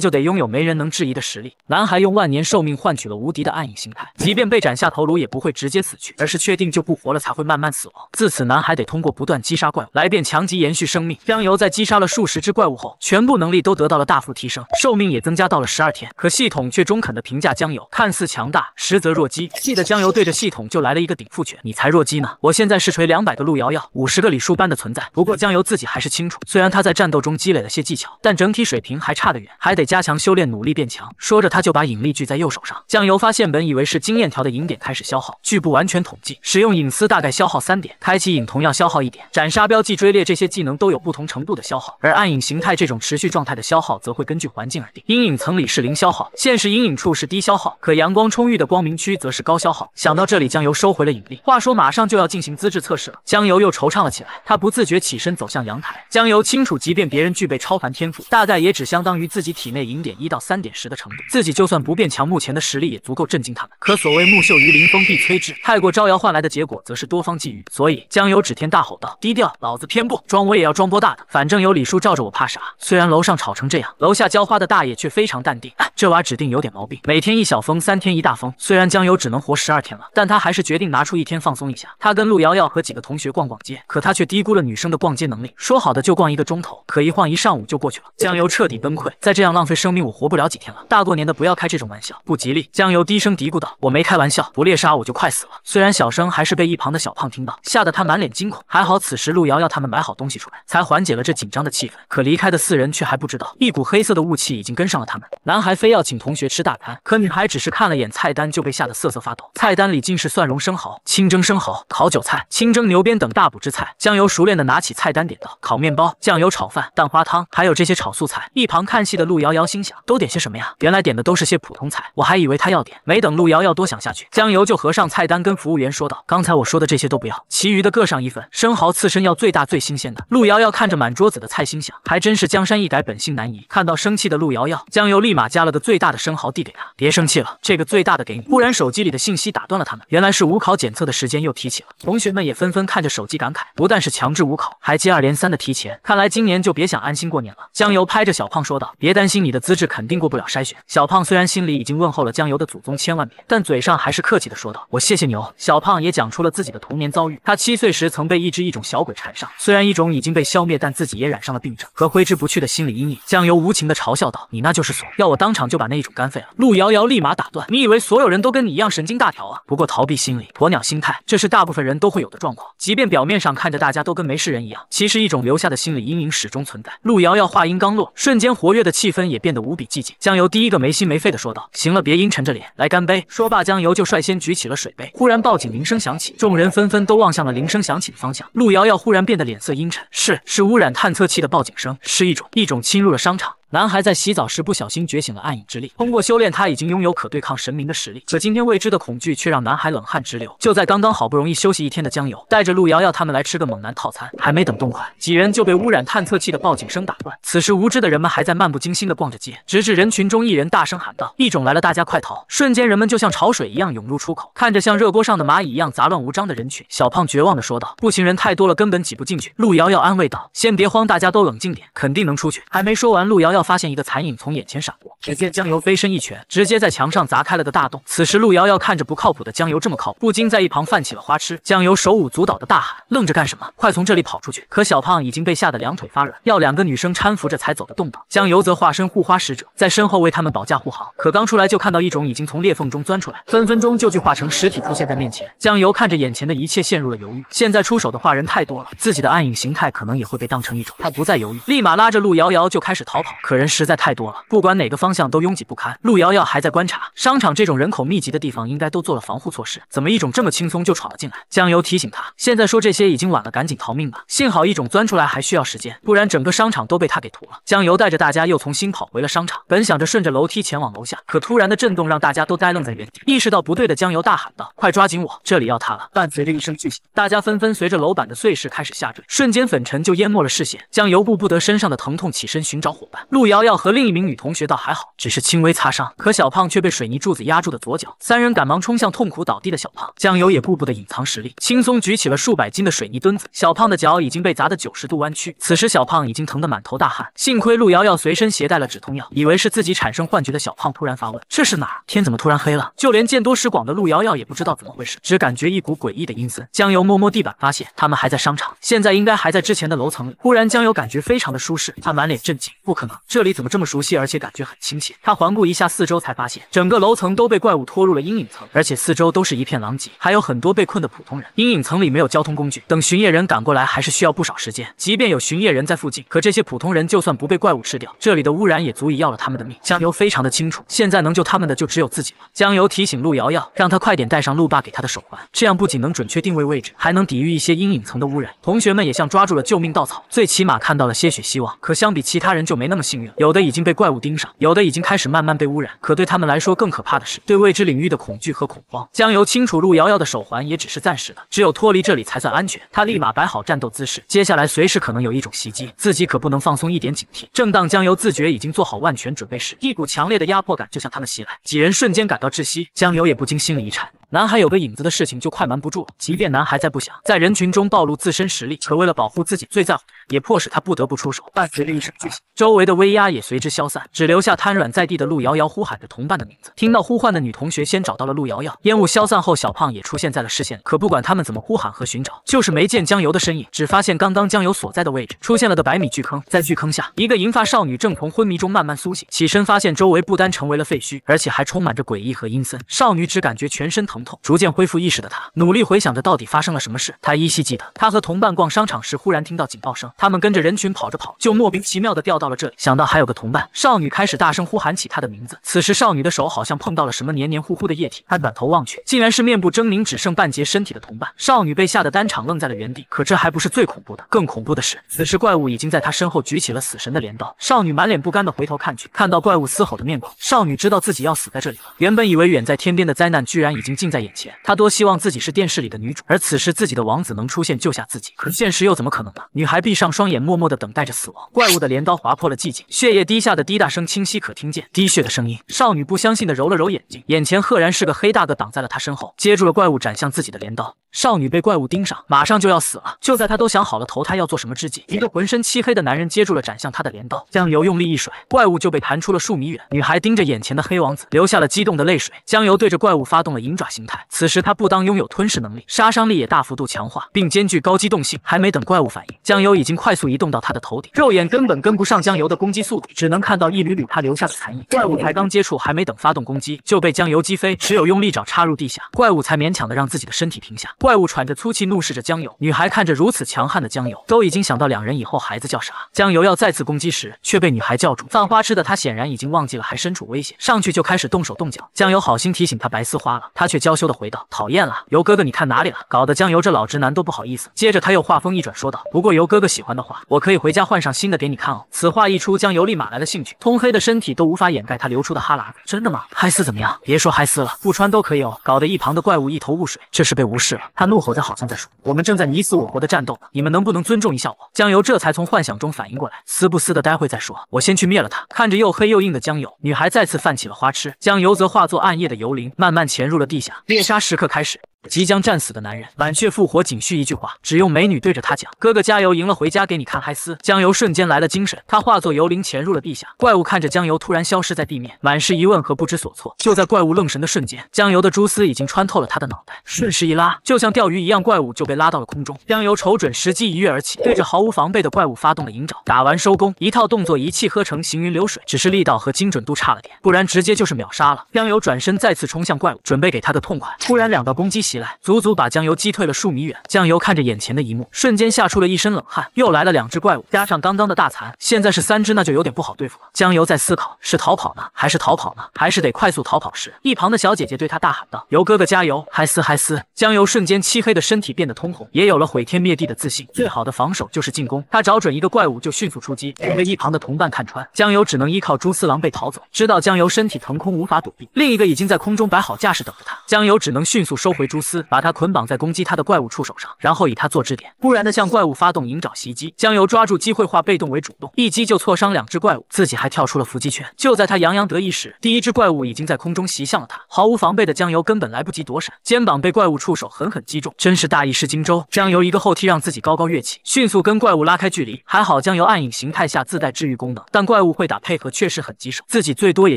A: 就得拥有没人能质疑的实力。男孩用万年寿命换取了无敌的暗影形态，即便被斩下头颅也不会直接死去，而是确定就不活了才会慢慢死亡。自此，男孩得通过不断击杀怪物来变强级，延续生命。江游在击杀了数十只怪物后，全部能力都得到了大幅提升，寿命也增加到了十二天。可系统却中肯的评价江游，看似强大，实则弱鸡。记得江游对着。系统就来了一个顶腹权，你才弱鸡呢！我现在是锤两百个路遥遥，五十个李树般的存在。不过江由自己还是清楚，虽然他在战斗中积累了些技巧，但整体水平还差得远，还得加强修炼，努力变强。说着，他就把引力聚在右手上。江由发现，本以为是经验条的影点开始消耗。据不完全统计，使用隐私大概消耗三点，开启影瞳要消耗一点，斩杀标记、追猎这些技能都有不同程度的消耗，而暗影形态这种持续状态的消耗则会根据环境而定。阴影层里是零消耗，现实阴影处是低消耗，可阳光充裕的光明区则是高消耗。想。到这里，江油收回了引力。话说，马上就要进行资质测试了，江油又惆怅了起来。他不自觉起身走向阳台。江油清楚，即便别人具备超凡天赋，大概也只相当于自己体内银点一到三点时的程度。自己就算不变强，目前的实力也足够震惊他们。可所谓木秀于林，风必摧之，太过招摇换来的结果，则是多方觊觎。所以，江油指天大吼道：“低调，老子偏不装，我也要装波大的。反正有李叔罩着我，怕啥？虽然楼上吵成这样，楼下浇花的大爷却非常淡定。这娃指定有点毛病，每天一小风，三天一大风。虽然江油只能活十二天了。”但他还是决定拿出一天放松一下，他跟陆瑶瑶和几个同学逛逛街，可他却低估了女生的逛街能力。说好的就逛一个钟头，可一晃一上午就过去了，江油彻底崩溃。再这样浪费生命，我活不了几天了。大过年的不要开这种玩笑，不吉利。江油低声嘀咕道：“我没开玩笑，不猎杀我就快死了。”虽然小声，还是被一旁的小胖听到，吓得他满脸惊恐。还好此时陆瑶瑶他们买好东西出来，才缓解了这紧张的气氛。可离开的四人却还不知道，一股黑色的雾气已经跟上了他们。男孩非要请同学吃大餐，可女孩只是看了眼菜单就被吓得瑟瑟发抖，菜单里。竟是蒜蓉生蚝、清蒸生蚝、烤韭菜、清蒸牛鞭等大补之菜。江油熟练的拿起菜单点道：烤面包、酱油炒饭、蛋花汤，还有这些炒素菜。一旁看戏的陆瑶瑶心想：都点些什么呀？原来点的都是些普通菜，我还以为他要点。没等陆瑶瑶多想下去，江油就合上菜单，跟服务员说道：刚才我说的这些都不要，其余的各上一份。生蚝刺身要最大最新鲜的。陆瑶瑶看着满桌子的菜，心想：还真是江山易改，本性难移。看到生气的陆瑶瑶，江油立马加了个最大的生蚝递给她，别生气了，这个最大的给你。忽然手机里的信息打断了他们。原来是无考检测的时间又提起了，同学们也纷纷看着手机感慨，不但是强制无考，还接二连三的提前，看来今年就别想安心过年了。江油拍着小胖说道，别担心，你的资质肯定过不了筛选。小胖虽然心里已经问候了江油的祖宗千万遍，但嘴上还是客气的说道，我谢谢你哦。”小胖也讲出了自己的童年遭遇，他七岁时曾被一只一种小鬼缠上，虽然一种已经被消灭，但自己也染上了病症和挥之不去的心理阴影。江油无情的嘲笑道，你那就是怂，要我当场就把那一种干废了。陆瑶瑶立马打断，你以为所有人都跟你一样神经大条啊？不。过逃避心理、鸵鸟心态，这是大部分人都会有的状况。即便表面上看着大家都跟没事人一样，其实一种留下的心理阴影始终存在。陆瑶瑶话音刚落，瞬间活跃的气氛也变得无比寂静。江游第一个没心没肺的说道：“行了，别阴沉着脸，来干杯。”说罢，江游就率先举起了水杯。忽然报警铃声响起，众人纷纷都望向了铃声响起的方向。陆瑶瑶忽然变得脸色阴沉，是是污染探测器的报警声，是一种一种侵入了商场。男孩在洗澡时不小心觉醒了暗影之力，通过修炼他已经拥有可对抗神明的实力。可今天未知的恐惧却让男孩冷汗直流。就在刚刚好不容易休息一天的江油带着陆瑶瑶他们来吃个猛男套餐，还没等动筷，几人就被污染探测器的报警声打断。此时无知的人们还在漫不经心的逛着街，直至人群中一人大声喊道：“异种来了，大家快逃！”瞬间人们就像潮水一样涌入出口。看着像热锅上的蚂蚁一样杂乱无章的人群，小胖绝望的说道：“不行，人太多了，根本挤不进去。”陆瑶瑶安慰道：“先别慌，大家都冷静点，肯定能出去。”还没说完，陆瑶瑶。要发现一个残影从眼前闪过，只见江油飞身一拳，直接在墙上砸开了个大洞。此时陆瑶瑶看着不靠谱的江油这么靠，不禁在一旁泛起了花痴。江油手舞足蹈的大喊：“愣着干什么？快从这里跑出去！”可小胖已经被吓得两腿发软，要两个女生搀扶着才走得动的。江油则化身护花使者，在身后为他们保驾护航。可刚出来就看到一种已经从裂缝中钻出来，分分钟就具化成实体出现在面前。江油看着眼前的一切陷入了犹豫。现在出手的话人太多了，自己的暗影形态可能也会被当成一种。他不再犹豫，立马拉着陆瑶瑶就开始逃跑。可人实在太多了，不管哪个方向都拥挤不堪。陆瑶瑶还在观察，商场这种人口密集的地方应该都做了防护措施，怎么一种这么轻松就闯了进来？江油提醒他，现在说这些已经晚了，赶紧逃命吧。幸好一种钻出来还需要时间，不然整个商场都被他给屠了。江油带着大家又重新跑回了商场，本想着顺着楼梯前往楼下，可突然的震动让大家都呆愣在原地，意识到不对的江油大喊道：“快抓紧我，这里要塌了！”伴随着一声巨响，大家纷纷随着楼板的碎石开始下坠，瞬间粉尘就淹没了视线。江油顾不得身上的疼痛，起身寻找伙伴。陆瑶瑶和另一名女同学倒还好，只是轻微擦伤。可小胖却被水泥柱子压住的左脚，三人赶忙冲向痛苦倒地的小胖。江油也步步的隐藏实力，轻松举起了数百斤的水泥墩子。小胖的脚已经被砸的九十度弯曲。此时小胖已经疼得满头大汗。幸亏陆瑶瑶随身携带了止痛药。以为是自己产生幻觉的小胖突然发问：“这是哪儿？天怎么突然黑了？”就连见多识广的陆瑶瑶也不知道怎么回事，只感觉一股诡异的阴森。江油摸摸地板，发现他们还在商场，现在应该还在之前的楼层里。忽然江油感觉非常的舒适，他满脸震惊：“不可能！”这里怎么这么熟悉，而且感觉很亲切？他环顾一下四周，才发现整个楼层都被怪物拖入了阴影层，而且四周都是一片狼藉，还有很多被困的普通人。阴影层里没有交通工具，等巡夜人赶过来还是需要不少时间。即便有巡夜人在附近，可这些普通人就算不被怪物吃掉，这里的污染也足以要了他们的命。江游非常的清楚，现在能救他们的就只有自己了。江游提醒陆瑶瑶，让他快点带上陆爸给他的手环，这样不仅能准确定位位置，还能抵御一些阴影层的污染。同学们也像抓住了救命稻草，最起码看到了些许希望。可相比其他人，就没那么幸。有的已经被怪物盯上，有的已经开始慢慢被污染。可对他们来说，更可怕的是对未知领域的恐惧和恐慌。江由清楚，陆瑶瑶的手环也只是暂时的，只有脱离这里才算安全。他立马摆好战斗姿势，接下来随时可能有一种袭击，自己可不能放松一点警惕。正当江由自觉已经做好万全准备时，一股强烈的压迫感就向他们袭来，几人瞬间感到窒息。江由也不禁心里一颤，男孩有个影子的事情就快瞒不住了。即便男孩再不想在人群中暴露自身实力，可为了保护自己最在乎。也迫使他不得不出手。伴随着一声巨响，周围的威压也随之消散，只留下瘫软在地的陆瑶瑶呼喊着同伴的名字。听到呼唤的女同学先找到了陆瑶瑶，烟雾消散后，小胖也出现在了视线里。可不管他们怎么呼喊和寻找，就是没见江游的身影，只发现刚刚江游所在的位置出现了个百米巨坑。在巨坑下，一个银发少女正从昏迷中慢慢苏醒。起身发现周围不单成为了废墟，而且还充满着诡异和阴森。少女只感觉全身疼痛，逐渐恢复意识的她努力回想着到底发生了什么事。她依稀记得，她和同伴逛商场时，忽然听到警报声。他们跟着人群跑着跑，就莫名其妙的掉到了这里。想到还有个同伴，少女开始大声呼喊起他的名字。此时，少女的手好像碰到了什么黏黏糊糊的液体，她转头望去，竟然是面部狰狞、只剩半截身体的同伴。少女被吓得当场愣在了原地。可这还不是最恐怖的，更恐怖的是，此时怪物已经在她身后举起了死神的镰刀。少女满脸不甘的回头看去，看到怪物嘶吼的面孔，少女知道自己要死在这里了。原本以为远在天边的灾难，居然已经近在眼前。她多希望自己是电视里的女主，而此时自己的王子能出现救下自己。可现实又怎么可能呢？女孩闭上。双眼默默的等待着死亡，怪物的镰刀划破了寂静，血液滴下的滴答声清晰可听见滴血的声音。少女不相信的揉了揉眼睛，眼前赫然是个黑大个挡在了她身后，接住了怪物斩向自己的镰刀。少女被怪物盯上，马上就要死了。就在她都想好了投胎要做什么之际，一个浑身漆黑的男人接住了斩向她的镰刀。江油用力一甩，怪物就被弹出了数米远。女孩盯着眼前的黑王子，留下了激动的泪水。江油对着怪物发动了银爪形态，此时他不当拥有吞噬能力，杀伤力也大幅度强化，并兼具高机动性。还没等怪物反应，江油已经快速移动到他的头顶，肉眼根本跟不上江油的攻击速度，只能看到一缕缕他留下的残影。怪物才刚接触，还没等发动攻击，就被江油击飞，只有用力爪插入地下，怪物才勉强的让自己的身体停下。怪物喘着粗气，怒视着江油，女孩看着如此强悍的江油，都已经想到两人以后孩子叫啥。江油要再次攻击时，却被女孩叫住。犯花痴的他显然已经忘记了还身处危险，上去就开始动手动脚。江油好心提醒他白丝花了，他却娇羞的回道：“讨厌了，游哥哥，你看哪里了？”搞得江油这老直男都不好意思。接着他又话锋一转说道：“不过游哥哥喜欢的话，我可以回家换上新的给你看哦。”此话一出，江油立马来了兴趣，通黑的身体都无法掩盖他流出的哈喇子。真的吗？嗨丝怎么样？别说嗨丝了，不穿都可以哦。搞得一旁的怪物一头雾水，这是被无视了。他怒吼着，好像在说：“我们正在你死我活的战斗呢，你们能不能尊重一下我？”江游这才从幻想中反应过来，撕不撕的，待会再说，我先去灭了他。看着又黑又硬的江游，女孩再次泛起了花痴。江游则化作暗夜的幽灵，慢慢潜入了地下，猎杀时刻开始。即将战死的男人满血复活仅需一句话，只用美女对着他讲：“哥哥加油，赢了回家给你看嗨丝。”江油瞬间来了精神，他化作游灵潜入了地下。怪物看着江油突然消失在地面，满是疑问和不知所措。就在怪物愣神的瞬间，江油的蛛丝已经穿透了他的脑袋，顺势一拉，就像钓鱼一样，怪物就被拉到了空中。江油瞅准时机一跃而起，对着毫无防备的怪物发动了银爪。打完收工，一套动作一气呵成，行云流水，只是力道和精准度差了点，不然直接就是秒杀了。江油转身再次冲向怪物，准备给他个痛快。突然，两道攻击。袭来，足足把江油击退了数米远。江油看着眼前的一幕，瞬间吓出了一身冷汗。又来了两只怪物，加上刚刚的大残，现在是三只，那就有点不好对付了。江油在思考，是逃跑呢，还是逃跑呢？还是得快速逃跑时，一旁的小姐姐对他大喊道：“油哥哥，加油！”嗨斯嗨斯！”江油瞬间漆黑的身体变得通红，也有了毁天灭地的自信。最好的防守就是进攻，他找准一个怪物就迅速出击，却被一旁的同伴看穿，江油只能依靠朱四狼狈逃走。知道江油身体腾空无法躲避，另一个已经在空中摆好架势等着他，江油只能迅速收回朱。蛛丝把他捆绑在攻击他的怪物触手上，然后以他做支点，突然的向怪物发动银爪袭击。江由抓住机会，化被动为主动，一击就挫伤两只怪物，自己还跳出了伏击圈。就在他洋洋得意时，第一只怪物已经在空中袭向了他，毫无防备的江油根本来不及躲闪，肩膀被怪物触手狠狠击中，真是大意失荆州。江油一个后踢，让自己高高跃起，迅速跟怪物拉开距离。还好江油暗影形态下自带治愈功能，但怪物会打配合确实很棘手，自己最多也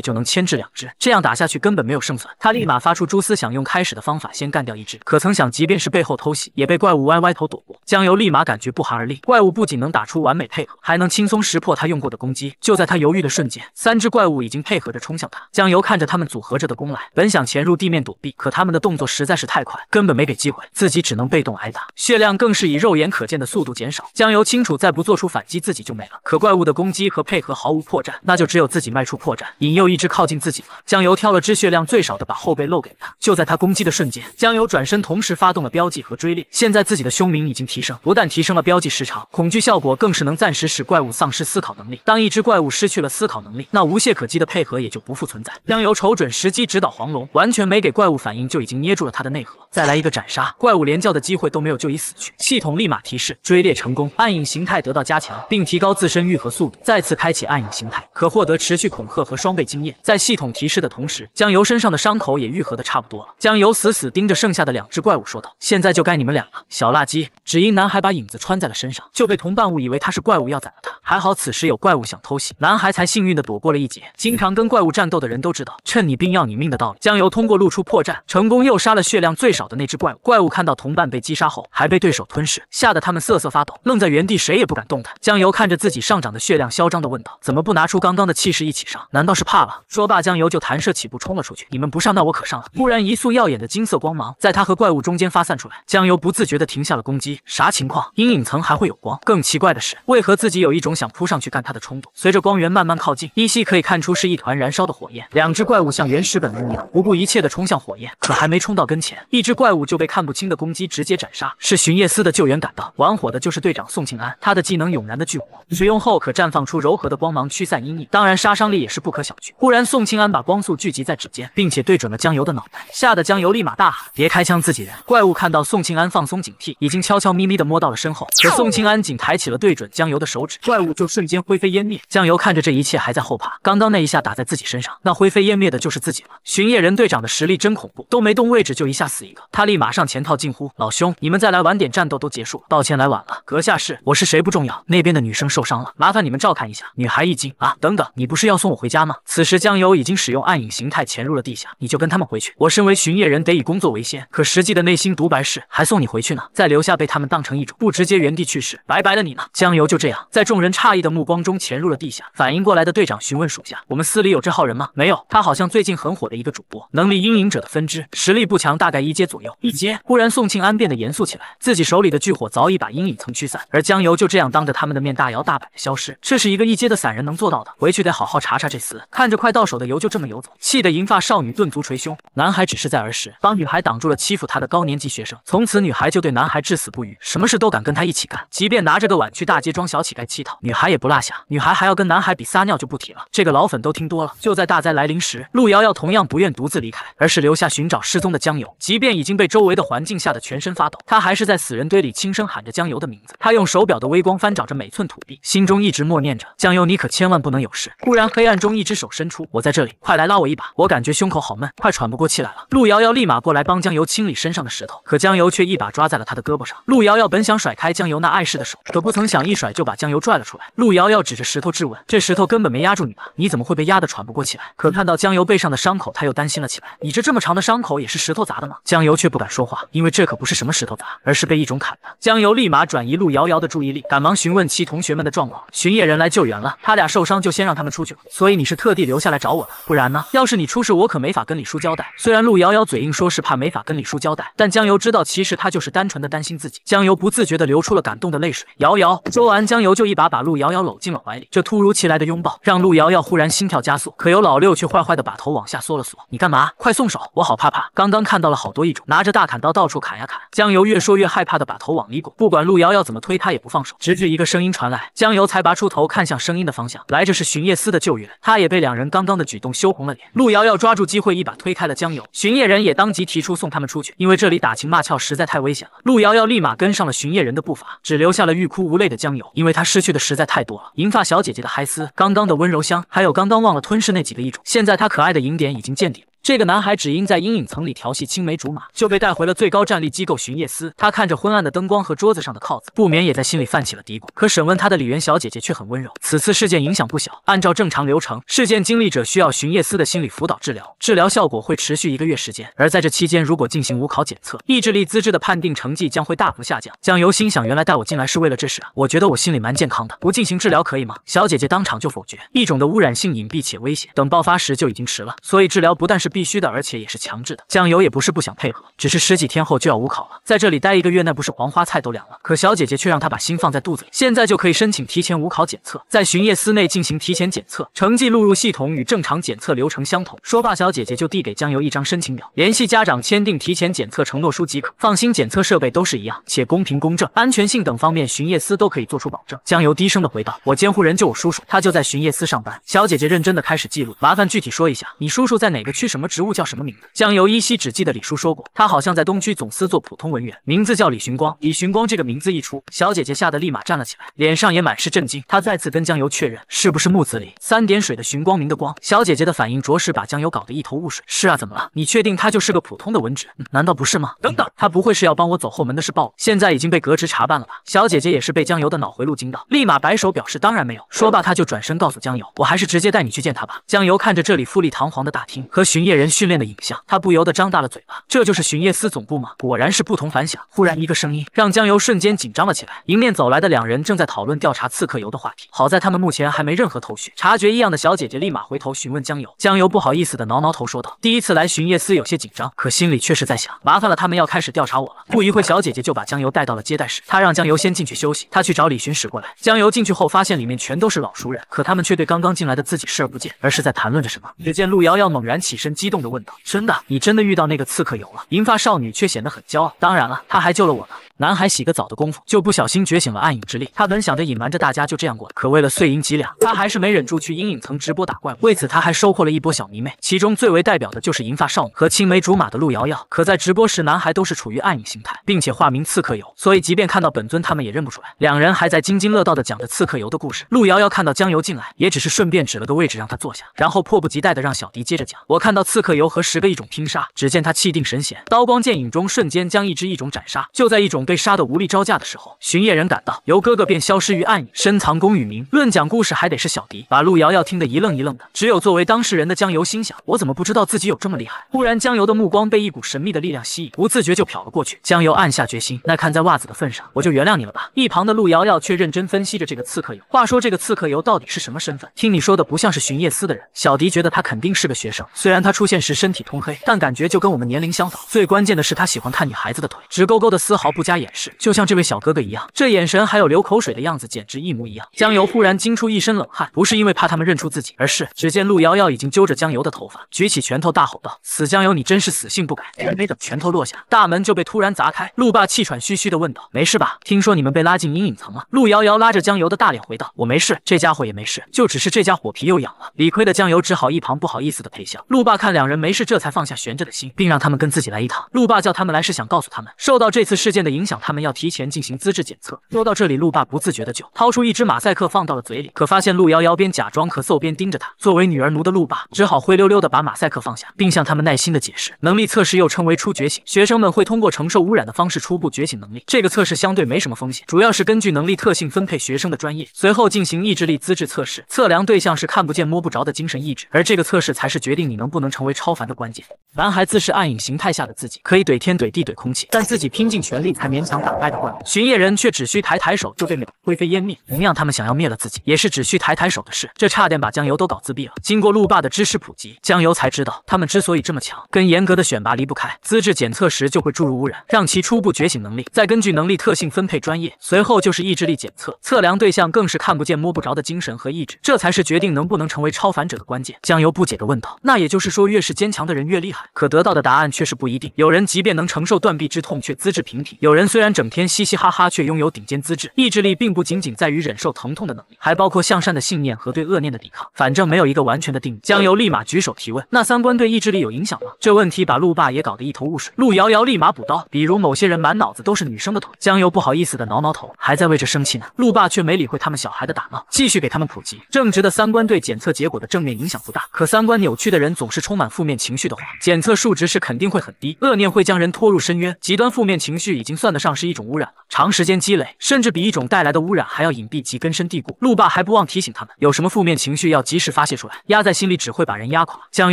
A: 就能牵制两只，这样打下去根本没有胜算。他立马发出蛛丝，想用开始的方法先干掉。一只，可曾想，即便是背后偷袭，也被怪物歪歪头躲过。江油立马感觉不寒而栗。怪物不仅能打出完美配合，还能轻松识破他用过的攻击。就在他犹豫的瞬间，三只怪物已经配合着冲向他。江油看着他们组合着的攻来，本想潜入地面躲避，可他们的动作实在是太快，根本没给机会，自己只能被动挨打，血量更是以肉眼可见的速度减少。江油清楚，再不做出反击，自己就没了。可怪物的攻击和配合毫无破绽，那就只有自己迈出破绽，引诱一只靠近自己了。江油挑了只血量最少的，把后背露给了他。就在他攻击的瞬间，江油。转身，同时发动了标记和追猎。现在自己的凶名已经提升，不但提升了标记时长，恐惧效果更是能暂时使怪物丧失思考能力。当一只怪物失去了思考能力，那无懈可击的配合也就不复存在。江游瞅准时机，直捣黄龙，完全没给怪物反应，就已经捏住了他的内核。再来一个斩杀，怪物连叫的机会都没有就已死去。系统立马提示：追猎成功，暗影形态得到加强，并提高自身愈合速度。再次开启暗影形态，可获得持续恐吓和双倍经验。在系统提示的同时，江游身上的伤口也愈合的差不多了。江游死死盯着圣。剩下的两只怪物说道：“现在就该你们俩了，小垃圾。”只因男孩把影子穿在了身上，就被同伴误以为他是怪物要宰了他。还好此时有怪物想偷袭，男孩才幸运的躲过了一劫。经常跟怪物战斗的人都知道，趁你病要你命的道理。江油通过露出破绽，成功又杀了血量最少的那只怪物。怪物看到同伴被击杀后，还被对手吞噬，吓得他们瑟瑟发抖，愣在原地，谁也不敢动弹。江油看着自己上涨的血量，嚣张的问道：“怎么不拿出刚刚的气势一起上？难道是怕了？”说罢，江油就弹射起步冲了出去。你们不上，那我可上了。突然一束耀眼的金色光芒。在他和怪物中间发散出来，江油不自觉地停下了攻击。啥情况？阴影层还会有光？更奇怪的是，为何自己有一种想扑上去干他的冲动？随着光源慢慢靠近，依稀可以看出是一团燃烧的火焰。两只怪物像原始本能一样，不顾一切地冲向火焰。可还没冲到跟前，一只怪物就被看不清的攻击直接斩杀。是巡夜司的救援赶到，玩火的就是队长宋庆安。他的技能“永然的巨火”使用后可绽放出柔和的光芒，驱散阴影。当然，杀伤力也是不可小觑。忽然，宋庆安把光速聚集在指尖，并且对准了江油的脑袋，吓得江油立马大喊：“别！”开枪，自己人！怪物看到宋庆安放松警惕，已经悄悄咪咪的摸到了身后。可宋庆安仅抬起了对准江油的手指，怪物就瞬间灰飞烟灭。江油看着这一切，还在后怕。刚刚那一下打在自己身上，那灰飞烟灭的就是自己了。巡夜人队长的实力真恐怖，都没动位置就一下死一个。他立马上前套近乎，老兄，你们再来晚点，战斗都结束。抱歉来晚了，阁下是我是谁不重要，那边的女生受伤了，麻烦你们照看一下。女孩一惊，啊，等等，你不是要送我回家吗？此时江油已经使用暗影形态潜入了地下，你就跟他们回去。我身为巡夜人，得以工作为先。可实际的内心独白是，还送你回去呢，再留下被他们当成一种，不直接原地去世，拜拜了你呢。江游就这样在众人诧异的目光中潜入了地下。反应过来的队长询问属下，我们司里有这号人吗？没有，他好像最近很火的一个主播，能力阴影者的分支，实力不强，大概一阶左右。一阶。忽然宋庆安变得严肃起来，自己手里的巨火早已把阴影层驱散，而江游就这样当着他们的面大摇大摆的消失。这是一个一阶的散人能做到的，回去得好好查查这厮。看着快到手的油就这么游走，气得银发少女顿足捶胸。男孩只是在儿时帮女孩挡。住了欺负他的高年级学生，从此女孩就对男孩至死不渝，什么事都敢跟他一起干，即便拿着个碗去大街装小乞丐乞讨，女孩也不落下。女孩还要跟男孩比撒尿就不提了，这个老粉都听多了。就在大灾来临时，陆瑶瑶同样不愿独自离开，而是留下寻找失踪的江游，即便已经被周围的环境吓得全身发抖，他还是在死人堆里轻声喊着江游的名字。他用手表的微光翻找着每寸土地，心中一直默念着江游，你可千万不能有事。忽然黑暗中一只手伸出，我在这里，快来拉我一把，我感觉胸口好闷，快喘不过气来了。陆瑶瑶立马过来帮江。油清理身上的石头，可江油却一把抓在了他的胳膊上。陆瑶瑶本想甩开江油那碍事的手，可不曾想一甩就把江油拽了出来。陆瑶瑶指着石头质问：“这石头根本没压住你吧？你怎么会被压得喘不过气来？”可看到江油背上的伤口，他又担心了起来：“你这这么长的伤口也是石头砸的吗？”江油却不敢说话，因为这可不是什么石头砸，而是被一种砍的。江油立马转移陆瑶瑶的注意力，赶忙询问其同学们的状况。巡夜人来救援了，他俩受伤就先让他们出去。所以你是特地留下来找我的，不然呢？要是你出事，我可没法跟李叔交代。虽然陆瑶瑶嘴硬说是怕没法。跟李叔交代，但江游知道，其实他就是单纯的担心自己。江游不自觉的流出了感动的泪水。瑶瑶说完，江游就一把把陆瑶瑶搂进了怀里。这突如其来的拥抱，让陆瑶瑶忽然心跳加速。可有老六却坏坏的把头往下缩了缩。你干嘛？快松手，我好怕怕。刚刚看到了好多异种拿着大砍刀到处砍呀砍。江游越说越害怕的把头往里滚，不管陆瑶瑶怎么推，他也不放手。直至一个声音传来，江游才拔出头看向声音的方向。来这是巡夜司的救援。他也被两人刚刚的举动羞红了脸。陆瑶瑶抓住机会一把推开了江游。巡夜人也当即提出送。他们出去，因为这里打情骂俏实在太危险了。陆瑶瑶立马跟上了巡夜人的步伐，只留下了欲哭无泪的江友，因为他失去的实在太多了。银发小姐姐的嗨丝，刚刚的温柔香，还有刚刚忘了吞噬那几个异种，现在她可爱的银点已经见底。这个男孩只因在阴影层里调戏青梅竹马，就被带回了最高战力机构巡夜司。他看着昏暗的灯光和桌子上的铐子，不免也在心里泛起了嘀咕。可审问他的李媛小姐姐却很温柔。此次事件影响不小，按照正常流程，事件经历者需要巡夜司的心理辅导治疗，治疗效果会持续一个月时间。而在这期间，如果进行无考检测，意志力资质的判定成绩将会大幅下降。蒋游心想，原来带我进来是为了这事啊！我觉得我心里蛮健康的，不进行治疗可以吗？小姐姐当场就否决。一种的污染性隐蔽且危险，等爆发时就已经迟了，所以治疗不但是。必须的，而且也是强制的。江油也不是不想配合，只是十几天后就要五考了，在这里待一个月，那不是黄花菜都凉了。可小姐姐却让他把心放在肚子里，现在就可以申请提前五考检测，在巡夜司内进行提前检测，成绩录入系统与正常检测流程相同。说罢，小姐姐就递给江油一张申请表，联系家长签订提前检测承诺书即可。放心，检测设备都是一样，且公平公正，安全性等方面巡夜司都可以做出保证。江油低声的回道：“我监护人就我叔叔，他就在巡夜司上班。”小姐姐认真的开始记录，麻烦具体说一下，你叔叔在哪个区什么？什么职务叫什么名字？江油依稀只记得李叔说过，他好像在东区总司做普通文员，名字叫李寻光。李寻光这个名字一出，小姐姐吓得立马站了起来，脸上也满是震惊。她再次跟江油确认，是不是木子里三点水的寻光明的光？小姐姐的反应着实把江油搞得一头雾水。是啊，怎么了？你确定他就是个普通的文职？难道不是吗？等等，他不会是要帮我走后门的事暴露，现在已经被革职查办了吧？小姐姐也是被江油的脑回路惊到，立马摆手表示当然没有。说罢，他就转身告诉江油，我还是直接带你去见他吧。江油看着这里富丽堂皇的大厅和巡夜。猎人训练的影像，他不由得张大了嘴巴。这就是巡夜司总部吗？果然是不同凡响。忽然，一个声音让江游瞬间紧张了起来。迎面走来的两人正在讨论调查刺客游的话题。好在他们目前还没任何头绪。察觉异样的小姐姐立马回头询问江游，江游不好意思的挠挠头说道：“第一次来巡夜司有些紧张，可心里却是在想，麻烦了，他们要开始调查我了。”不一会，小姐姐就把江游带到了接待室，她让江游先进去休息，她去找李巡使过来。江游进去后发现里面全都是老熟人，可他们却对刚刚进来的自己视而不见，而是在谈论着什么。只见陆瑶瑶猛然起身。激动地问道：“真的？你真的遇到那个刺客游了？”银发少女却显得很骄傲：“当然了，他还救了我呢。”男孩洗个澡的功夫，就不小心觉醒了暗影之力。他本想着隐瞒着大家就这样过，可为了碎银几两，他还是没忍住去阴影层直播打怪物。为此，他还收获了一波小迷妹，其中最为代表的就是银发少女和青梅竹马的陆瑶瑶。可在直播时，男孩都是处于暗影形态，并且化名刺客游，所以即便看到本尊，他们也认不出来。两人还在津津乐道的讲着刺客游的故事。陆瑶瑶看到江游进来，也只是顺便指了个位置让他坐下，然后迫不及待的让小迪接着讲。我看到刺客游和十个异种拼杀，只见他气定神闲，刀光剑影中瞬间将一只异种斩杀。就在异种被。被杀得无力招架的时候，巡夜人赶到，由哥哥便消失于暗影，深藏功与名。论讲故事，还得是小迪，把陆瑶瑶听得一愣一愣的。只有作为当事人的江尤心想，我怎么不知道自己有这么厉害？忽然，江尤的目光被一股神秘的力量吸引，不自觉就瞟了过去。江尤暗下决心，那看在袜子的份上，我就原谅你了吧。一旁的陆瑶瑶却认真分析着这个刺客游。话说这个刺客游到底是什么身份？听你说的不像是巡夜司的人。小迪觉得他肯定是个学生，虽然他出现时身体通黑，但感觉就跟我们年龄相仿。最关键的是他喜欢看女孩子的腿，直勾勾的，丝毫不加。掩饰，就像这位小哥哥一样，这眼神还有流口水的样子，简直一模一样。江油忽然惊出一身冷汗，不是因为怕他们认出自己，而是只见陆瑶瑶已经揪着江油的头发，举起拳头大吼道：“死江油，你真是死性不改！”还没等拳头落下，大门就被突然砸开。陆爸气喘吁吁的问道：“没事吧？听说你们被拉进阴影层了？”陆瑶瑶拉着江油的大脸回道：“我没事，这家伙也没事，就只是这家伙皮又痒了。”理亏的江油只好一旁不好意思的陪笑。陆爸看两人没事，这才放下悬着的心，并让他们跟自己来一趟。陆爸叫他们来是想告诉他们，受到这次事件的影。影响他们要提前进行资质检测。说到这里，路霸不自觉的就掏出一只马赛克放到了嘴里，可发现路遥遥边假装咳嗽边盯着他。作为女儿奴的路霸只好灰溜溜的把马赛克放下，并向他们耐心的解释：能力测试又称为初觉醒，学生们会通过承受污染的方式初步觉醒能力。这个测试相对没什么风险，主要是根据能力特性分配学生的专业，随后进行意志力资质测试，测量对象是看不见摸不着的精神意志，而这个测试才是决定你能不能成为超凡的关键。男孩自是暗影形态下的自己，可以怼天怼地怼空气，但自己拼尽全力才。勉强打败的怪物。巡夜人却只需抬抬手就被灭，灰飞烟灭。同样，他们想要灭了自己，也是只需抬抬手的事。这差点把江油都搞自闭了。经过路霸的知识普及，江油才知道，他们之所以这么强，跟严格的选拔离不开。资质检测时就会注入污染，让其初步觉醒能力，再根据能力特性分配专业，随后就是意志力检测，测量对象更是看不见摸不着的精神和意志，这才是决定能不能成为超凡者的关键。江油不解的问道：“那也就是说，越是坚强的人越厉害？可得到的答案却是不一定。有人即便能承受断臂之痛，却资质平平；有人……虽然整天嘻嘻哈哈，却拥有顶尖资质。意志力并不仅仅在于忍受疼痛的能力，还包括向善的信念和对恶念的抵抗。反正没有一个完全的定义。江游立马举手提问：“那三观对意志力有影响吗？”这问题把路霸也搞得一头雾水。陆遥遥立马补刀：“比如某些人满脑子都是女生的腿。”江游不好意思的挠挠头，还在为这生气呢。路霸却没理会他们小孩的打闹，继续给他们普及：正直的三观对检测结果的正面影响不大，可三观扭曲的人总是充满负面情绪的话，检测数值是肯定会很低。恶念会将人拖入深渊，极端负面情绪已经算。得上是一种污染了，长时间积累，甚至比一种带来的污染还要隐蔽及根深蒂固。路霸还不忘提醒他们，有什么负面情绪要及时发泄出来，压在心里只会把人压垮。江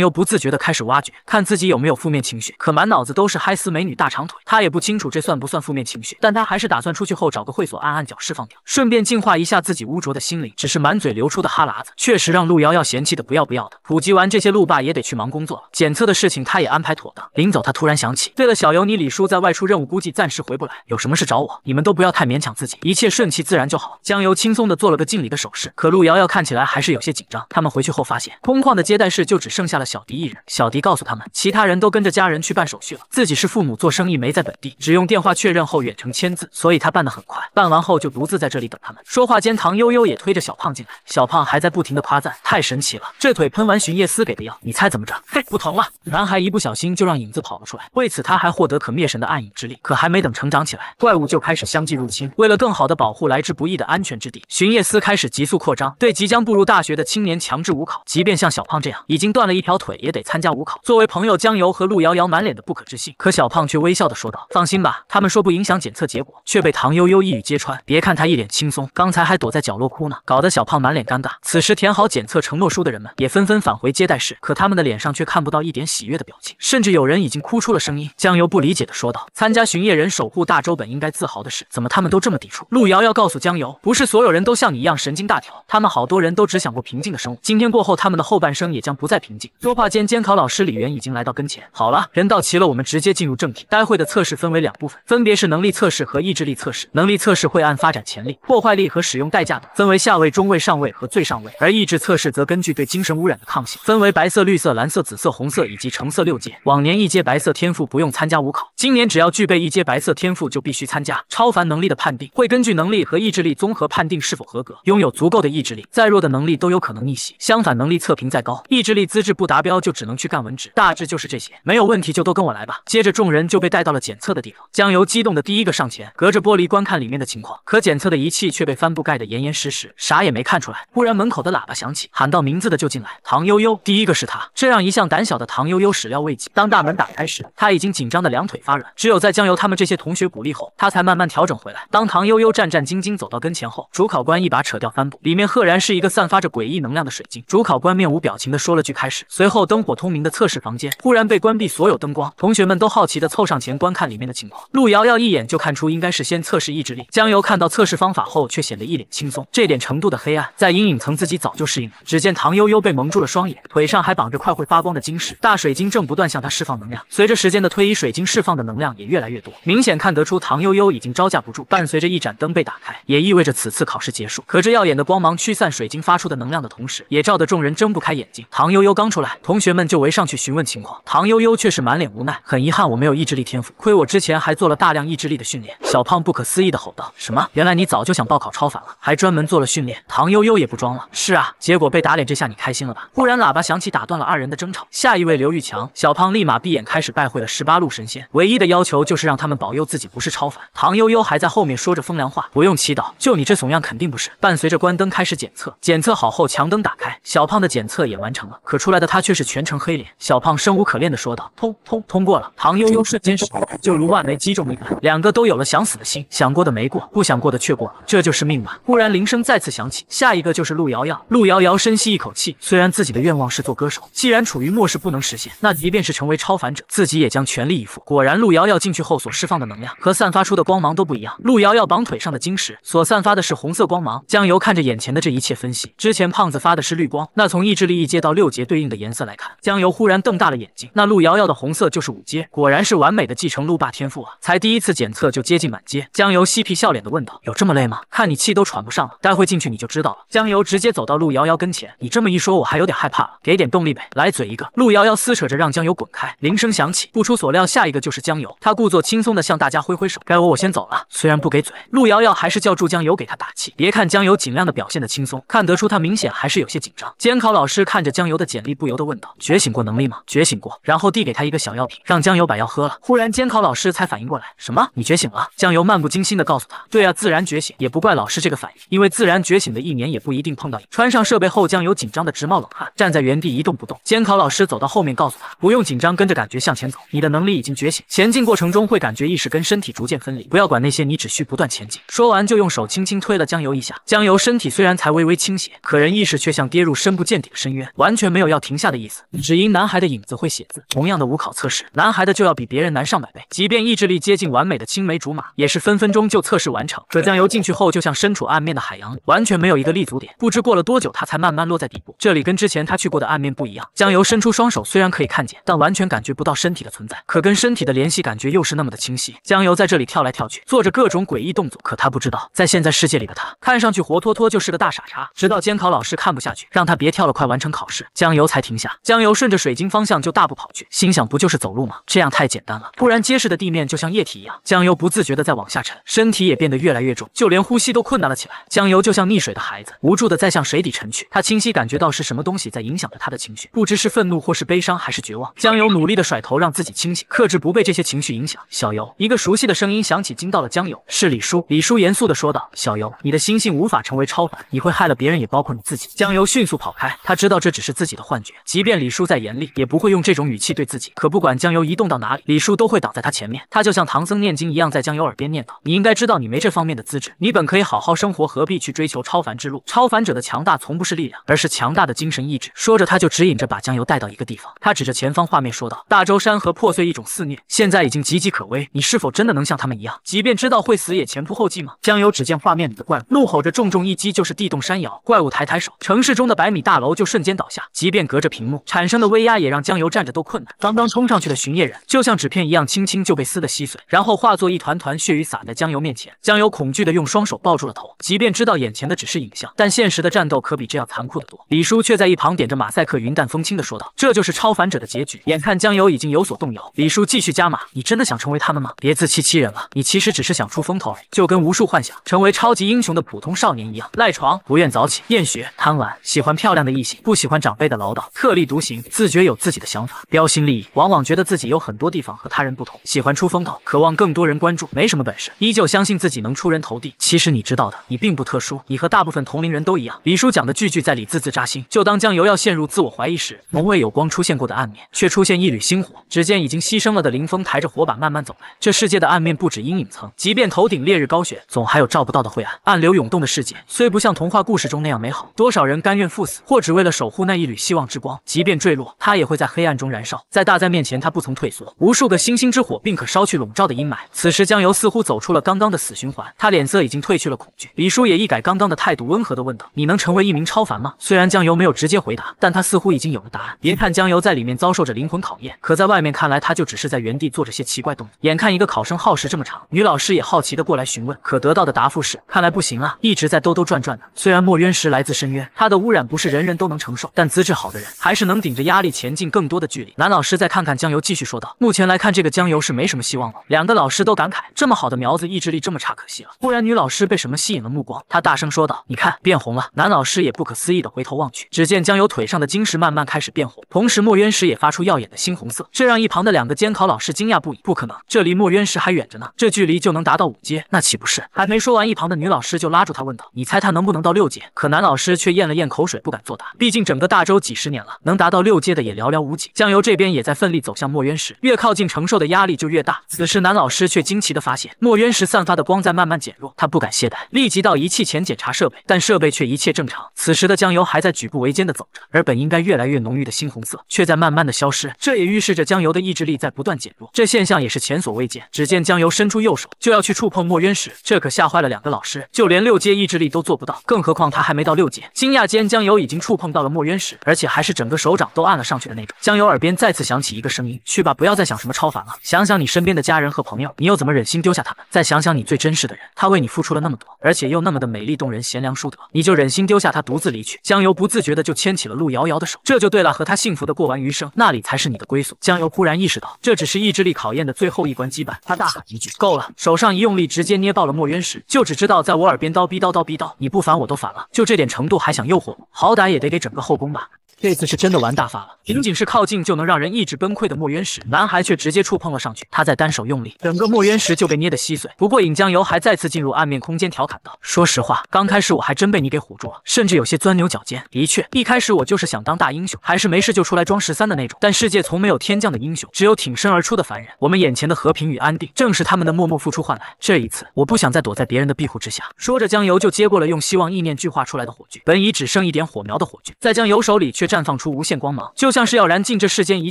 A: 油不自觉地开始挖掘，看自己有没有负面情绪，可满脑子都是嗨丝美女大长腿，他也不清楚这算不算负面情绪，但他还是打算出去后找个会所按按脚释放掉，顺便净化一下自己污浊的心灵。只是满嘴流出的哈喇子，确实让陆瑶瑶嫌弃的不要不要的。普及完这些，路霸也得去忙工作了，检测的事情他也安排妥当。临走，他突然想起，对了，小尤，你李叔在外出任务，估计暂时回不来。有什么事找我，你们都不要太勉强自己，一切顺其自然就好。江游轻松的做了个敬礼的手势，可陆瑶瑶看起来还是有些紧张。他们回去后发现，空旷的接待室就只剩下了小迪一人。小迪告诉他们，其他人都跟着家人去办手续了，自己是父母做生意没在本地，只用电话确认后远程签字，所以他办得很快。办完后就独自在这里等他们。说话间，唐悠悠也推着小胖进来，小胖还在不停的夸赞，太神奇了，这腿喷完寻夜司给的药，你猜怎么着？嘿，不疼了。男孩一不小心就让影子跑了出来，为此他还获得可灭神的暗影之力，可还没等成长。起来，怪物就开始相继入侵。为了更好的保护来之不易的安全之地，巡夜司开始急速扩张，对即将步入大学的青年强制无考。即便像小胖这样已经断了一条腿，也得参加无考。作为朋友，江油和陆瑶瑶满脸的不可置信，可小胖却微笑的说道：“放心吧，他们说不影响检测结果，却被唐悠悠一语揭穿。别看他一脸轻松，刚才还躲在角落哭呢，搞得小胖满脸尴尬。”此时填好检测承诺书的人们也纷纷返回接待室，可他们的脸上却看不到一点喜悦的表情，甚至有人已经哭出了声音。江油不理解的说道：“参加巡夜人守护的。”大周本应该自豪的是，怎么他们都这么抵触？陆瑶瑶告诉江游，不是所有人都像你一样神经大条，他们好多人都只想过平静的生活。今天过后，他们的后半生也将不再平静。说话间，监考老师李元已经来到跟前。好了，人到齐了，我们直接进入正题。待会的测试分为两部分，分别是能力测试和意志力测试。能力测试会按发展潜力、破坏力和使用代价等，分为下位、中位、上位和最上位。而意志测试则根据对精神污染的抗性，分为白色、绿色、蓝色、紫色、红色以及橙色六阶。往年一阶白色天赋不用参加五考，今年只要具备一阶白色天。天赋就必须参加超凡能力的判定，会根据能力和意志力综合判定是否合格。拥有足够的意志力，再弱的能力都有可能逆袭。相反，能力测评再高，意志力资质不达标，就只能去干文职。大致就是这些，没有问题就都跟我来吧。接着，众人就被带到了检测的地方。江由激动的第一个上前，隔着玻璃观看里面的情况，可检测的仪器却被帆布盖得严严实实，啥也没看出来。忽然，门口的喇叭响起，喊到名字的就进来。唐悠悠第一个是他，这让一向胆小的唐悠悠始料未及。当大门打开时，他已经紧张的两腿发软，只有在江由他们这些同学。学鼓励后，他才慢慢调整回来。当唐悠悠战战兢兢走到跟前后，主考官一把扯掉帆布，里面赫然是一个散发着诡异能量的水晶。主考官面无表情的说了句“开始”，随后灯火通明的测试房间忽然被关闭所有灯光，同学们都好奇的凑上前观看里面的情况。陆瑶瑶一眼就看出应该是先测试意志力。江游看到测试方法后，却显得一脸轻松。这点程度的黑暗，在阴影层自己早就适应了。只见唐悠悠被蒙住了双眼，腿上还绑着块会发光的晶石，大水晶正不断向他释放能量。随着时间的推移，水晶释放的能量也越来越多，明显看。看得出唐悠悠已经招架不住，伴随着一盏灯被打开，也意味着此次考试结束。可这耀眼的光芒驱散水晶发出的能量的同时，也照得众人睁不开眼睛。唐悠悠刚出来，同学们就围上去询问情况。唐悠悠却是满脸无奈，很遗憾我没有意志力天赋，亏我之前还做了大量意志力的训练。小胖不可思议的吼道：“什么？原来你早就想报考超凡了，还专门做了训练。”唐悠悠也不装了：“是啊，结果被打脸，这下你开心了吧？”忽然喇叭响起，打断了二人的争吵。下一位刘玉强，小胖立马闭眼开始拜会了十八路神仙，唯一的要求就是让他们保佑自己。己不是超凡，唐悠悠还在后面说着风凉话，不用祈祷，就你这怂样肯定不是。伴随着关灯开始检测，检测好后墙灯打开，小胖的检测也完成了，可出来的他却是全程黑脸。小胖生无可恋的说道：“通通通过了。”唐悠悠瞬间是，就如万雷击中一般，两个都有了想死的心，想过的没过，不想过的却过了，这就是命吧。忽然铃声再次响起，下一个就是陆瑶瑶。陆瑶瑶深吸一口气，虽然自己的愿望是做歌手，既然处于末世不能实现，那即便是成为超凡者，自己也将全力以赴。果然，陆瑶瑶进去后所释放的能量。和散发出的光芒都不一样。陆瑶瑶绑腿上的晶石所散发的是红色光芒。江游看着眼前的这一切，分析之前胖子发的是绿光，那从意志力一阶到六阶对应的颜色来看，江游忽然瞪大了眼睛，那陆瑶瑶的红色就是五阶，果然是完美的继承陆霸天赋啊！才第一次检测就接近满阶。江游嬉皮笑脸的问道：“有这么累吗？看你气都喘不上了，待会进去你就知道了。”江游直接走到陆瑶瑶跟前：“你这么一说，我还有点害怕了，给点动力呗，来嘴一个。”陆瑶瑶撕扯着让江游滚开。铃声响起，不出所料，下一个就是江游。他故作轻松的向大家。挥挥手，该我我先走了。虽然不给嘴，陆瑶瑶还是叫住江油给他打气。别看江油尽量的表现的轻松，看得出他明显还是有些紧张。监考老师看着江油的简历，不由得问道：觉醒过能力吗？觉醒过。然后递给他一个小药瓶，让江油把药喝了。忽然，监考老师才反应过来，什么？你觉醒了？江油漫不经心的告诉他：对啊，自然觉醒。也不怪老师这个反应，因为自然觉醒的一年也不一定碰到。你。”穿上设备后，江油紧张的直冒冷汗，站在原地一动不动。监考老师走到后面告诉他：不用紧张，跟着感觉向前走。你的能力已经觉醒，前进过程中会感觉意识跟上。身体逐渐分离，不要管那些，你只需不断前进。说完就用手轻轻推了江油一下。江油身体虽然才微微倾斜，可人意识却像跌入深不见底的深渊，完全没有要停下的意思。只因男孩的影子会写字，同样的无考测试，男孩的就要比别人难上百倍。即便意志力接近完美的青梅竹马，也是分分钟就测试完成。可江油进去后，就像身处暗面的海洋里，完全没有一个立足点。不知过了多久，他才慢慢落在底部。这里跟之前他去过的暗面不一样。江油伸出双手，虽然可以看见，但完全感觉不到身体的存在。可跟身体的联系感觉又是那么的清晰。江。江油在这里跳来跳去，做着各种诡异动作，可他不知道，在现在世界里的他，看上去活脱脱就是个大傻叉。直到监考老师看不下去，让他别跳了，快完成考试，江油才停下。江油顺着水晶方向就大步跑去，心想不就是走路吗？这样太简单了。突然，结实的地面就像液体一样，江油不自觉的在往下沉，身体也变得越来越重，就连呼吸都困难了起来。江油就像溺水的孩子，无助的在向水底沉去。他清晰感觉到是什么东西在影响着他的情绪，不知是愤怒，或是悲伤，还是绝望。江油努力的甩头，让自己清醒，克制不被这些情绪影响。小游，一个属。熟悉的声音响起，惊到了江游。是李叔。李叔严肃地说道：“小游，你的心性无法成为超凡，你会害了别人，也包括你自己。”江游迅速跑开，他知道这只是自己的幻觉。即便李叔再严厉，也不会用这种语气对自己。可不管江游移动到哪里，李叔都会挡在他前面。他就像唐僧念经一样，在江游耳边念叨：“你应该知道，你没这方面的资质。你本可以好好生活，何必去追求超凡之路？超凡者的强大，从不是力量，而是强大的精神意志。”说着，他就指引着把江游带到一个地方。他指着前方画面说道：“大周山河破碎，一种肆虐，现在已经岌岌可危。你是否？”真的能像他们一样，即便知道会死也前仆后继吗？江游只见画面里的怪物怒吼着，重重一击就是地动山摇。怪物抬抬手，城市中的百米大楼就瞬间倒下。即便隔着屏幕产生的威压，也让江游站着都困难。刚刚冲上去的巡夜人就像纸片一样，轻轻就被撕得稀碎，然后化作一团团血雨洒在江游面前。江游恐惧的用双手抱住了头，即便知道眼前的只是影像，但现实的战斗可比这样残酷的多。李叔却在一旁点着马赛克，云淡风轻的说道：“这就是超凡者的结局。”眼看江游已经有所动摇，李叔继续加码：“你真的想成为他们吗？别。”自欺欺人了，你其实只是想出风头而已，就跟无数幻想成为超级英雄的普通少年一样，赖床不愿早起，厌学贪玩，喜欢漂亮的异性，不喜欢长辈的唠叨，特立独行，自觉有自己的想法，标新立异，往往觉得自己有很多地方和他人不同，喜欢出风头，渴望更多人关注，没什么本事，依旧相信自己能出人头地。其实你知道的，你并不特殊，你和大部分同龄人都一样。李叔讲的句句在理，字字扎心。就当江油要陷入自我怀疑时，从未有光出现过的暗面，却出现一缕星火。只见已经牺牲了的林峰抬着火把慢慢走来，这世。界的暗面不止阴影层，即便头顶烈日高悬，总还有照不到的晦暗。暗流涌动的世界虽不像童话故事中那样美好，多少人甘愿赴死，或只为了守护那一缕希望之光。即便坠落，它也会在黑暗中燃烧。在大灾面前，他不曾退缩。无数个星星之火，并可烧去笼罩的阴霾。此时江游似乎走出了刚刚的死循环，他脸色已经褪去了恐惧。李叔也一改刚刚的态度，温和地问道：“你能成为一名超凡吗？”虽然江游没有直接回答，但他似乎已经有了答案。别看江游在里面遭受着灵魂考验，可在外面看来，他就只是在原地做着些奇怪动作。眼看一个考。考生耗时这么长，女老师也好奇的过来询问，可得到的答复是，看来不行啊，一直在兜兜转转的。虽然墨渊石来自深渊，它的污染不是人人都能承受，但资质好的人还是能顶着压力前进更多的距离。男老师再看看江油，继续说道，目前来看这个江油是没什么希望了。两个老师都感慨，这么好的苗子，意志力这么差，可惜了。忽然女老师被什么吸引了目光，她大声说道，你看，变红了。男老师也不可思议的回头望去，只见江油腿上的晶石慢慢开始变红，同时墨渊石也发出耀眼的猩红色，这让一旁的两个监考老师惊讶不已，不可能，这离墨渊。石。时还远着呢，这距离就能达到五阶，那岂不是？还没说完，一旁的女老师就拉住他问道：“你猜他能不能到六阶？”可男老师却咽了咽口水，不敢作答。毕竟整个大洲几十年了，能达到六阶的也寥寥无几。江油这边也在奋力走向墨渊石，越靠近承受的压力就越大。此时男老师却惊奇的发现，墨渊石散发的光在慢慢减弱。他不敢懈怠，立即到仪器前检查设备，但设备却一切正常。此时的江油还在举步维艰的走着，而本应该越来越浓郁的猩红色却在慢慢的消失。这也预示着江油的意志力在不断减弱。这现象也是前所未见。只见江游伸出右手就要去触碰墨渊石，这可吓坏了两个老师，就连六阶意志力都做不到，更何况他还没到六阶。惊讶间，江游已经触碰到了墨渊石，而且还是整个手掌都按了上去的那种。江游耳边再次响起一个声音：去吧，不要再想什么超凡了，想想你身边的家人和朋友，你又怎么忍心丢下他们？再想想你最珍视的人，他为你付出了那么多，而且又那么的美丽动人、贤良淑德，你就忍心丢下他独自离去？江游不自觉的就牵起了陆瑶瑶的手，这就对了，和他幸福的过完余生，那里才是你的归宿。江游忽然意识到，这只是意志力考验的最后一关，羁绊。他大喊一句：“够了！”手上一用力，直接捏爆了墨渊石。就只知道在我耳边叨逼叨叨逼叨，你不烦我都烦了。就这点程度还想诱惑我？好歹也得给整个后宫吧。这次是真的玩大发了，仅仅是靠近就能让人意志崩溃的墨渊石，男孩却直接触碰了上去。他在单手用力，整个墨渊石就被捏得稀碎。不过尹江游还再次进入暗面空间，调侃道：“说实话，刚开始我还真被你给唬住了，甚至有些钻牛角尖。的确，一开始我就是想当大英雄，还是没事就出来装十三的那种。但世界从没有天降的英雄，只有挺身而出的凡人。我们眼前的和平与安定，正是他们的默默付出换来。这一次，我不想再躲在别人的庇护之下。”说着，江游就接过了用希望意念具化出来的火炬。本已只剩一点火苗的火炬，在江游手里却。绽放出无限光芒，就像是要燃尽这世间一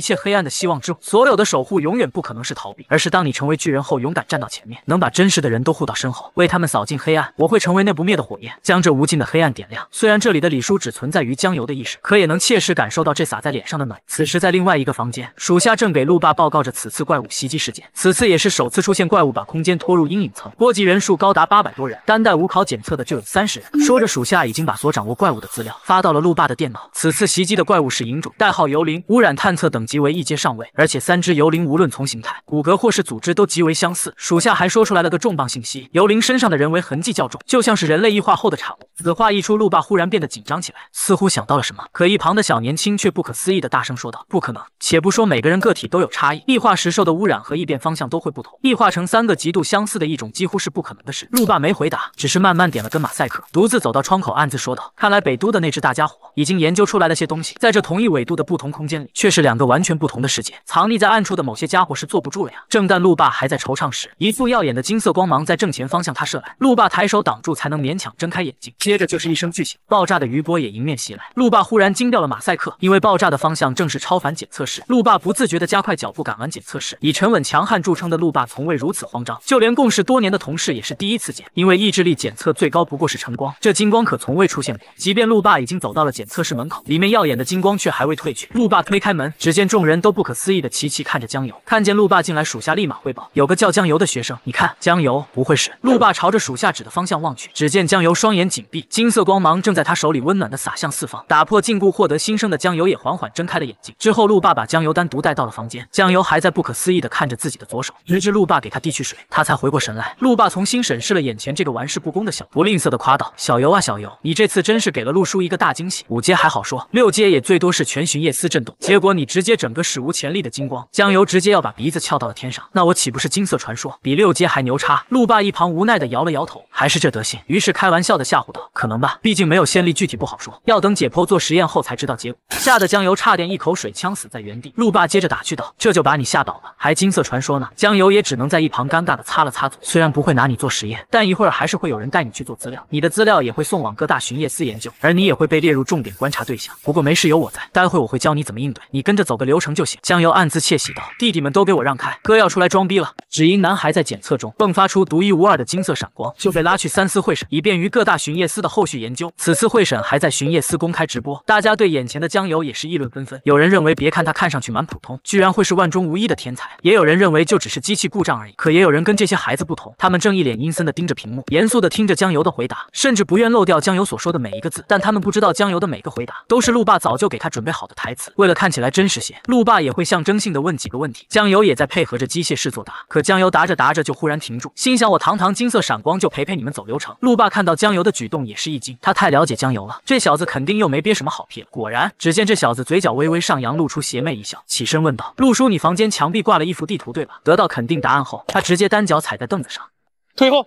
A: 切黑暗的希望之火。所有的守护永远不可能是逃避，而是当你成为巨人后，勇敢站到前面，能把真实的人都护到身后，为他们扫尽黑暗。我会成为那不灭的火焰，将这无尽的黑暗点亮。虽然这里的李叔只存在于江油的意识，可也能切实感受到这洒在脸上的暖。此时，在另外一个房间，属下正给路霸报告着此次怪物袭击事件。此次也是首次出现怪物把空间拖入阴影层，波及人数高达八百多人，单带无考检测的就有三十人。说着，属下已经把所掌握怪物的资料发到了路霸的电脑。此次袭击。的怪物是银种，代号幽灵，污染探测等级为一阶上位，而且三只幽灵无论从形态、骨骼或是组织都极为相似。属下还说出来了个重磅信息，幽灵身上的人为痕迹较重，就像是人类异化后的产物。此话一出，路霸忽然变得紧张起来，似乎想到了什么。可一旁的小年轻却不可思议的大声说道：“不可能！且不说每个人个体都有差异，异化时受的污染和异变方向都会不同，异化成三个极度相似的一种，几乎是不可能的事。”路霸没回答，只是慢慢点了根马赛克，独自走到窗口，暗自说道：“看来北都的那只大家伙已经研究出来了些东。”在这同一纬度的不同空间里，却是两个完全不同的世界。藏匿在暗处的某些家伙是坐不住了呀！正旦路霸还在惆怅时，一束耀眼的金色光芒在正前方向他射来。路霸抬手挡住，才能勉强睁开眼睛。接着就是一声巨响，爆炸的余波也迎面袭来。路霸忽然惊掉了马赛克，因为爆炸的方向正是超凡检测室。路霸不自觉的加快脚步赶往检测室。以沉稳强悍著称的路霸，从未如此慌张，就连共事多年的同事也是第一次见。因为意志力检测最高不过是晨光，这金光可从未出现过。即便路霸已经走到了检测室门口，里面耀眼。眼的金光却还未褪去。陆霸推开门，只见众人都不可思议的齐齐看着江游。看见陆霸进来，属下立马汇报：有个叫江游的学生。你看，江游不会是……陆霸朝着属下指的方向望去，只见江游双眼紧闭，金色光芒正在他手里温暖的洒向四方，打破禁锢，获得新生的江游也缓缓睁开了眼睛。之后，陆霸把江游单独带到了房间。江游还在不可思议的看着自己的左手，直至陆霸给他递去水，他才回过神来。陆霸重新审视了眼前这个玩世不恭的小，不吝啬的夸道：“小游啊，小游，你这次真是给了陆叔一个大惊喜。五阶还好说，六阶。”街也最多是全巡夜司震动，结果你直接整个史无前例的金光江油直接要把鼻子翘到了天上，那我岂不是金色传说，比六阶还牛叉？路霸一旁无奈的摇了摇头，还是这德行。于是开玩笑的吓唬道，可能吧，毕竟没有先例，具体不好说，要等解剖做实验后才知道结果。吓得江油差点一口水呛死在原地。路霸接着打趣道，这就把你吓倒了，还金色传说呢？江油也只能在一旁尴尬的擦了擦嘴。虽然不会拿你做实验，但一会儿还是会有人带你去做资料，你的资料也会送往各大巡夜司研究，而你也会被列入重点观察对象。不过没。没事，有我在。待会我会教你怎么应对，你跟着走个流程就行。江游暗自窃喜道：“弟弟们都给我让开，哥要出来装逼了。”只因男孩在检测中迸发出独一无二的金色闪光，就被拉去三思会审，以便于各大巡夜司的后续研究。此次会审还在巡夜司公开直播，大家对眼前的江游也是议论纷纷。有人认为，别看他看上去蛮普通，居然会是万中无一的天才；也有人认为，就只是机器故障而已。可也有人跟这些孩子不同，他们正一脸阴森的盯着屏幕，严肃的听着江游的回答，甚至不愿漏掉江游所说的每一个字。但他们不知道，江游的每个回答都是路。爸早就给他准备好的台词，为了看起来真实些，陆爸也会象征性的问几个问题。江油也在配合着机械式作答，可江油答着答着就忽然停住，心想我堂堂金色闪光就陪陪你们走流程。陆爸看到江油的举动也是一惊，他太了解江油了，这小子肯定又没憋什么好屁了。果然，只见这小子嘴角微微上扬，露出邪魅一笑，起身问道：“陆叔，你房间墙壁挂了一幅地图，对吧？”得到肯定答案后，他直接单脚踩在凳子上，退后。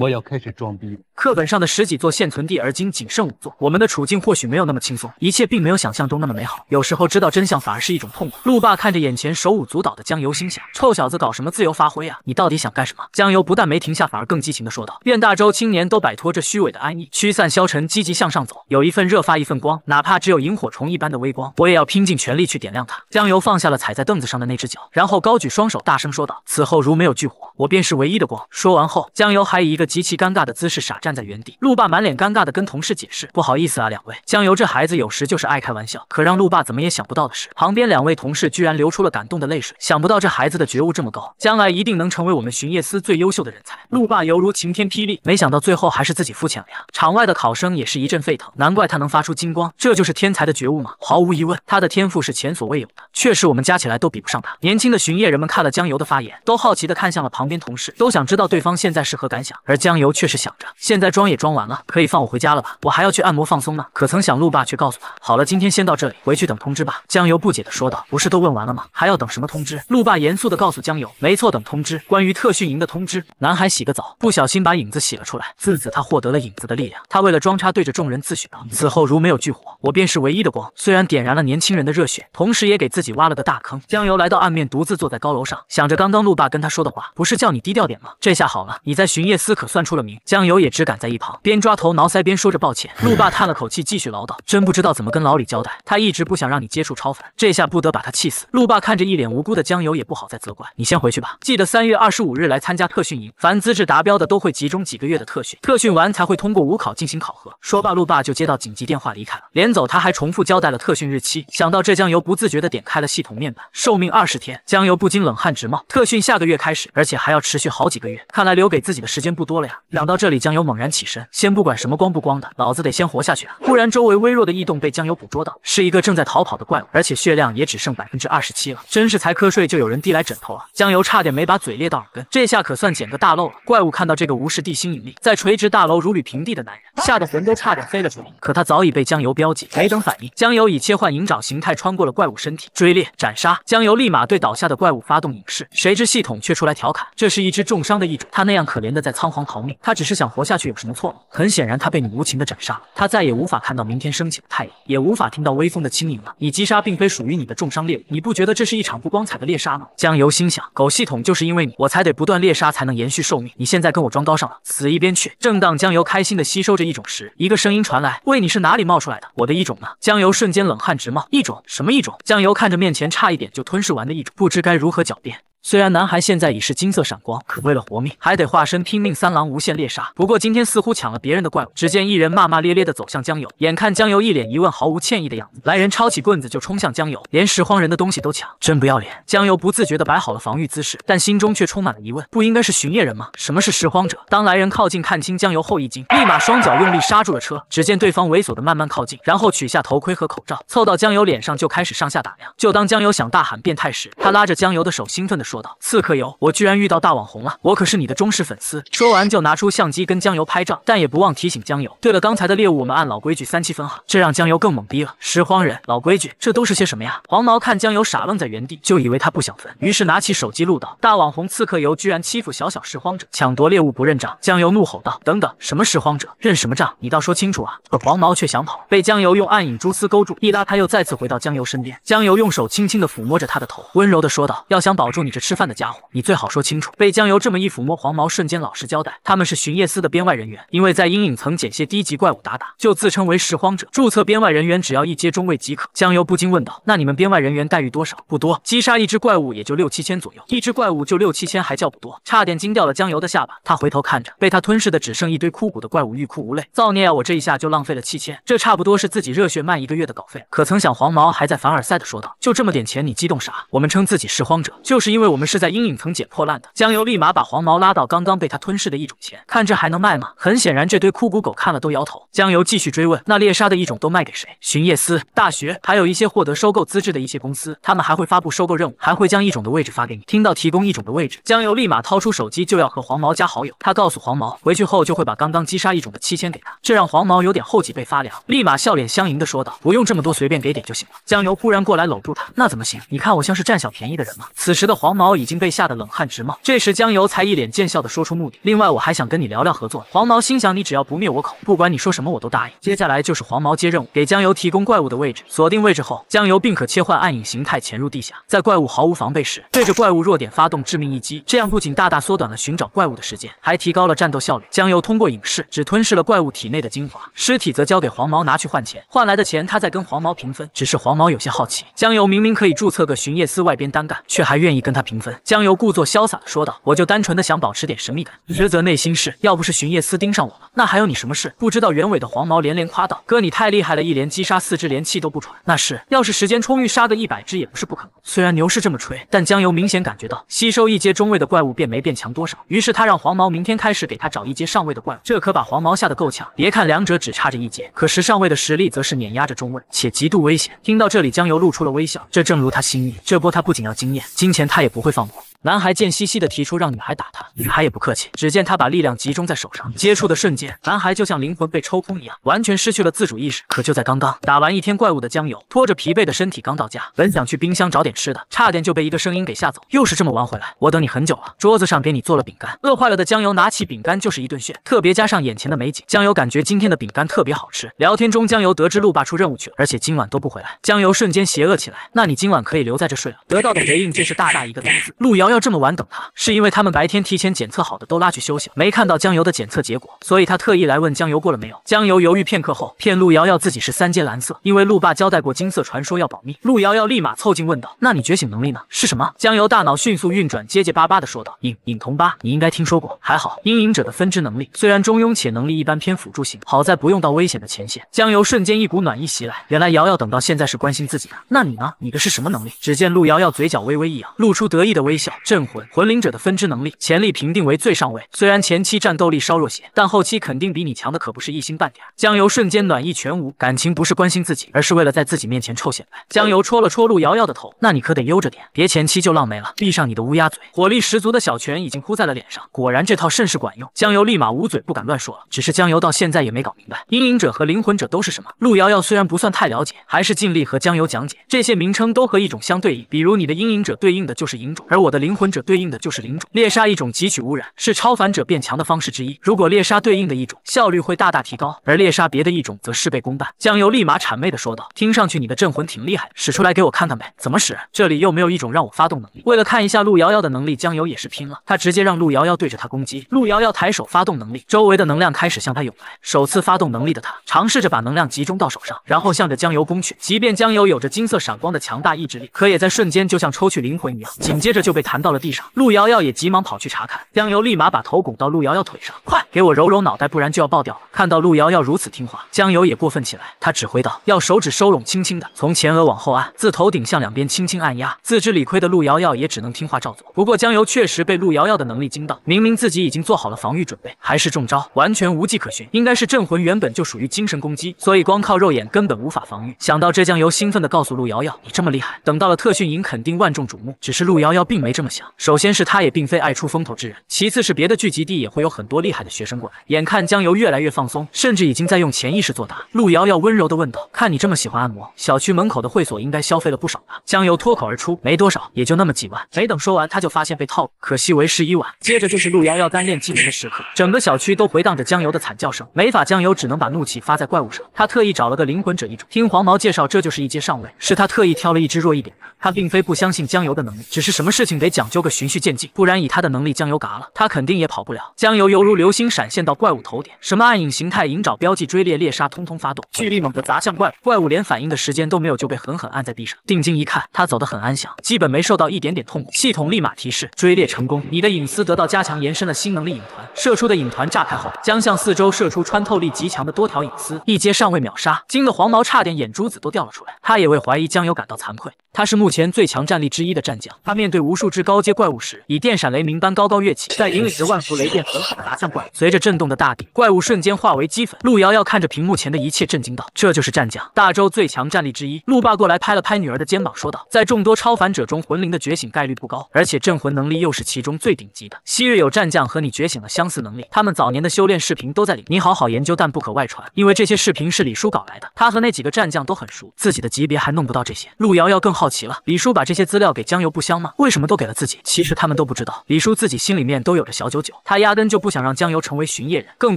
A: 我要开始装逼。课本上的十几座现存地，而今仅剩五座。我们的处境或许没有那么轻松，一切并没有想象中那么美好。有时候知道真相反而是一种痛苦。路霸看着眼前手舞足蹈的江游，心想：臭小子搞什么自由发挥啊？你到底想干什么？江游不但没停下，反而更激情的说道：“愿大周青年都摆脱这虚伪的安逸，驱散消沉，积极向上走。有一份热发一份光，哪怕只有萤火虫一般的微光，我也要拼尽全力去点亮它。”江游放下了踩在凳子上的那只脚，然后高举双手，大声说道：“此后如没有炬火，我便是唯一的光。”说完后，江游还以一个。极其尴尬的姿势，傻站在原地。路霸满脸尴尬的跟同事解释：“不好意思啊，两位，江由这孩子有时就是爱开玩笑。”可让路霸怎么也想不到的是，旁边两位同事居然流出了感动的泪水。想不到这孩子的觉悟这么高，将来一定能成为我们巡夜司最优秀的人才。路霸犹如晴天霹雳，没想到最后还是自己肤浅了呀。场外的考生也是一阵沸腾，难怪他能发出金光，这就是天才的觉悟吗？毫无疑问，他的天赋是前所未有的，确实我们加起来都比不上他。年轻的巡夜人们看了江由的发言，都好奇的看向了旁边同事，都想知道对方现在是何感想而。江游却是想着，现在装也装完了，可以放我回家了吧？我还要去按摩放松呢。可曾想，陆霸却告诉他，好了，今天先到这里，回去等通知吧。江游不解的说道，不是都问完了吗？还要等什么通知？陆霸严肃的告诉江游，没错，等通知，关于特训营的通知。男孩洗个澡，不小心把影子洗了出来，自此他获得了影子的力量。他为了装叉，对着众人自诩道，此后如没有炬火，我便是唯一的光。虽然点燃了年轻人的热血，同时也给自己挖了个大坑。江游来到岸面，独自坐在高楼上，想着刚刚陆霸跟他说的话，不是叫你低调点吗？这下好了，你在巡夜思考。可算出了名，江油也只敢在一旁边抓头挠腮边说着抱歉。路霸叹了口气，继续唠叨，真不知道怎么跟老李交代。他一直不想让你接触超凡，这下不得把他气死。路霸看着一脸无辜的江油，也不好再责怪，你先回去吧。记得三月二十五日来参加特训营，凡资质达标的都会集中几个月的特训，特训完才会通过武考进行考核。说罢，路霸就接到紧急电话离开了。连走，他还重复交代了特训日期。想到这，江油不自觉地点开了系统面板，寿命二十天。江油不禁冷汗直冒，特训下个月开始，而且还要持续好几个月，看来留给自己的时间不多。多了呀！想到这里，江油猛然起身，先不管什么光不光的，老子得先活下去啊！忽然，周围微弱的异动被江油捕捉到，是一个正在逃跑的怪物，而且血量也只剩百分之二十七了。真是才瞌睡就有人递来枕头啊！江油差点没把嘴裂到耳根，这下可算捡个大漏了。怪物看到这个无视地心引力，在垂直大楼如履平地的男人，吓得魂都差点飞了出来。可他早已被江油标记，没等反应，江油已切换影爪形态穿过了怪物身体，追猎斩杀。江油立马对倒下的怪物发动影视，谁知系统却出来调侃，这是一只重伤的异种，他那样可怜的在仓皇。逃命，他只是想活下去，有什么错吗？很显然，他被你无情的斩杀，他再也无法看到明天升起的太阳，也无法听到微风的轻盈了。你击杀并非属于你的重伤猎物，你不觉得这是一场不光彩的猎杀吗？江游心想，狗系统就是因为你，我才得不断猎杀才能延续寿命。你现在跟我装高尚了，死一边去！正当江游开心的吸收着一种时，一个声音传来：“喂，你是哪里冒出来的？我的一种呢？”江游瞬间冷汗直冒，一种什么一种？江游看着面前差一点就吞噬完的一种，不知该如何狡辩。虽然男孩现在已是金色闪光，可为了活命，还得化身拼命三郎，无限猎杀。不过今天似乎抢了别人的怪物。只见一人骂骂咧咧的走向江油，眼看江油一脸疑问，毫无歉意的样子，来人抄起棍子就冲向江油，连拾荒人的东西都抢，真不要脸。江油不自觉的摆好了防御姿势，但心中却充满了疑问，不应该是巡夜人吗？什么是拾荒者？当来人靠近看清江油后，一惊，立马双脚用力刹住了车。只见对方猥琐的慢慢靠近，然后取下头盔和口罩，凑到江油脸上就开始上下打量。就当江油想大喊变态时，他拉着江油的手，兴奋的说。说道：“刺客游，我居然遇到大网红了，我可是你的忠实粉丝。”说完就拿出相机跟江游拍照，但也不忘提醒江游：“对了，刚才的猎物我们按老规矩三七分哈。”这让江游更懵逼了。拾荒人，老规矩，这都是些什么呀？黄毛看江游傻愣在原地，就以为他不想分，于是拿起手机录道：“大网红刺客游居然欺负小小拾荒者，抢夺猎物不认账。”江游怒吼道：“等等，什么拾荒者，认什么账？你倒说清楚啊！”可黄毛却想跑，被江游用暗影蛛丝勾住，一拉他又再次回到江游身边。江游用手轻轻的抚摸着他的头，温柔的说道：“要想保住你这。”吃饭的家伙，你最好说清楚。被江油这么一抚摸，黄毛瞬间老实交代，他们是巡夜司的编外人员，因为在阴影层捡些低级怪物打打，就自称为拾荒者。注册编外人员只要一阶中尉即可。江油不禁问道，那你们编外人员待遇多少？不多，击杀一只怪物也就六七千左右，一只怪物就六七千还叫不多，差点惊掉了江油的下巴。他回头看着被他吞噬的只剩一堆枯骨的怪物，欲哭无泪，造孽啊！我这一下就浪费了七千，这差不多是自己热血卖一个月的稿费。可曾想，黄毛还在凡尔赛的说道，就这么点钱你激动啥？我们称自己拾荒者，就是因为。我们是在阴影层捡破烂的。江油立马把黄毛拉到刚刚被他吞噬的一种前，看这还能卖吗？很显然，这堆枯骨狗看了都摇头。江油继续追问，那猎杀的一种都卖给谁？巡夜司、大学，还有一些获得收购资质的一些公司，他们还会发布收购任务，还会将一种的位置发给你。听到提供一种的位置，江油立马掏出手机就要和黄毛加好友。他告诉黄毛，回去后就会把刚刚击杀一种的七千给他，这让黄毛有点后脊背发凉，立马笑脸相迎的说道，不用这么多，随便给点就行了。江油忽然过来搂住他，那怎么行？你看我像是占小便宜的人吗？此时的黄。毛。毛已经被吓得冷汗直冒，这时江油才一脸贱笑的说出目的。另外我还想跟你聊聊合作。黄毛心想你只要不灭我口，不管你说什么我都答应。接下来就是黄毛接任务，给江油提供怪物的位置，锁定位置后，江油并可切换暗影形态潜入地下，在怪物毫无防备时，对着怪物弱点发动致命一击。这样不仅大大缩短了寻找怪物的时间，还提高了战斗效率。江油通过影视只吞噬了怪物体内的精华，尸体则交给黄毛拿去换钱，换来的钱他再跟黄毛平分。只是黄毛有些好奇，江油明明可以注册个巡夜司外边单干，却还愿意跟他平。平分江游故作潇洒的说道：“我就单纯的想保持点神秘感，实则内心是，要不是巡夜司盯上我了，那还有你什么事？”不知道原委的黄毛连连夸道：“哥你太厉害了，一连击杀四只，连气都不喘。那是，要是时间充裕，杀个一百只也不是不可能。虽然牛是这么吹，但江游明显感觉到吸收一阶中位的怪物便没变强多少。于是他让黄毛明天开始给他找一阶上位的怪物，这可把黄毛吓得够呛。别看两者只差着一阶，可十上位的实力则是碾压着中位，且极度危险。听到这里，江游露出了微笑，这正如他心意。这波他不仅要经验，金钱，他也不。”不会放过。男孩贱兮兮的提出让女孩打他，女孩也不客气。只见他把力量集中在手上，接触的瞬间，男孩就像灵魂被抽空一样，完全失去了自主意识。可就在刚刚打完一天怪物的江油，拖着疲惫的身体刚到家，本想去冰箱找点吃的，差点就被一个声音给吓走。又是这么玩回来，我等你很久了，桌子上给你做了饼干。饿坏了的江油拿起饼干就是一顿炫，特别加上眼前的美景，江油感觉今天的饼干特别好吃。聊天中，江油得知路爸出任务去了，而且今晚都不回来。江油瞬间邪恶起来，那你今晚可以留在这睡了。得到的回应却是大大一个“赞字。路遥。要这么晚等他，是因为他们白天提前检测好的都拉去休息，了，没看到江油的检测结果，所以他特意来问江油过了没有。江油犹豫片刻后，骗陆瑶瑶自己是三阶蓝色，因为陆爸交代过金色传说要保密。陆瑶瑶立马凑近问道：“那你觉醒能力呢？是什么？”江油大脑迅速运转，结结巴巴的说道：“影影同八，你应该听说过。还好，阴影者的分支能力虽然中庸且能力一般，偏辅助型，好在不用到危险的前线。”江油瞬间一股暖意袭来，原来瑶瑶等到现在是关心自己的。那你呢？你的是什么能力？只见陆瑶瑶嘴角微微一扬，露出得意的微笑。镇魂魂灵者的分支能力潜力评定为最上位，虽然前期战斗力稍弱些，但后期肯定比你强的可不是一星半点。江油瞬间暖意全无，感情不是关心自己，而是为了在自己面前臭显摆。江油戳了戳陆瑶瑶的头，那你可得悠着点，别前期就浪没了。闭上你的乌鸦嘴，火力十足的小拳已经呼在了脸上，果然这套甚是管用。江油立马捂嘴不敢乱说了，只是江油到现在也没搞明白，阴影者和灵魂者都是什么。陆瑶瑶虽然不算太了解，还是尽力和江油讲解，这些名称都和一种相对应，比如你的阴影者对应的就是影种，而我的灵。灵魂者对应的就是灵种，猎杀一种汲取污染是超凡者变强的方式之一。如果猎杀对应的一种效率会大大提高，而猎杀别的一种则事倍功半。江油立马谄媚的说道：“听上去你的镇魂挺厉害，使出来给我看看呗！怎么使？这里又没有一种让我发动能力。”为了看一下陆瑶瑶的能力，江油也是拼了，他直接让陆瑶瑶对着他攻击。陆瑶瑶抬手发动能力，周围的能量开始向他涌来。首次发动能力的他，尝试着把能量集中到手上，然后向着江油攻去。即便江油有着金色闪光的强大意志力，可也在瞬间就像抽去灵魂一样，紧接着就被弹。到了地上，陆瑶瑶也急忙跑去查看，江游立马把头拱到陆瑶瑶腿上，快给我揉揉脑袋，不然就要爆掉了。看到陆瑶瑶如此听话，江游也过分起来，他指挥道：要手指收拢，轻轻的从前额往后按，自头顶向两边轻轻按压。自知理亏的陆瑶瑶也只能听话照做。不过江游确实被陆瑶瑶的能力惊到，明明自己已经做好了防御准备，还是中招，完全无迹可寻。应该是镇魂原本就属于精神攻击，所以光靠肉眼根本无法防御。想到这，江游兴奋地告诉陆瑶瑶：你这么厉害，等到了特训营肯定万众瞩目。只是陆瑶瑶并没这么。首先是他也并非爱出风头之人，其次是别的聚集地也会有很多厉害的学生过来。眼看江游越来越放松，甚至已经在用潜意识作答，陆瑶瑶温柔地问道：“看你这么喜欢按摩，小区门口的会所应该消费了不少吧？”江游脱口而出：“没多少，也就那么几万。”没等说完，他就发现被套路，可惜为时已晚。接着就是陆瑶瑶单练技能的时刻，整个小区都回荡着江游的惨叫声。没法，江游只能把怒气发在怪物上。他特意找了个灵魂者一种，听黄毛介绍，这就是一阶上位，是他特意挑了一只弱一点的。他并非不相信江游的能力，只是什么事情得讲。讲究个循序渐进，不然以他的能力，江油嘎了，他肯定也跑不了。江油犹如流星闪现到怪物头顶，什么暗影形态、影爪标记、追猎猎杀，通通发动，巨力猛地砸向怪物，怪物连反应的时间都没有就被狠狠按在地上。定睛一看，他走得很安详，基本没受到一点点痛苦。系统立马提示：追猎成功，你的隐私得到加强，延伸了新能力，影团射出的影团炸开后，将向四周射出穿透力极强的多条隐私，一阶尚未秒杀。惊得黄毛差点眼珠子都掉了出来，他也为怀疑江油感到惭愧。他是目前最强战力之一的战将，他面对无数只。高阶怪物时，以电闪雷鸣般高高跃起，在引领着万伏雷电狠狠砸向怪物。随着震动的大地，怪物瞬间化为齑粉。陆瑶瑶看着屏幕前的一切，震惊道：“这就是战将，大周最强战力之一。”陆霸过来拍了拍女儿的肩膀，说道：“在众多超凡者中，魂灵的觉醒概率不高，而且镇魂能力又是其中最顶级的。昔日有战将和你觉醒了相似能力，他们早年的修炼视频都在里，你好好研究，但不可外传，因为这些视频是李叔搞来的，他和那几个战将都很熟，自己的级别还弄不到这些。”陆瑶瑶更好奇了，李叔把这些资料给江油不香吗？为什么都给了？自己其实他们都不知道，李叔自己心里面都有着小九九，他压根就不想让江油成为巡夜人，更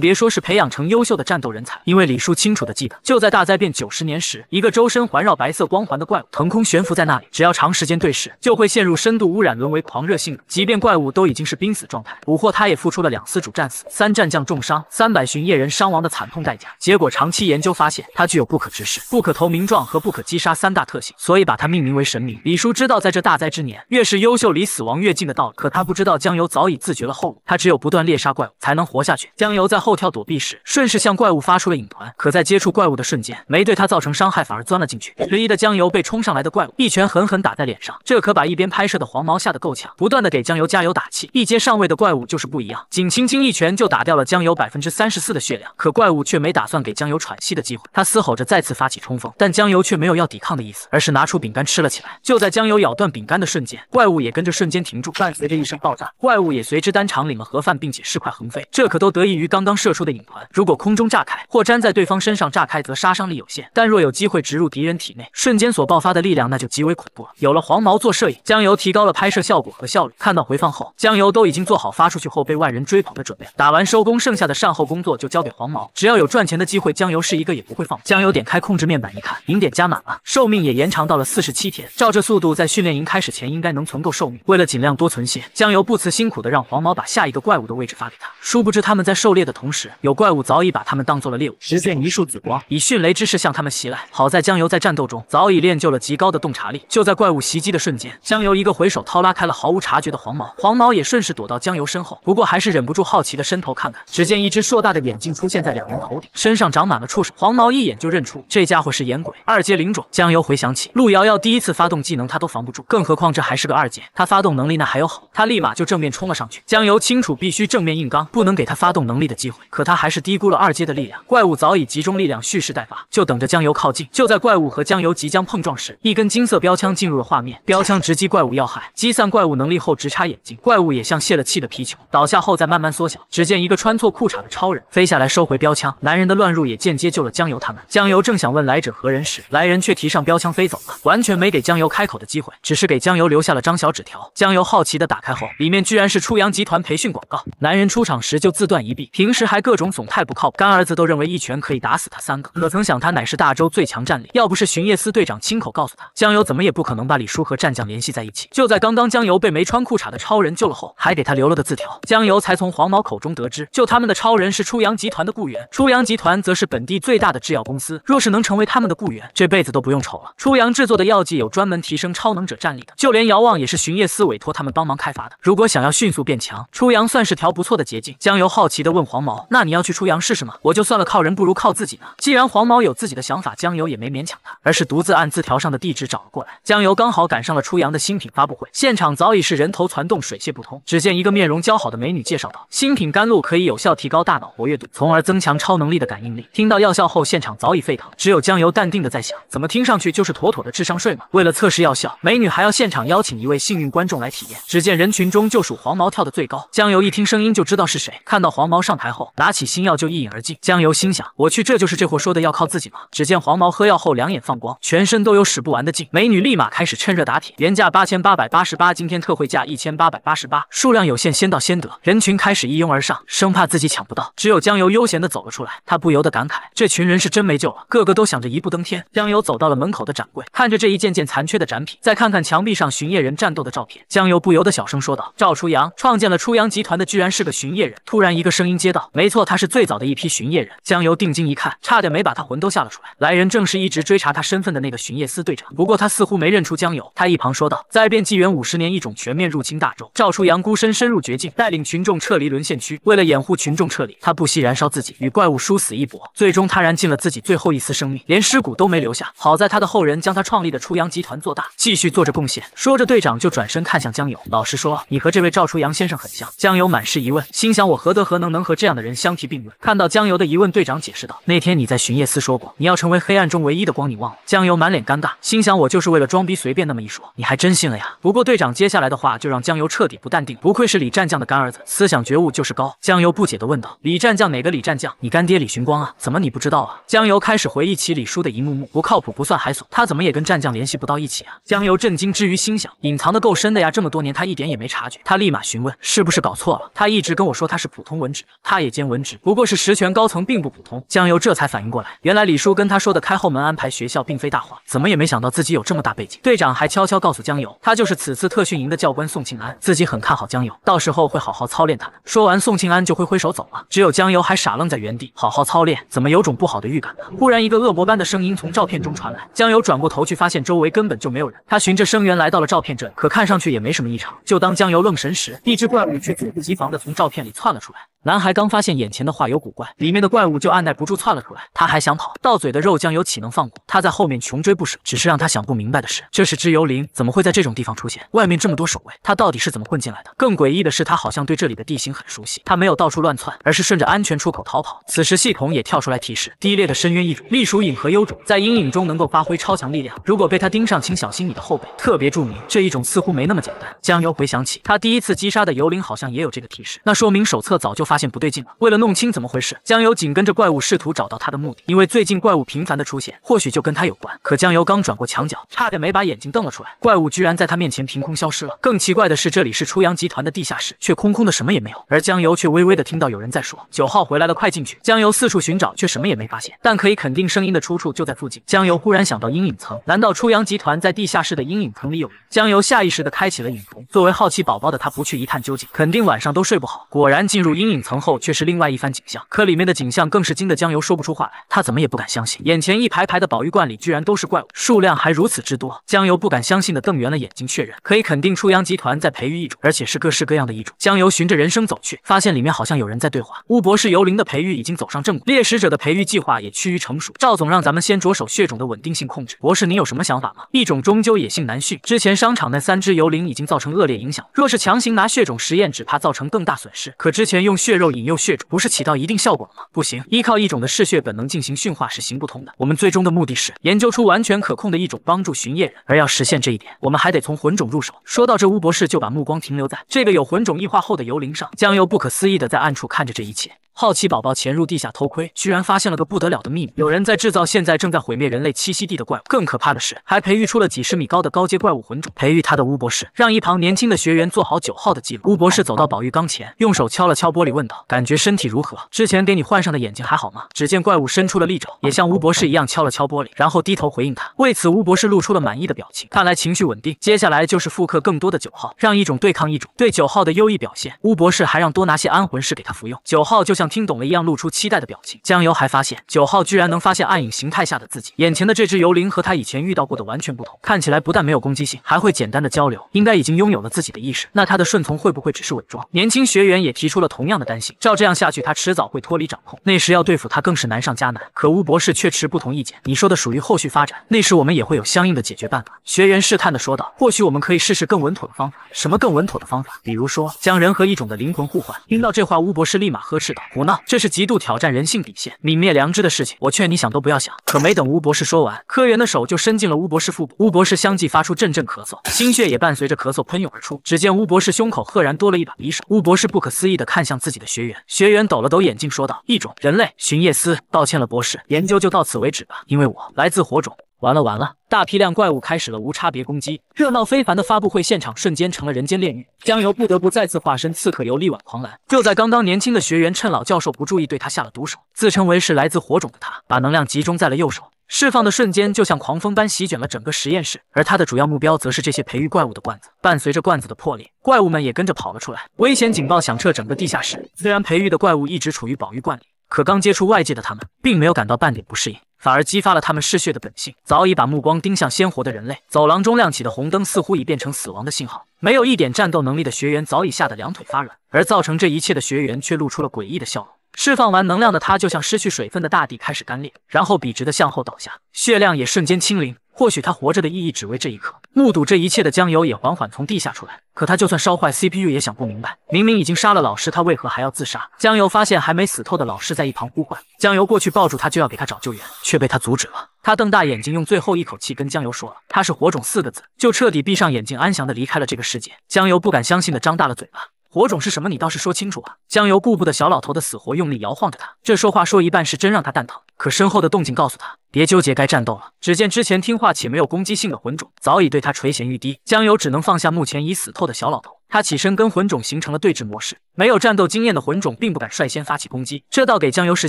A: 别说是培养成优秀的战斗人才。因为李叔清楚的记得，就在大灾变九十年时，一个周身环绕白色光环的怪物腾空悬浮在那里，只要长时间对视，就会陷入深度污染，沦为狂热性。即便怪物都已经是濒死状态，捕获他也付出了两司主战死、三战将重伤、三百巡夜人伤亡的惨痛代价。结果长期研究发现，它具有不可直视、不可投名状和不可击杀三大特性，所以把它命名为神明。李叔知道，在这大灾之年，越是优秀离。死亡越近的道理。可他不知道江油早已自绝了后路。他只有不断猎杀怪物才能活下去。江油在后跳躲避时，顺势向怪物发出了影团。可在接触怪物的瞬间，没对他造成伤害，反而钻了进去。迟疑的江油被冲上来的怪物一拳狠狠打在脸上，这可把一边拍摄的黄毛吓得够呛，不断的给江油加油打气。一阶上位的怪物就是不一样，仅轻轻一拳就打掉了江油百分之三十四的血量。可怪物却没打算给江油喘息的机会，他嘶吼着再次发起冲锋，但江油却没有要抵抗的意思，而是拿出饼干吃了起来。就在江油咬断饼干的瞬间，怪物也跟着。瞬间停住，伴随着一声爆炸，怪物也随之当场领了盒饭，并且尸块横飞。这可都得益于刚刚射出的影团。如果空中炸开，或粘在对方身上炸开，则杀伤力有限；但若有机会植入敌人体内，瞬间所爆发的力量那就极为恐怖了。有了黄毛做摄影，江油提高了拍摄效果和效率。看到回放后，江油都已经做好发出去后被万人追捧的准备。打完收工，剩下的善后工作就交给黄毛。只要有赚钱的机会，江油是一个也不会放过。江油点开控制面板一看，影点加满了，寿命也延长到了四十七天。照这速度，在训练营开始前应该能存够寿命。为了尽量多存些，江油不辞辛苦的让黄毛把下一个怪物的位置发给他。殊不知他们在狩猎的同时，有怪物早已把他们当做了猎物。只见一束紫光以迅雷之势向他们袭来。好在江油在战斗中早已练就了极高的洞察力，就在怪物袭击的瞬间，江油一个回手掏拉开了毫无察觉的黄毛，黄毛也顺势躲到江油身后。不过还是忍不住好奇的伸头看看，只见一只硕大的眼睛出现在两人头顶，身上长满了触手。黄毛一眼就认出这家伙是眼鬼二阶灵种。江油回想起陆瑶瑶第一次发动技能他都防不住，更何况这还是个二阶，他发。发动能力那还有好，他立马就正面冲了上去。江游清楚必须正面硬刚，不能给他发动能力的机会。可他还是低估了二阶的力量，怪物早已集中力量蓄势待发，就等着江游靠近。就在怪物和江游即将碰撞时，一根金色标枪进入了画面，标枪直击怪物要害，击散怪物能力后直插眼睛。怪物也像泄了气的皮球，倒下后再慢慢缩小。只见一个穿错裤衩的超人飞下来收回标枪，男人的乱入也间接救了江游他们。江游正想问来者何人时，来人却提上标枪飞走了，完全没给江游开口的机会，只是给江游留下了张小纸条。江油好奇的打开后，里面居然是初阳集团培训广告。男人出场时就自断一臂，平时还各种怂，态不靠谱。干儿子都认为一拳可以打死他三个，可曾想他乃是大周最强战力。要不是巡夜司队长亲口告诉他，江油怎么也不可能把李叔和战将联系在一起。就在刚刚，江油被没穿裤衩的超人救了后，还给他留了个字条。江油才从黄毛口中得知，救他们的超人是初阳集团的雇员。初阳集团则是本地最大的制药公司，若是能成为他们的雇员，这辈子都不用愁了。初阳制作的药剂有专门提升超能者战力的，就连遥望也是巡夜司。司委托他们帮忙开发的。如果想要迅速变强，出洋算是条不错的捷径。江游好奇地问黄毛：“那你要去出洋试试吗？”我就算了，靠人不如靠自己呢。既然黄毛有自己的想法，江游也没勉强他，而是独自按字条上的地址找了过来。江游刚好赶上了出洋的新品发布会，现场早已是人头攒动，水泄不通。只见一个面容姣好的美女介绍道：“新品甘露可以有效提高大脑活跃度，从而增强超能力的感应力。”听到药效后，现场早已沸腾，只有江游淡定地在想：怎么听上去就是妥妥的智商税吗？为了测试药效，美女还要现场邀请一位幸运观。观众来体验，只见人群中就属黄毛跳的最高。江游一听声音就知道是谁，看到黄毛上台后，拿起新药就一饮而尽。江游心想，我去，这就是这货说的要靠自己吗？只见黄毛喝药后，两眼放光，全身都有使不完的劲。美女立马开始趁热打铁，原价八千八百八十八，今天特惠价一千八百八十八，数量有限，先到先得。人群开始一拥而上，生怕自己抢不到。只有江游悠闲的走了出来，他不由得感慨，这群人是真没救了，个个都想着一步登天。江游走到了门口的展柜，看着这一件件残缺的展品，再看看墙壁上巡夜人战斗的照。江游不由得小声说道：“赵初阳创建了初阳集团的，居然是个巡夜人。”突然，一个声音接到：“没错，他是最早的一批巡夜人。”江游定睛一看，差点没把他魂都吓了出来。来人正是一直追查他身份的那个巡夜司队长，不过他似乎没认出江游。他一旁说道：“在变纪元五十年，一种全面入侵大众。赵初阳孤身深入绝境，带领群众撤离沦陷区。为了掩护群众撤离，他不惜燃烧自己，与怪物殊死一搏。最终，他燃尽了自己最后一丝生命，连尸骨都没留下。好在他的后人将他创立的初阳集团做大，继续做着贡献。”说着，队长就转身。身看向江油，老实说，你和这位赵初阳先生很像。江油满是疑问，心想我何德何能能和这样的人相提并论？看到江油的疑问，队长解释道，那天你在巡夜司说过你要成为黑暗中唯一的光，你忘了？江油满脸尴尬，心想我就是为了装逼随便那么一说，你还真信了呀？不过队长接下来的话就让江油彻底不淡定，不愧是李战将的干儿子，思想觉悟就是高。江油不解的问道，李战将哪个李战将？你干爹李寻光啊？怎么你不知道啊？江游开始回忆起李叔的一幕幕，不靠谱不算还怂，他怎么也跟战将联系不到一起啊？江游震惊之余心想，隐藏的够深。真的呀，这么多年他一点也没察觉。他立马询问是不是搞错了。他一直跟我说他是普通文职，他也兼文职，不过是实权高层，并不普通。江游这才反应过来，原来李叔跟他说的开后门安排学校并非大话，怎么也没想到自己有这么大背景。队长还悄悄告诉江游，他就是此次特训营的教官宋庆安，自己很看好江游，到时候会好好操练他。的。说完，宋庆安就挥挥手走了，只有江游还傻愣在原地。好好操练，怎么有种不好的预感呢？忽然，一个恶魔般的声音从照片中传来。江游转过头去，发现周围根本就没有人。他循着声源来到了照片这里，可看上。上去也没什么异常。就当江油愣神时，一只怪物却猝不及防的从照片里窜了出来。男孩刚发现眼前的画有古怪，里面的怪物就按耐不住窜了出来。他还想跑，到嘴的肉江油岂能放过？他在后面穷追不舍。只是让他想不明白的是，这是只幽灵，怎么会在这种地方出现？外面这么多守卫，他到底是怎么混进来的？更诡异的是，他好像对这里的地形很熟悉。他没有到处乱窜，而是顺着安全出口逃跑。此时系统也跳出来提示：低劣的深渊异种，隶属影和幽种，在阴影中能够发挥超强力量。如果被他盯上，请小心你的后背。特别注明，这一种似乎没那么简单。江油回想起他第一次击杀的幽灵，好像也有这个提示。那说明手册早就发。发现不对劲了，为了弄清怎么回事，江油紧跟着怪物，试图找到他的目的。因为最近怪物频繁的出现，或许就跟他有关。可江油刚转过墙角，差点没把眼睛瞪了出来，怪物居然在他面前凭空消失了。更奇怪的是，这里是初阳集团的地下室，却空空的，什么也没有。而江油却微微的听到有人在说：“九号回来了，快进去。”江油四处寻找，却什么也没发现，但可以肯定声音的出处就在附近。江油忽然想到阴影层，难道初阳集团在地下室的阴影层里有人？江油下意识的开启了影瞳。作为好奇宝宝的他，不去一探究竟，肯定晚上都睡不好。果然，进入阴影。层后却是另外一番景象，可里面的景象更是惊得江游说不出话来。他怎么也不敢相信，眼前一排排的宝玉罐里居然都是怪物，数量还如此之多。江游不敢相信的瞪圆了眼睛确认，可以肯定初阳集团在培育一种，而且是各式各样的异种。江游循着人声走去，发现里面好像有人在对话。巫博士，游灵的培育已经走上正轨，猎食者的培育计划也趋于成熟。赵总让咱们先着手血种的稳定性控制。博士，您有什么想法吗？异种终究野性难驯，之前商场那三只游灵已经造成恶劣影响，若是强行拿血种实验，只怕造成更大损失。可之前用血。血肉引诱血主，不是起到一定效果了吗？不行，依靠一种的嗜血本能进行驯化是行不通的。我们最终的目的是研究出完全可控的一种，帮助巡夜人。而要实现这一点，我们还得从魂种入手。说到这，巫博士就把目光停留在这个有魂种异化后的幽灵上。江油不可思议的在暗处看着这一切。好奇宝宝潜入地下偷窥，居然发现了个不得了的秘密：有人在制造现在正在毁灭人类栖息地的怪物。更可怕的是，还培育出了几十米高的高阶怪物魂种。培育他的巫博士让一旁年轻的学员做好九号的记录。巫博士走到宝玉缸前，用手敲了敲玻璃，问道：“感觉身体如何？之前给你换上的眼睛还好吗？”只见怪物伸出了利爪，也像巫博士一样敲了敲玻璃，然后低头回应他。为此，巫博士露出了满意的表情，看来情绪稳定。接下来就是复刻更多的九号，让一种对抗一种。对九号的优异表现，巫博士还让多拿些安魂石给他服用。九号就像。听懂了一样，露出期待的表情。江游还发现，九号居然能发现暗影形态下的自己。眼前的这只幽灵和他以前遇到过的完全不同，看起来不但没有攻击性，还会简单的交流，应该已经拥有了自己的意识。那他的顺从会不会只是伪装？年轻学员也提出了同样的担心，照这样下去，他迟早会脱离掌控，那时要对付他更是难上加难。可巫博士却持不同意见，你说的属于后续发展，那时我们也会有相应的解决办法。学员试探的说道，或许我们可以试试更稳妥的方法。什么更稳妥的方法？比如说将人和异种的灵魂互换。听到这话，巫博士立马呵斥道。胡闹！这是极度挑战人性底线、泯灭良知的事情，我劝你想都不要想。可没等吴博士说完，科员的手就伸进了吴博士腹部，吴博士相继发出阵阵咳嗽，心血也伴随着咳嗽喷涌而出。只见吴博士胸口赫然多了一把匕首。吴博士不可思议地看向自己的学员，学员抖了抖眼镜说道：“一种人类寻夜司，道歉了，博士，研究就到此为止吧，因为我来自火种。”完了完了！大批量怪物开始了无差别攻击，热闹非凡的发布会现场瞬间成了人间炼狱。江游不得不再次化身刺客游，力挽狂澜。就在刚刚，年轻的学员趁老教授不注意，对他下了毒手。自称为是来自火种的他，把能量集中在了右手，释放的瞬间就像狂风般席卷了整个实验室。而他的主要目标则是这些培育怪物的罐子。伴随着罐子的破裂，怪物们也跟着跑了出来。危险警报响彻整个地下室。虽然培育的怪物一直处于保育罐里，可刚接触外界的他们，并没有感到半点不适应。反而激发了他们嗜血的本性，早已把目光盯向鲜活的人类。走廊中亮起的红灯似乎已变成死亡的信号，没有一点战斗能力的学员早已吓得两腿发软，而造成这一切的学员却露出了诡异的笑容。释放完能量的他，就像失去水分的大地开始干裂，然后笔直的向后倒下，血量也瞬间清零。或许他活着的意义只为这一刻。目睹这一切的江游也缓缓从地下出来，可他就算烧坏 CPU 也想不明白，明明已经杀了老师，他为何还要自杀？江游发现还没死透的老师在一旁呼唤，江游过去抱住他，就要给他找救援，却被他阻止了。他瞪大眼睛，用最后一口气跟江游说了他是火种四个字，就彻底闭上眼睛，安详的离开了这个世界。江游不敢相信的张大了嘴巴。火种是什么？你倒是说清楚啊！江油顾不得小老头的死活，用力摇晃着他。这说话说一半是真让他蛋疼，可身后的动静告诉他，别纠结，该战斗了。只见之前听话且没有攻击性的魂种，早已对他垂涎欲滴。江油只能放下目前已死透的小老头，他起身跟魂种形成了对峙模式。没有战斗经验的魂种并不敢率先发起攻击，这倒给江油时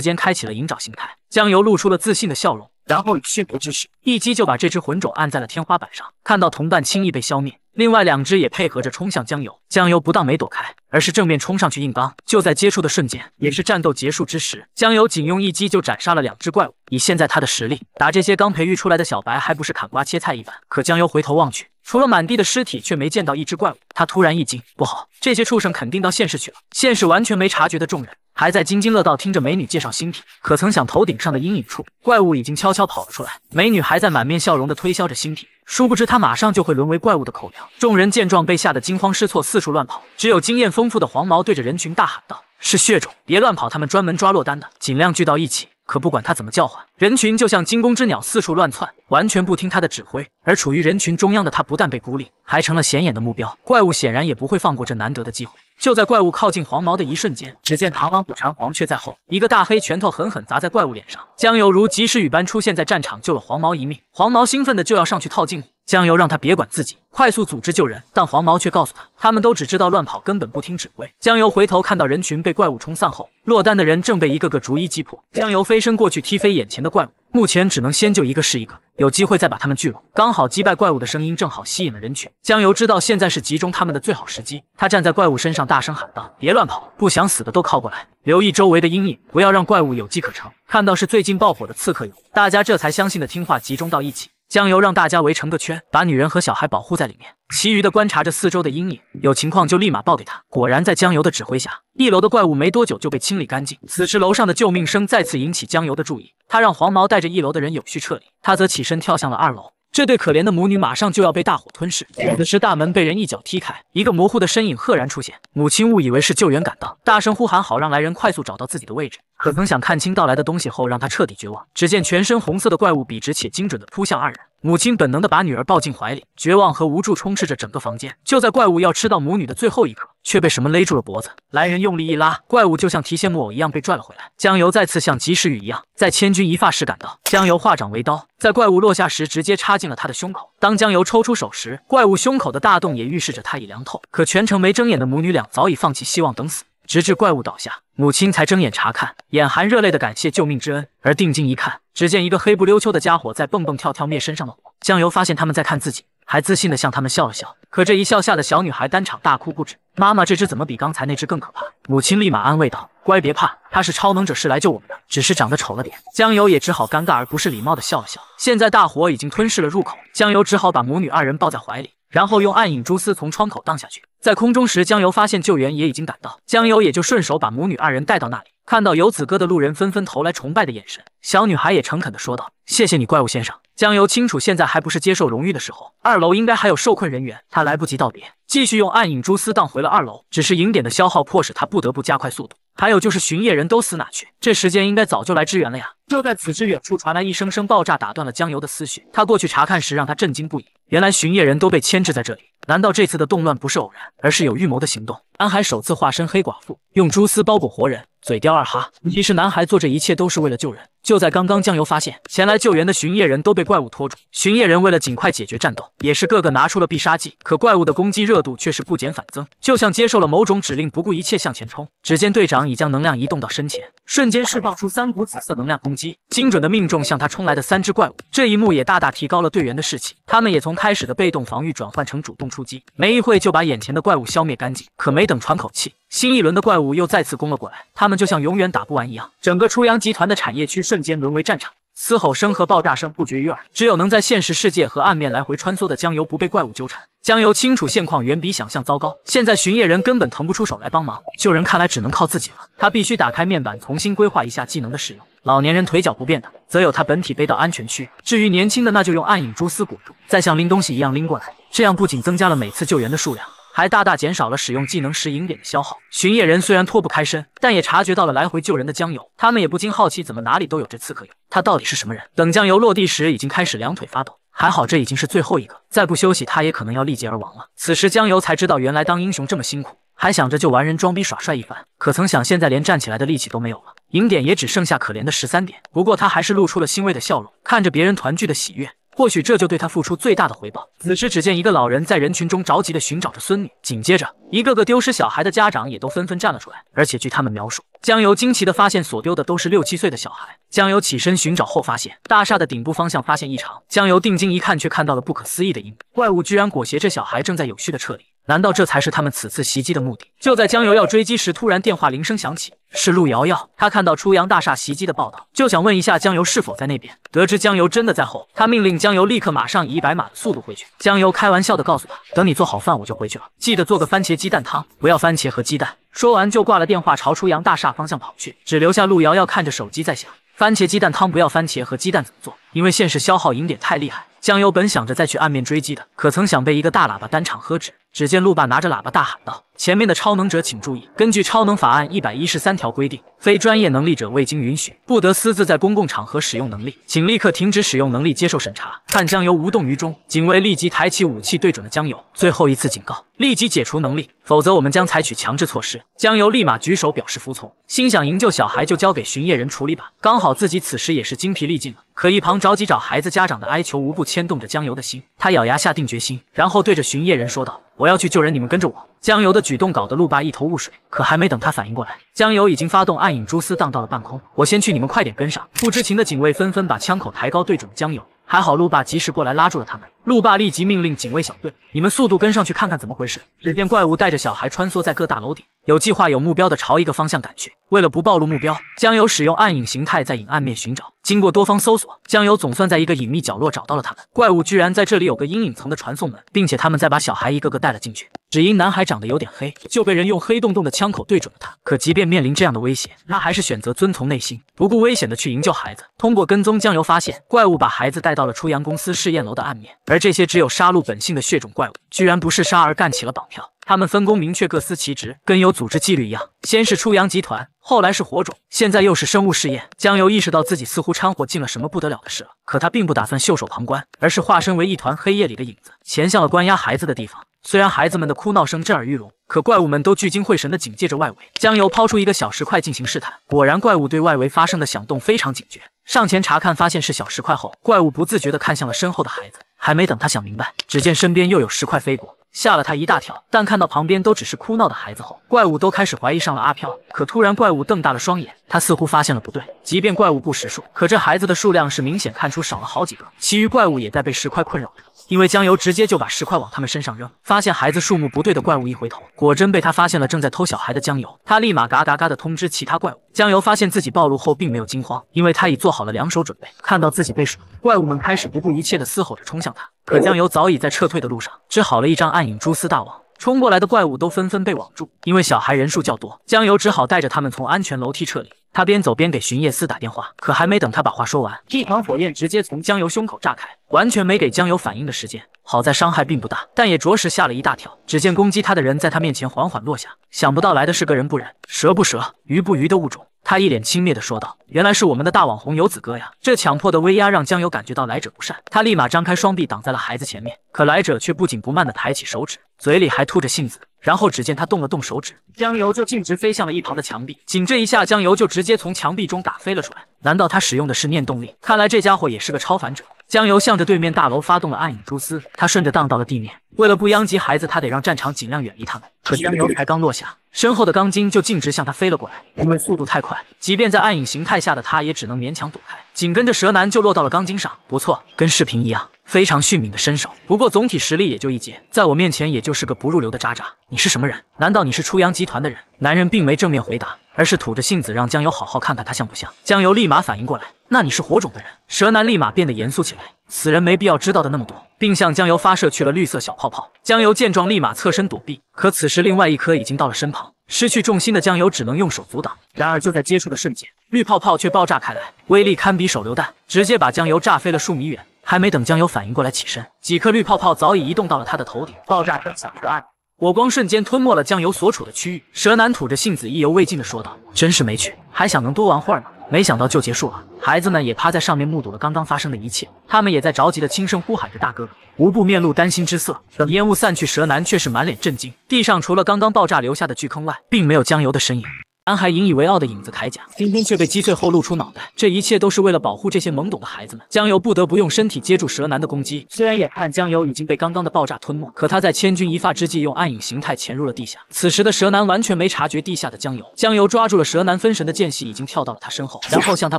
A: 间开启了银爪形态。江油露出了自信的笑容，然后以迅雷之势一击就把这只魂种按在了天花板上。看到同伴轻易被消灭。另外两只也配合着冲向江油，江油不但没躲开，而是正面冲上去硬刚。就在接触的瞬间，也是战斗结束之时，江油仅用一击就斩杀了两只怪物。以现在他的实力，打这些刚培育出来的小白，还不是砍瓜切菜一般。可江油回头望去，除了满地的尸体，却没见到一只怪物。他突然一惊，不好，这些畜生肯定到现世去了。现实完全没察觉的众人，还在津津乐道听着美女介绍新品，可曾想头顶上的阴影处，怪物已经悄悄跑了出来。美女还在满面笑容的推销着新品。殊不知，他马上就会沦为怪物的口粮。众人见状，被吓得惊慌失措，四处乱跑。只有经验丰富的黄毛对着人群大喊道：“是血种，别乱跑，他们专门抓落单的，尽量聚到一起。”可不管他怎么叫唤，人群就像惊弓之鸟，四处乱窜，完全不听他的指挥。而处于人群中央的他，不但被孤立，还成了显眼的目标。怪物显然也不会放过这难得的机会。就在怪物靠近黄毛的一瞬间，只见螳螂捕蝉，黄雀在后，一个大黑拳头狠狠砸在怪物脸上，江油如及时雨般出现在战场，救了黄毛一命。黄毛兴奋的就要上去套近乎，江油让他别管自己，快速组织救人，但黄毛却告诉他，他们都只知道乱跑，根本不听指挥。江油回头看到人群被怪物冲散后，落单的人正被一个个逐一击破，江油飞身过去踢飞眼前的怪物。目前只能先救一个是一个，有机会再把他们聚拢。刚好击败怪物的声音正好吸引了人群。江游知道现在是集中他们的最好时机，他站在怪物身上大声喊道：“别乱跑，不想死的都靠过来，留意周围的阴影，不要让怪物有机可乘。”看到是最近爆火的刺客游，大家这才相信的听话集中到一起。江游让大家围成个圈，把女人和小孩保护在里面，其余的观察着四周的阴影，有情况就立马报给他。果然，在江游的指挥下，一楼的怪物没多久就被清理干净。此时楼上的救命声再次引起江游的注意，他让黄毛带着一楼的人有序撤离，他则起身跳向了二楼。这对可怜的母女马上就要被大火吞噬。此时大门被人一脚踢开，一个模糊的身影赫然出现。母亲误以为是救援赶到，大声呼喊，好让来人快速找到自己的位置。可曾想看清到来的东西后，让她彻底绝望。只见全身红色的怪物笔直且精准地扑向二人。母亲本能的把女儿抱进怀里，绝望和无助充斥着整个房间。就在怪物要吃到母女的最后一刻，却被什么勒住了脖子。来人用力一拉，怪物就像提线木偶一样被拽了回来。江油再次像及时雨一样，在千钧一发时赶到。江油化掌为刀，在怪物落下时直接插进了他的胸口。当江油抽出手时，怪物胸口的大洞也预示着他已凉透。可全程没睁眼的母女俩早已放弃希望，等死。直至怪物倒下，母亲才睁眼查看，眼含热泪的感谢救命之恩。而定睛一看，只见一个黑不溜秋的家伙在蹦蹦跳跳灭身上的火。江油发现他们在看自己，还自信的向他们笑了笑。可这一笑吓得小女孩当场大哭不止。妈妈，这只怎么比刚才那只更可怕？母亲立马安慰道：“乖，别怕，他是超能者，是来救我们的，只是长得丑了点。”江油也只好尴尬而不是礼貌的笑了笑。现在大火已经吞噬了入口，江油只好把母女二人抱在怀里，然后用暗影蛛丝从窗口荡下去。在空中时，江游发现救援也已经赶到，江游也就顺手把母女二人带到那里。看到游子哥的路人纷纷投来崇拜的眼神，小女孩也诚恳地说道：“谢谢你，怪物先生。”江由清楚，现在还不是接受荣誉的时候。二楼应该还有受困人员，他来不及道别，继续用暗影蛛丝荡回了二楼。只是银点的消耗迫使他不得不加快速度。还有就是巡夜人都死哪去？这时间应该早就来支援了呀！就在此时，远处传来一声声爆炸，打断了江游的思绪。他过去查看时，让他震惊不已。原来巡夜人都被牵制在这里，难道这次的动乱不是偶然，而是有预谋的行动？安海首次化身黑寡妇，用蛛丝包裹活人，嘴叼二哈。其实男孩做这一切都是为了救人。就在刚刚，江油发现前来救援的巡夜人都被怪物拖住。巡夜人为了尽快解决战斗，也是个个拿出了必杀技。可怪物的攻击热度却是不减反增，就像接受了某种指令，不顾一切向前冲。只见队长已将能量移动到身前，瞬间释放出三股紫色能量攻击，精准的命中向他冲来的三只怪物。这一幕也大大提高了队员的士气，他们也从开始的被动防御转换成主动出击，没一会就把眼前的怪物消灭干净。可没等喘口气，新一轮的怪物又再次攻了过来，他们就像永远打不完一样。整个初阳集团的产业区瞬间沦为战场，嘶吼声和爆炸声不绝于耳。只有能在现实世界和暗面来回穿梭的江油不被怪物纠缠。江油清楚现况远比想象糟糕，现在巡夜人根本腾不出手来帮忙，救人看来只能靠自己了。他必须打开面板重新规划一下技能的使用。老年人腿脚不便的，则有他本体背到安全区；至于年轻的，那就用暗影蛛丝裹住，再像拎东西一样拎过来。这样不仅增加了每次救援的数量。还大大减少了使用技能时银点的消耗。巡夜人虽然脱不开身，但也察觉到了来回救人的江油。他们也不禁好奇，怎么哪里都有这刺客游？他到底是什么人？等江游落地时，已经开始两腿发抖。还好这已经是最后一个，再不休息，他也可能要力竭而亡了。此时江游才知道，原来当英雄这么辛苦，还想着就玩人装逼耍帅一番，可曾想现在连站起来的力气都没有了，银点也只剩下可怜的十三点。不过他还是露出了欣慰的笑容，看着别人团聚的喜悦。或许这就对他付出最大的回报。此时，只见一个老人在人群中着急的寻找着孙女。紧接着，一个个丢失小孩的家长也都纷纷站了出来。而且据他们描述，江游惊奇的发现所丢的都是六七岁的小孩。江游起身寻找后，发现大厦的顶部方向发现异常。江游定睛一看，却看到了不可思议的幕：怪物居然裹挟着小孩正在有序的撤离。难道这才是他们此次袭击的目的？就在江游要追击时，突然电话铃声响起，是陆瑶瑶。她看到初阳大厦袭击的报道，就想问一下江游是否在那边。得知江游真的在后，她命令江游立刻马上以一百码的速度回去。江游开玩笑的告诉他：“等你做好饭，我就回去了。记得做个番茄鸡蛋汤，不要番茄和鸡蛋。”说完就挂了电话，朝初阳大厦方向跑去，只留下陆瑶瑶看着手机在想：番茄鸡蛋汤不要番茄和鸡蛋怎么做？因为现实消耗银点太厉害。江游本想着再去暗面追击的，可曾想被一个大喇叭当场喝止。只见路霸拿着喇叭大喊道：“前面的超能者请注意，根据超能法案一百一十三条规定，非专业能力者未经允许不得私自在公共场合使用能力，请立刻停止使用能力，接受审查。”看江游无动于衷，警卫立即抬起武器对准了江游，最后一次警告，立即解除能力，否则我们将采取强制措施。江游立马举手表示服从，心想营救小孩就交给巡夜人处理吧，刚好自己此时也是精疲力尽了。可一旁着急找孩子家长的哀求，无不牵动着江游的心。他咬牙下定决心，然后对着巡夜人说道：“我要去救人，你们跟着我。”江游的举动搞得陆霸一头雾水。可还没等他反应过来，江游已经发动暗影蛛丝荡到了半空。我先去，你们快点跟上。不知情的警卫纷纷把枪口抬高，对准江游。还好路霸及时过来拉住了他们。路霸立即命令警卫小队：“你们速度跟上去看看怎么回事。”只见怪物带着小孩穿梭在各大楼顶，有计划、有目标的朝一个方向赶去。为了不暴露目标，江游使用暗影形态在影暗面寻找。经过多方搜索，江游总算在一个隐秘角落找到了他们。怪物居然在这里有个阴影层的传送门，并且他们再把小孩一个个带了进去。只因男孩长得有点黑，就被人用黑洞洞的枪口对准了他。可即便面临这样的威胁，他还是选择遵从内心，不顾危险的去营救孩子。通过跟踪江游发现，怪物把孩子带到了出洋公司试验楼的暗面。而这些只有杀戮本性的血种怪物，居然不是杀，而干起了绑票。他们分工明确，各司其职，跟有组织纪律一样。先是出洋集团，后来是火种，现在又是生物试验。江游意识到自己似乎掺和进了什么不得了的事了。可他并不打算袖手旁观，而是化身为一团黑夜里的影子，潜向了关押孩子的地方。虽然孩子们的哭闹声震耳欲聋，可怪物们都聚精会神地警戒着外围。江油抛出一个小石块进行试探，果然怪物对外围发生的响动非常警觉，上前查看，发现是小石块后，怪物不自觉地看向了身后的孩子。还没等他想明白，只见身边又有石块飞过，吓了他一大跳。但看到旁边都只是哭闹的孩子后，怪物都开始怀疑上了阿飘。可突然，怪物瞪大了双眼，他似乎发现了不对。即便怪物不识数，可这孩子的数量是明显看出少了好几个。其余怪物也在被石块困扰着。因为江油直接就把石块往他们身上扔，发现孩子数目不对的怪物一回头，果真被他发现了正在偷小孩的江油。他立马嘎嘎嘎的通知其他怪物。江油发现自己暴露后，并没有惊慌，因为他已做好了两手准备。看到自己被甩，怪物们开始不顾一切的嘶吼着冲向他，可江油早已在撤退的路上织好了一张暗影蛛丝大网，冲过来的怪物都纷纷被网住。因为小孩人数较多，江油只好带着他们从安全楼梯撤离。他边走边给巡夜司打电话，可还没等他把话说完，一团火焰直接从江游胸口炸开，完全没给江游反应的时间。好在伤害并不大，但也着实吓了一大跳。只见攻击他的人在他面前缓缓落下，想不到来的是个人不人、蛇不蛇、鱼不鱼的物种。他一脸轻蔑的说道：“原来是我们的大网红游子哥呀！”这强迫的威压让江游感觉到来者不善，他立马张开双臂挡在了孩子前面。可来者却不紧不慢的抬起手指，嘴里还吐着信子，然后只见他动了动手指，江游就径直飞向了一旁的墙壁。仅这一下，江游就直接从墙壁中打飞了出来。难道他使用的是念动力？看来这家伙也是个超凡者。江游向着对面大楼发动了暗影蛛丝，他顺着荡到了地面。为了不殃及孩子，他得让战场尽量远离他们。可江游才刚落下，身后的钢筋就径直向他飞了过来。因为速度太快，即便在暗影形态下的他，也只能勉强躲开。紧跟着蛇男就落到了钢筋上。不错，跟视频一样，非常迅猛的身手。不过总体实力也就一阶，在我面前也就是个不入流的渣渣。你是什么人？难道你是初阳集团的人？男人并没正面回答，而是吐着性子让江游好好看看他像不像。江游立马反应过来，那你是火种的人？蛇男立马变得严肃起来，此人没必要知道的那么多，并向江油发射去了绿色小泡泡。江油见状，立马侧身躲避，可此时另外一颗已经到了身旁，失去重心的江油只能用手阻挡。然而就在接触的瞬间，绿泡泡却爆炸开来，威力堪比手榴弹，直接把江油炸飞了数米远。还没等江油反应过来起身，几颗绿泡泡早已移动到了他的头顶，爆炸声响彻耳，火光瞬间吞没了江油所处的区域。蛇男吐着信子，意犹未尽的说道：“真是没趣，还想能多玩会儿呢。”没想到就结束了，孩子们也趴在上面目睹了刚刚发生的一切，他们也在着急的轻声呼喊着大哥哥，无不面露担心之色。等烟雾散去，蛇男却是满脸震惊，地上除了刚刚爆炸留下的巨坑外，并没有江油的身影。男孩引以为傲的影子铠甲，丁丁却被击碎后露出脑袋。这一切都是为了保护这些懵懂的孩子们。江油不得不用身体接住蛇男的攻击，虽然眼看江油已经被刚刚的爆炸吞没，可他在千钧一发之际用暗影形态潜入了地下。此时的蛇男完全没察觉地下的江油，江油抓住了蛇男分神的间隙，已经跳到了他身后，然后向他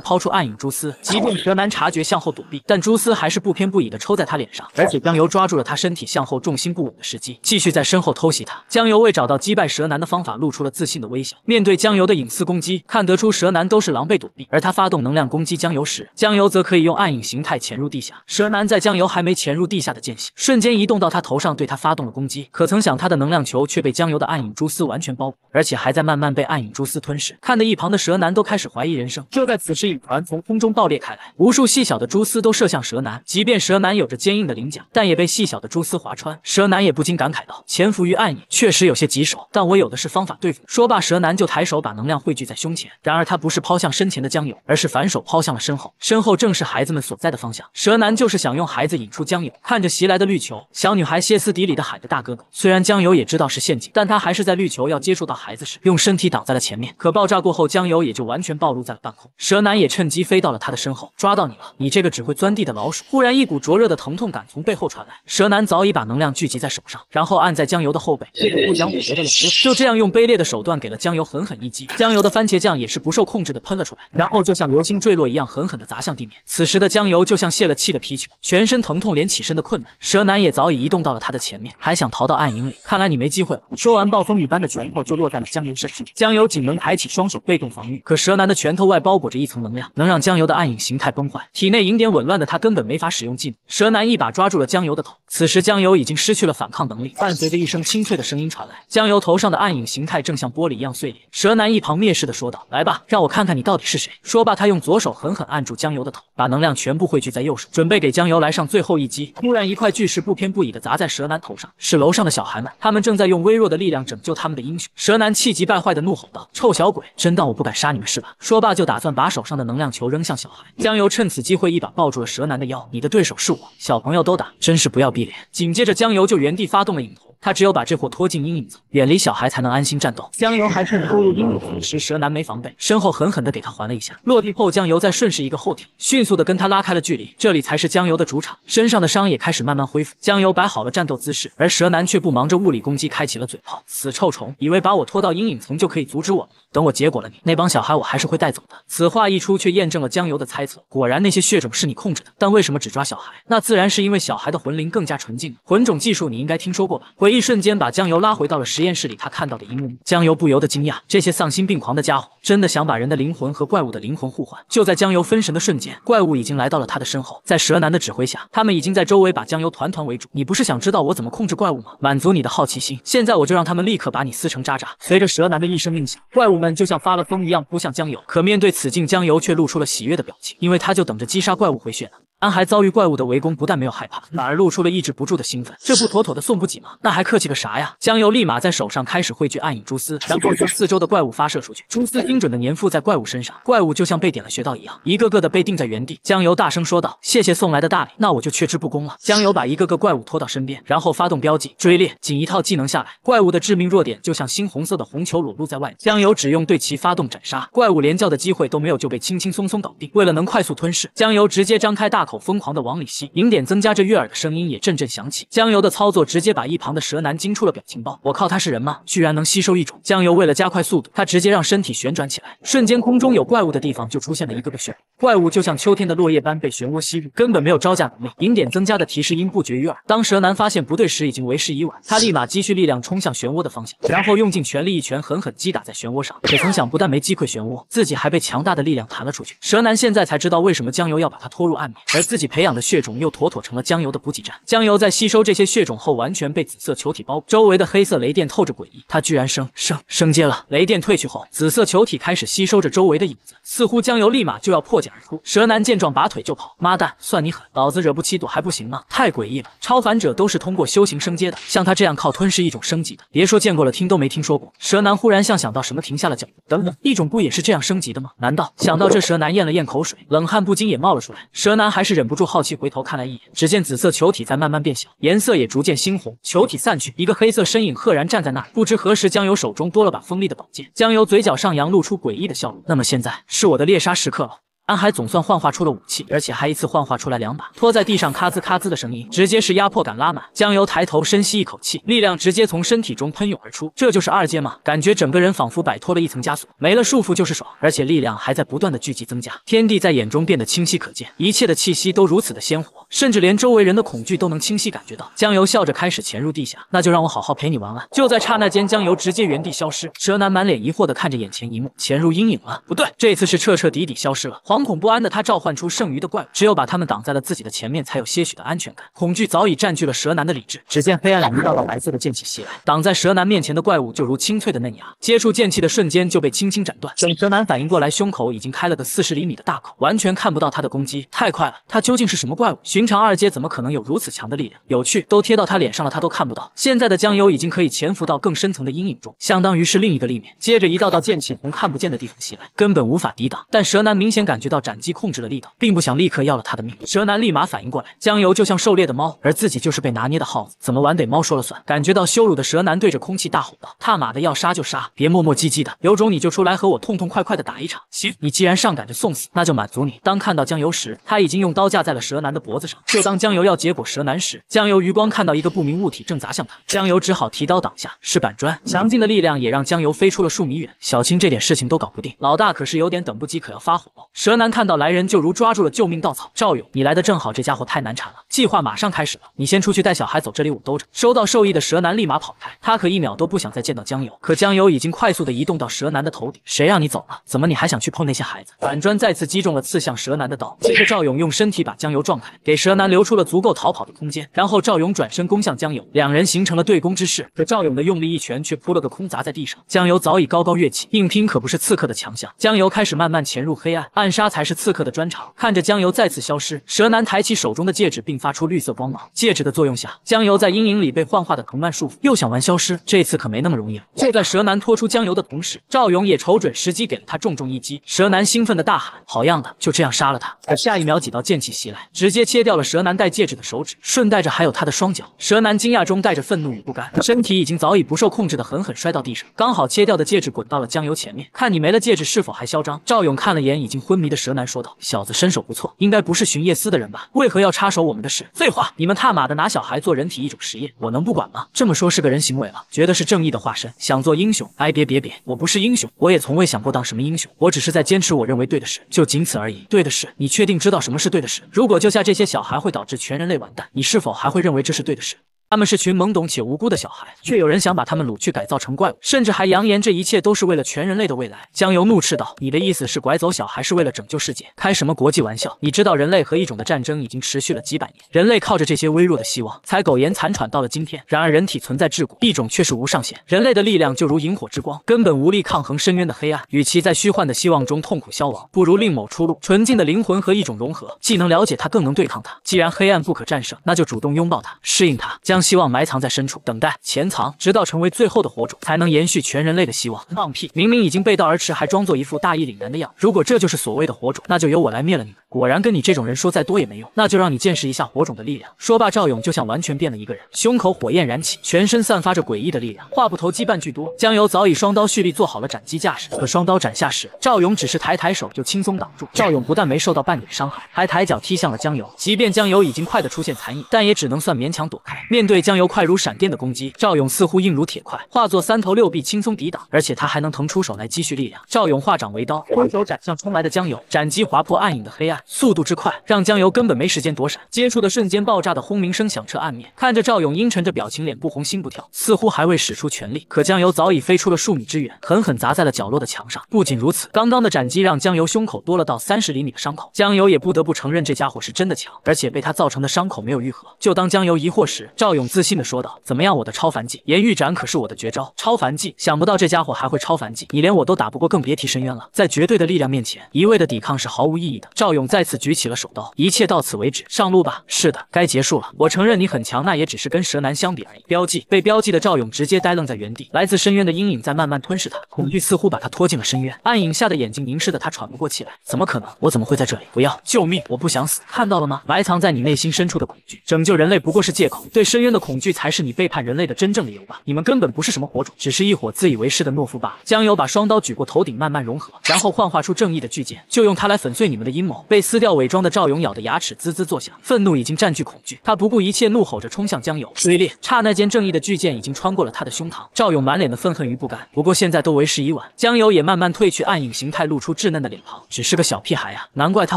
A: 抛出暗影蛛丝。即便蛇男察觉向后躲避，但蛛丝还是不偏不倚的抽在他脸上。而且江油抓住了他身体向后重心不稳的时机，继续在身后偷袭他。江油为找到击败蛇男的方法，露出了自信的微笑。面对江。油的隐私攻击看得出蛇男都是狼狈躲避，而他发动能量攻击江油时，江油则可以用暗影形态潜入地下。蛇男在江油还没潜入地下的间隙，瞬间移动到他头上对他发动了攻击。可曾想他的能量球却被江油的暗影蛛丝完全包裹，而且还在慢慢被暗影蛛丝吞噬。看得一旁的蛇男都开始怀疑人生。就在此时，影团从空中爆裂开来，无数细小的蛛丝都射向蛇男。即便蛇男有着坚硬的鳞甲，但也被细小的蛛丝划穿。蛇男也不禁感慨道：“潜伏于暗影确实有些棘手，但我有的是方法对付。”说罢，蛇男就抬手把。把能量汇聚在胸前，然而他不是抛向身前的江油，而是反手抛向了身后，身后正是孩子们所在的方向。蛇男就是想用孩子引出江油。看着袭来的绿球，小女孩歇斯底里的喊着大哥哥。虽然江油也知道是陷阱，但他还是在绿球要接触到孩子时，用身体挡在了前面。可爆炸过后，江油也就完全暴露在了半空。蛇男也趁机飞到了他的身后，抓到你了，你这个只会钻地的老鼠。忽然一股灼热的疼痛感从背后传来，蛇男早已把能量聚集在手上，然后按在江油的后背。一个不讲武德的老公，就这样用卑劣的手段给了江油狠狠一击。江油的番茄酱也是不受控制的喷了出来，然后就像流星坠落一样狠狠的砸向地面。此时的江油就像泄了气的皮球，全身疼痛，连起身的困难。蛇男也早已移动到了他的前面，还想逃到暗影里，看来你没机会了。说完，暴风雨般的拳头就落在了江油身上。江油仅能抬起双手被动防御，可蛇男的拳头外包裹着一层能量，能让江油的暗影形态崩坏。体内银点紊乱的他根本没法使用技能。蛇男一把抓住了江油的头，此时江油已经失去了反抗能力。伴随着一声清脆的声音传来，江油头上的暗影形态正像玻璃一样碎裂。蛇男。一旁蔑视的说道：“来吧，让我看看你到底是谁。”说罢，他用左手狠狠按住江油的头，把能量全部汇聚在右手，准备给江油来上最后一击。突然，一块巨石不偏不倚的砸在蛇男头上。是楼上的小孩们，他们正在用微弱的力量拯救他们的英雄。蛇男气急败坏的怒吼道：“臭小鬼，真当我不敢杀你们是吧？”说罢，就打算把手上的能量球扔向小孩。江油趁此机会一把抱住了蛇男的腰：“你的对手是我，小朋友都打，真是不要逼脸。”紧接着，江油就原地发动了影。他只有把这货拖进阴影层，远离小孩，才能安心战斗。江游还趁着入阴影层时，蛇男没防备，身后狠狠的给他还了一下。落地后，江游再顺势一个后跳，迅速的跟他拉开了距离。这里才是江游的主场，身上的伤也开始慢慢恢复。江游摆好了战斗姿势，而蛇男却不忙着物理攻击，开启了嘴炮。死臭虫，以为把我拖到阴影层就可以阻止我了？等我结果了你，那帮小孩我还是会带走的。此话一出，却验证了江游的猜测。果然，那些血种是你控制的，但为什么只抓小孩？那自然是因为小孩的魂灵更加纯净。魂种技术你应该听说过吧？魂。一瞬间把江油拉回到了实验室里，他看到的一幕。江油不由得惊讶，这些丧心病狂的家伙真的想把人的灵魂和怪物的灵魂互换。就在江油分神的瞬间，怪物已经来到了他的身后，在蛇男的指挥下，他们已经在周围把江油团团围住。你不是想知道我怎么控制怪物吗？满足你的好奇心，现在我就让他们立刻把你撕成渣渣。随着蛇男的一声令下，怪物们就像发了疯一样扑向江油。可面对此境，江油却露出了喜悦的表情，因为他就等着击杀怪物回血呢。安还遭遇怪物的围攻，不但没有害怕，反而露出了抑制不住的兴奋。这不妥妥的送不给吗？那还客气个啥呀？江油立马在手上开始汇聚暗影蛛丝，然后将四周的怪物发射出去。蛛丝精准的粘附在怪物身上，怪物就像被点了穴道一样，一个个的被定在原地。江油大声说道：“谢谢送来的大礼，那我就却之不恭了。”江油把一个个怪物拖到身边，然后发动标记追猎。仅一套技能下来，怪物的致命弱点就像猩红色的红球裸露在外。江油只用对其发动斩杀，怪物连叫的机会都没有就被轻轻松松搞定。为了能快速吞噬，江油直接张开大。口疯狂的往里吸，银点增加，这悦耳的声音也阵阵响起。江油的操作直接把一旁的蛇男惊出了表情包。我靠，他是人吗？居然能吸收一种。江油为了加快速度，他直接让身体旋转起来，瞬间空中有怪物的地方就出现了一个个漩涡，怪物就像秋天的落叶般被漩涡吸入，根本没有招架能力。银点增加的提示音不绝于耳。当蛇男发现不对时，已经为时已晚，他立马积蓄力量冲向漩涡的方向，然后用尽全力一拳狠狠击打在漩涡上。可曾想，不但没击溃漩涡，自己还被强大的力量弹了出去。蛇男现在才知道为什么江油要把他拖入暗影。而自己培养的血种又妥妥成了江油的补给站。江油在吸收这些血种后，完全被紫色球体包裹，周围的黑色雷电透着诡异。他居然升升升阶了！雷电退去后，紫色球体开始吸收着周围的影子，似乎江油立马就要破茧而出。蛇男见状，拔腿就跑。妈蛋，算你狠，老子惹不起，躲还不行吗？太诡异了，超凡者都是通过修行升阶的，像他这样靠吞噬一种升级的，别说见过了，听都没听说过。蛇男忽然像想到什么，停下了脚步。等等，一种不也是这样升级的吗？难道？想到这，蛇男咽了咽口水，冷汗不禁也冒了出来。蛇男还是。是忍不住好奇，回头看了一眼，只见紫色球体在慢慢变小，颜色也逐渐猩红。球体散去，一个黑色身影赫然站在那儿。不知何时，江游手中多了把锋利的宝剑。江游嘴角上扬，露出诡异的笑容。那么现在是我的猎杀时刻了。男孩总算幻化出了武器，而且还一次幻化出来两把，拖在地上咔兹咔兹的声音，直接是压迫感拉满。江油抬头深吸一口气，力量直接从身体中喷涌而出，这就是二阶吗？感觉整个人仿佛摆脱了一层枷锁，没了束缚就是爽，而且力量还在不断的聚集增加。天地在眼中变得清晰可见，一切的气息都如此的鲜活，甚至连周围人的恐惧都能清晰感觉到。江油笑着开始潜入地下，那就让我好好陪你玩玩。就在刹那间，江油直接原地消失。蛇男满脸疑惑的看着眼前一幕，潜入阴影了？不对，这次是彻彻底底消失了。惶恐不安的他召唤出剩余的怪物，只有把他们挡在了自己的前面，才有些许的安全感。恐惧早已占据了蛇男的理智。只见黑暗里一道道白色的剑气袭来，挡在蛇男面前的怪物就如清脆的嫩芽，接触剑气的瞬间就被轻轻斩断。等蛇男反应过来，胸口已经开了个四十厘米的大口，完全看不到他的攻击。太快了，他究竟是什么怪物？寻常二阶怎么可能有如此强的力量？有趣，都贴到他脸上了，他都看不到。现在的江油已经可以潜伏到更深层的阴影中，相当于是另一个立面。接着一道道剑气从看不见的地方袭来，根本无法抵挡。但蛇男明显感觉。到斩击控制了力道，并不想立刻要了他的命。蛇男立马反应过来，江油就像狩猎的猫，而自己就是被拿捏的耗子，怎么玩得猫说了算。感觉到羞辱的蛇男对着空气大吼道：“踏马的，要杀就杀，别磨磨唧唧的，有种你就出来和我痛痛快快的打一场！行，你既然上赶着送死，那就满足你。”当看到江油时，他已经用刀架在了蛇男的脖子上。就当江油要结果蛇男时，江油余光看到一个不明物体正砸向他，江油只好提刀挡下，是板砖。强劲的力量也让江油飞出了数米远。小青这点事情都搞不定，老大可是有点等不及，可要发火了。蛇。男看到来人就如抓住了救命稻草，赵勇，你来的正好，这家伙太难缠了，计划马上开始了，你先出去带小孩走，这里我兜着。收到授意的蛇男立马跑开，他可一秒都不想再见到江油。可江油已经快速的移动到蛇男的头顶，谁让你走了？怎么你还想去碰那些孩子？板砖再次击中了刺向蛇男的刀，接着赵勇用身体把江油撞开，给蛇男留出了足够逃跑的空间。然后赵勇转身攻向江油，两人形成了对攻之势。可赵勇的用力一拳却扑了个空，砸在地上。江油早已高高跃起，硬拼可不是刺客的强项。江油开始慢慢潜入黑暗，暗。杀才是刺客的专长。看着江油再次消失，蛇男抬起手中的戒指，并发出绿色光芒。戒指的作用下，江油在阴影里被幻化的藤蔓束缚。又想玩消失，这次可没那么容易了。就在蛇男拖出江油的同时，赵勇也瞅准时机给了他重重一击。蛇男兴奋的大喊：“好样的，就这样杀了他！”可下一秒，几道剑气袭来，直接切掉了蛇男戴戒指的手指，顺带着还有他的双脚。蛇男惊讶中带着愤怒与不甘，身体已经早已不受控制的狠狠摔到地上。刚好切掉的戒指滚到了江油前面，看你没了戒指是否还嚣张。赵勇看了眼已经昏迷。的蛇男说道：“小子身手不错，应该不是巡夜司的人吧？为何要插手我们的事？”“废话，你们踏马的拿小孩做人体一种实验，我能不管吗？”“这么说是个人行为了，觉得是正义的化身，想做英雄。”“哎，别别别，我不是英雄，我也从未想过当什么英雄，我只是在坚持我认为对的事，就仅此而已。”“对的事，你确定知道什么是对的事？如果救下这些小孩会导致全人类完蛋，你是否还会认为这是对的事？”他们是群懵懂且无辜的小孩，却有人想把他们掳去改造成怪物，甚至还扬言这一切都是为了全人类的未来。江游怒斥道：“你的意思是拐走小孩是为了拯救世界？开什么国际玩笑！你知道人类和异种的战争已经持续了几百年，人类靠着这些微弱的希望才苟延残喘到了今天。然而人体存在桎梏，异种却是无上限。人类的力量就如萤火之光，根本无力抗衡深渊的黑暗。与其在虚幻的希望中痛苦消亡，不如另谋出路。纯净的灵魂和异种融合，既能了解他，更能对抗他。既然黑暗不可战胜，那就主动拥抱他，适应他。”将。”将希望埋藏在深处，等待潜藏，直到成为最后的火种，才能延续全人类的希望。放屁！明明已经背道而驰，还装作一副大义凛然的样子。如果这就是所谓的火种，那就由我来灭了你们。果然跟你这种人说再多也没用，那就让你见识一下火种的力量。说罢，赵勇就像完全变了一个人，胸口火焰燃起，全身散发着诡异的力量。话不投机半句多，江油早已双刀蓄力，做好了斩击架势。可双刀斩下时，赵勇只是抬抬手就轻松挡住。赵勇不但没受到半点伤害，还抬脚踢向了江油。即便江油已经快的出现残影，但也只能算勉强躲开。面。对江油快如闪电的攻击，赵勇似乎硬如铁块，化作三头六臂轻松抵挡，而且他还能腾出手来积蓄力量。赵勇化掌为刀，挥手斩向冲来的江油，斩击划破暗影的黑暗，速度之快让江油根本没时间躲闪。接触的瞬间，爆炸的轰鸣声响彻暗面。看着赵勇阴沉着表情，脸不红心不跳，似乎还未使出全力，可江油早已飞出了数米之远，狠狠砸在了角落的墙上。不仅如此，刚刚的斩击让江油胸口多了道三十厘米的伤口。江油也不得不承认这家伙是真的强，而且被他造成的伤口没有愈合。就当江油疑惑时，赵勇。勇自信地说道：“怎么样，我的超凡技炎玉斩可是我的绝招。超凡技，想不到这家伙还会超凡技。你连我都打不过，更别提深渊了。在绝对的力量面前，一味的抵抗是毫无意义的。”赵勇再次举起了手刀，一切到此为止，上路吧。是的，该结束了。我承认你很强，那也只是跟蛇男相比而已。标记，被标记的赵勇直接呆愣在原地。来自深渊的阴影在慢慢吞噬他，恐惧似乎把他拖进了深渊。暗影下的眼睛凝视的他喘不过气来。怎么可能？我怎么会在这里？不要，救命！我不想死。看到了吗？埋藏在你内心深处的恐惧，拯救人类不过是借口。对深渊。的恐惧才是你背叛人类的真正理由吧？你们根本不是什么火种，只是一伙自以为是的懦夫罢了。江油把双刀举过头顶，慢慢融合，然后幻化出正义的巨剑，就用它来粉碎你们的阴谋。被撕掉伪装的赵勇咬的牙齿滋滋作响，愤怒已经占据恐惧，他不顾一切怒吼着冲向江油。追猎。刹那间正义的巨剑已经穿过了他的胸膛。赵勇满脸的愤恨与不甘，不过现在都为时已晚。江油也慢慢褪去暗影形态，露出稚嫩的脸庞，只是个小屁孩啊，难怪他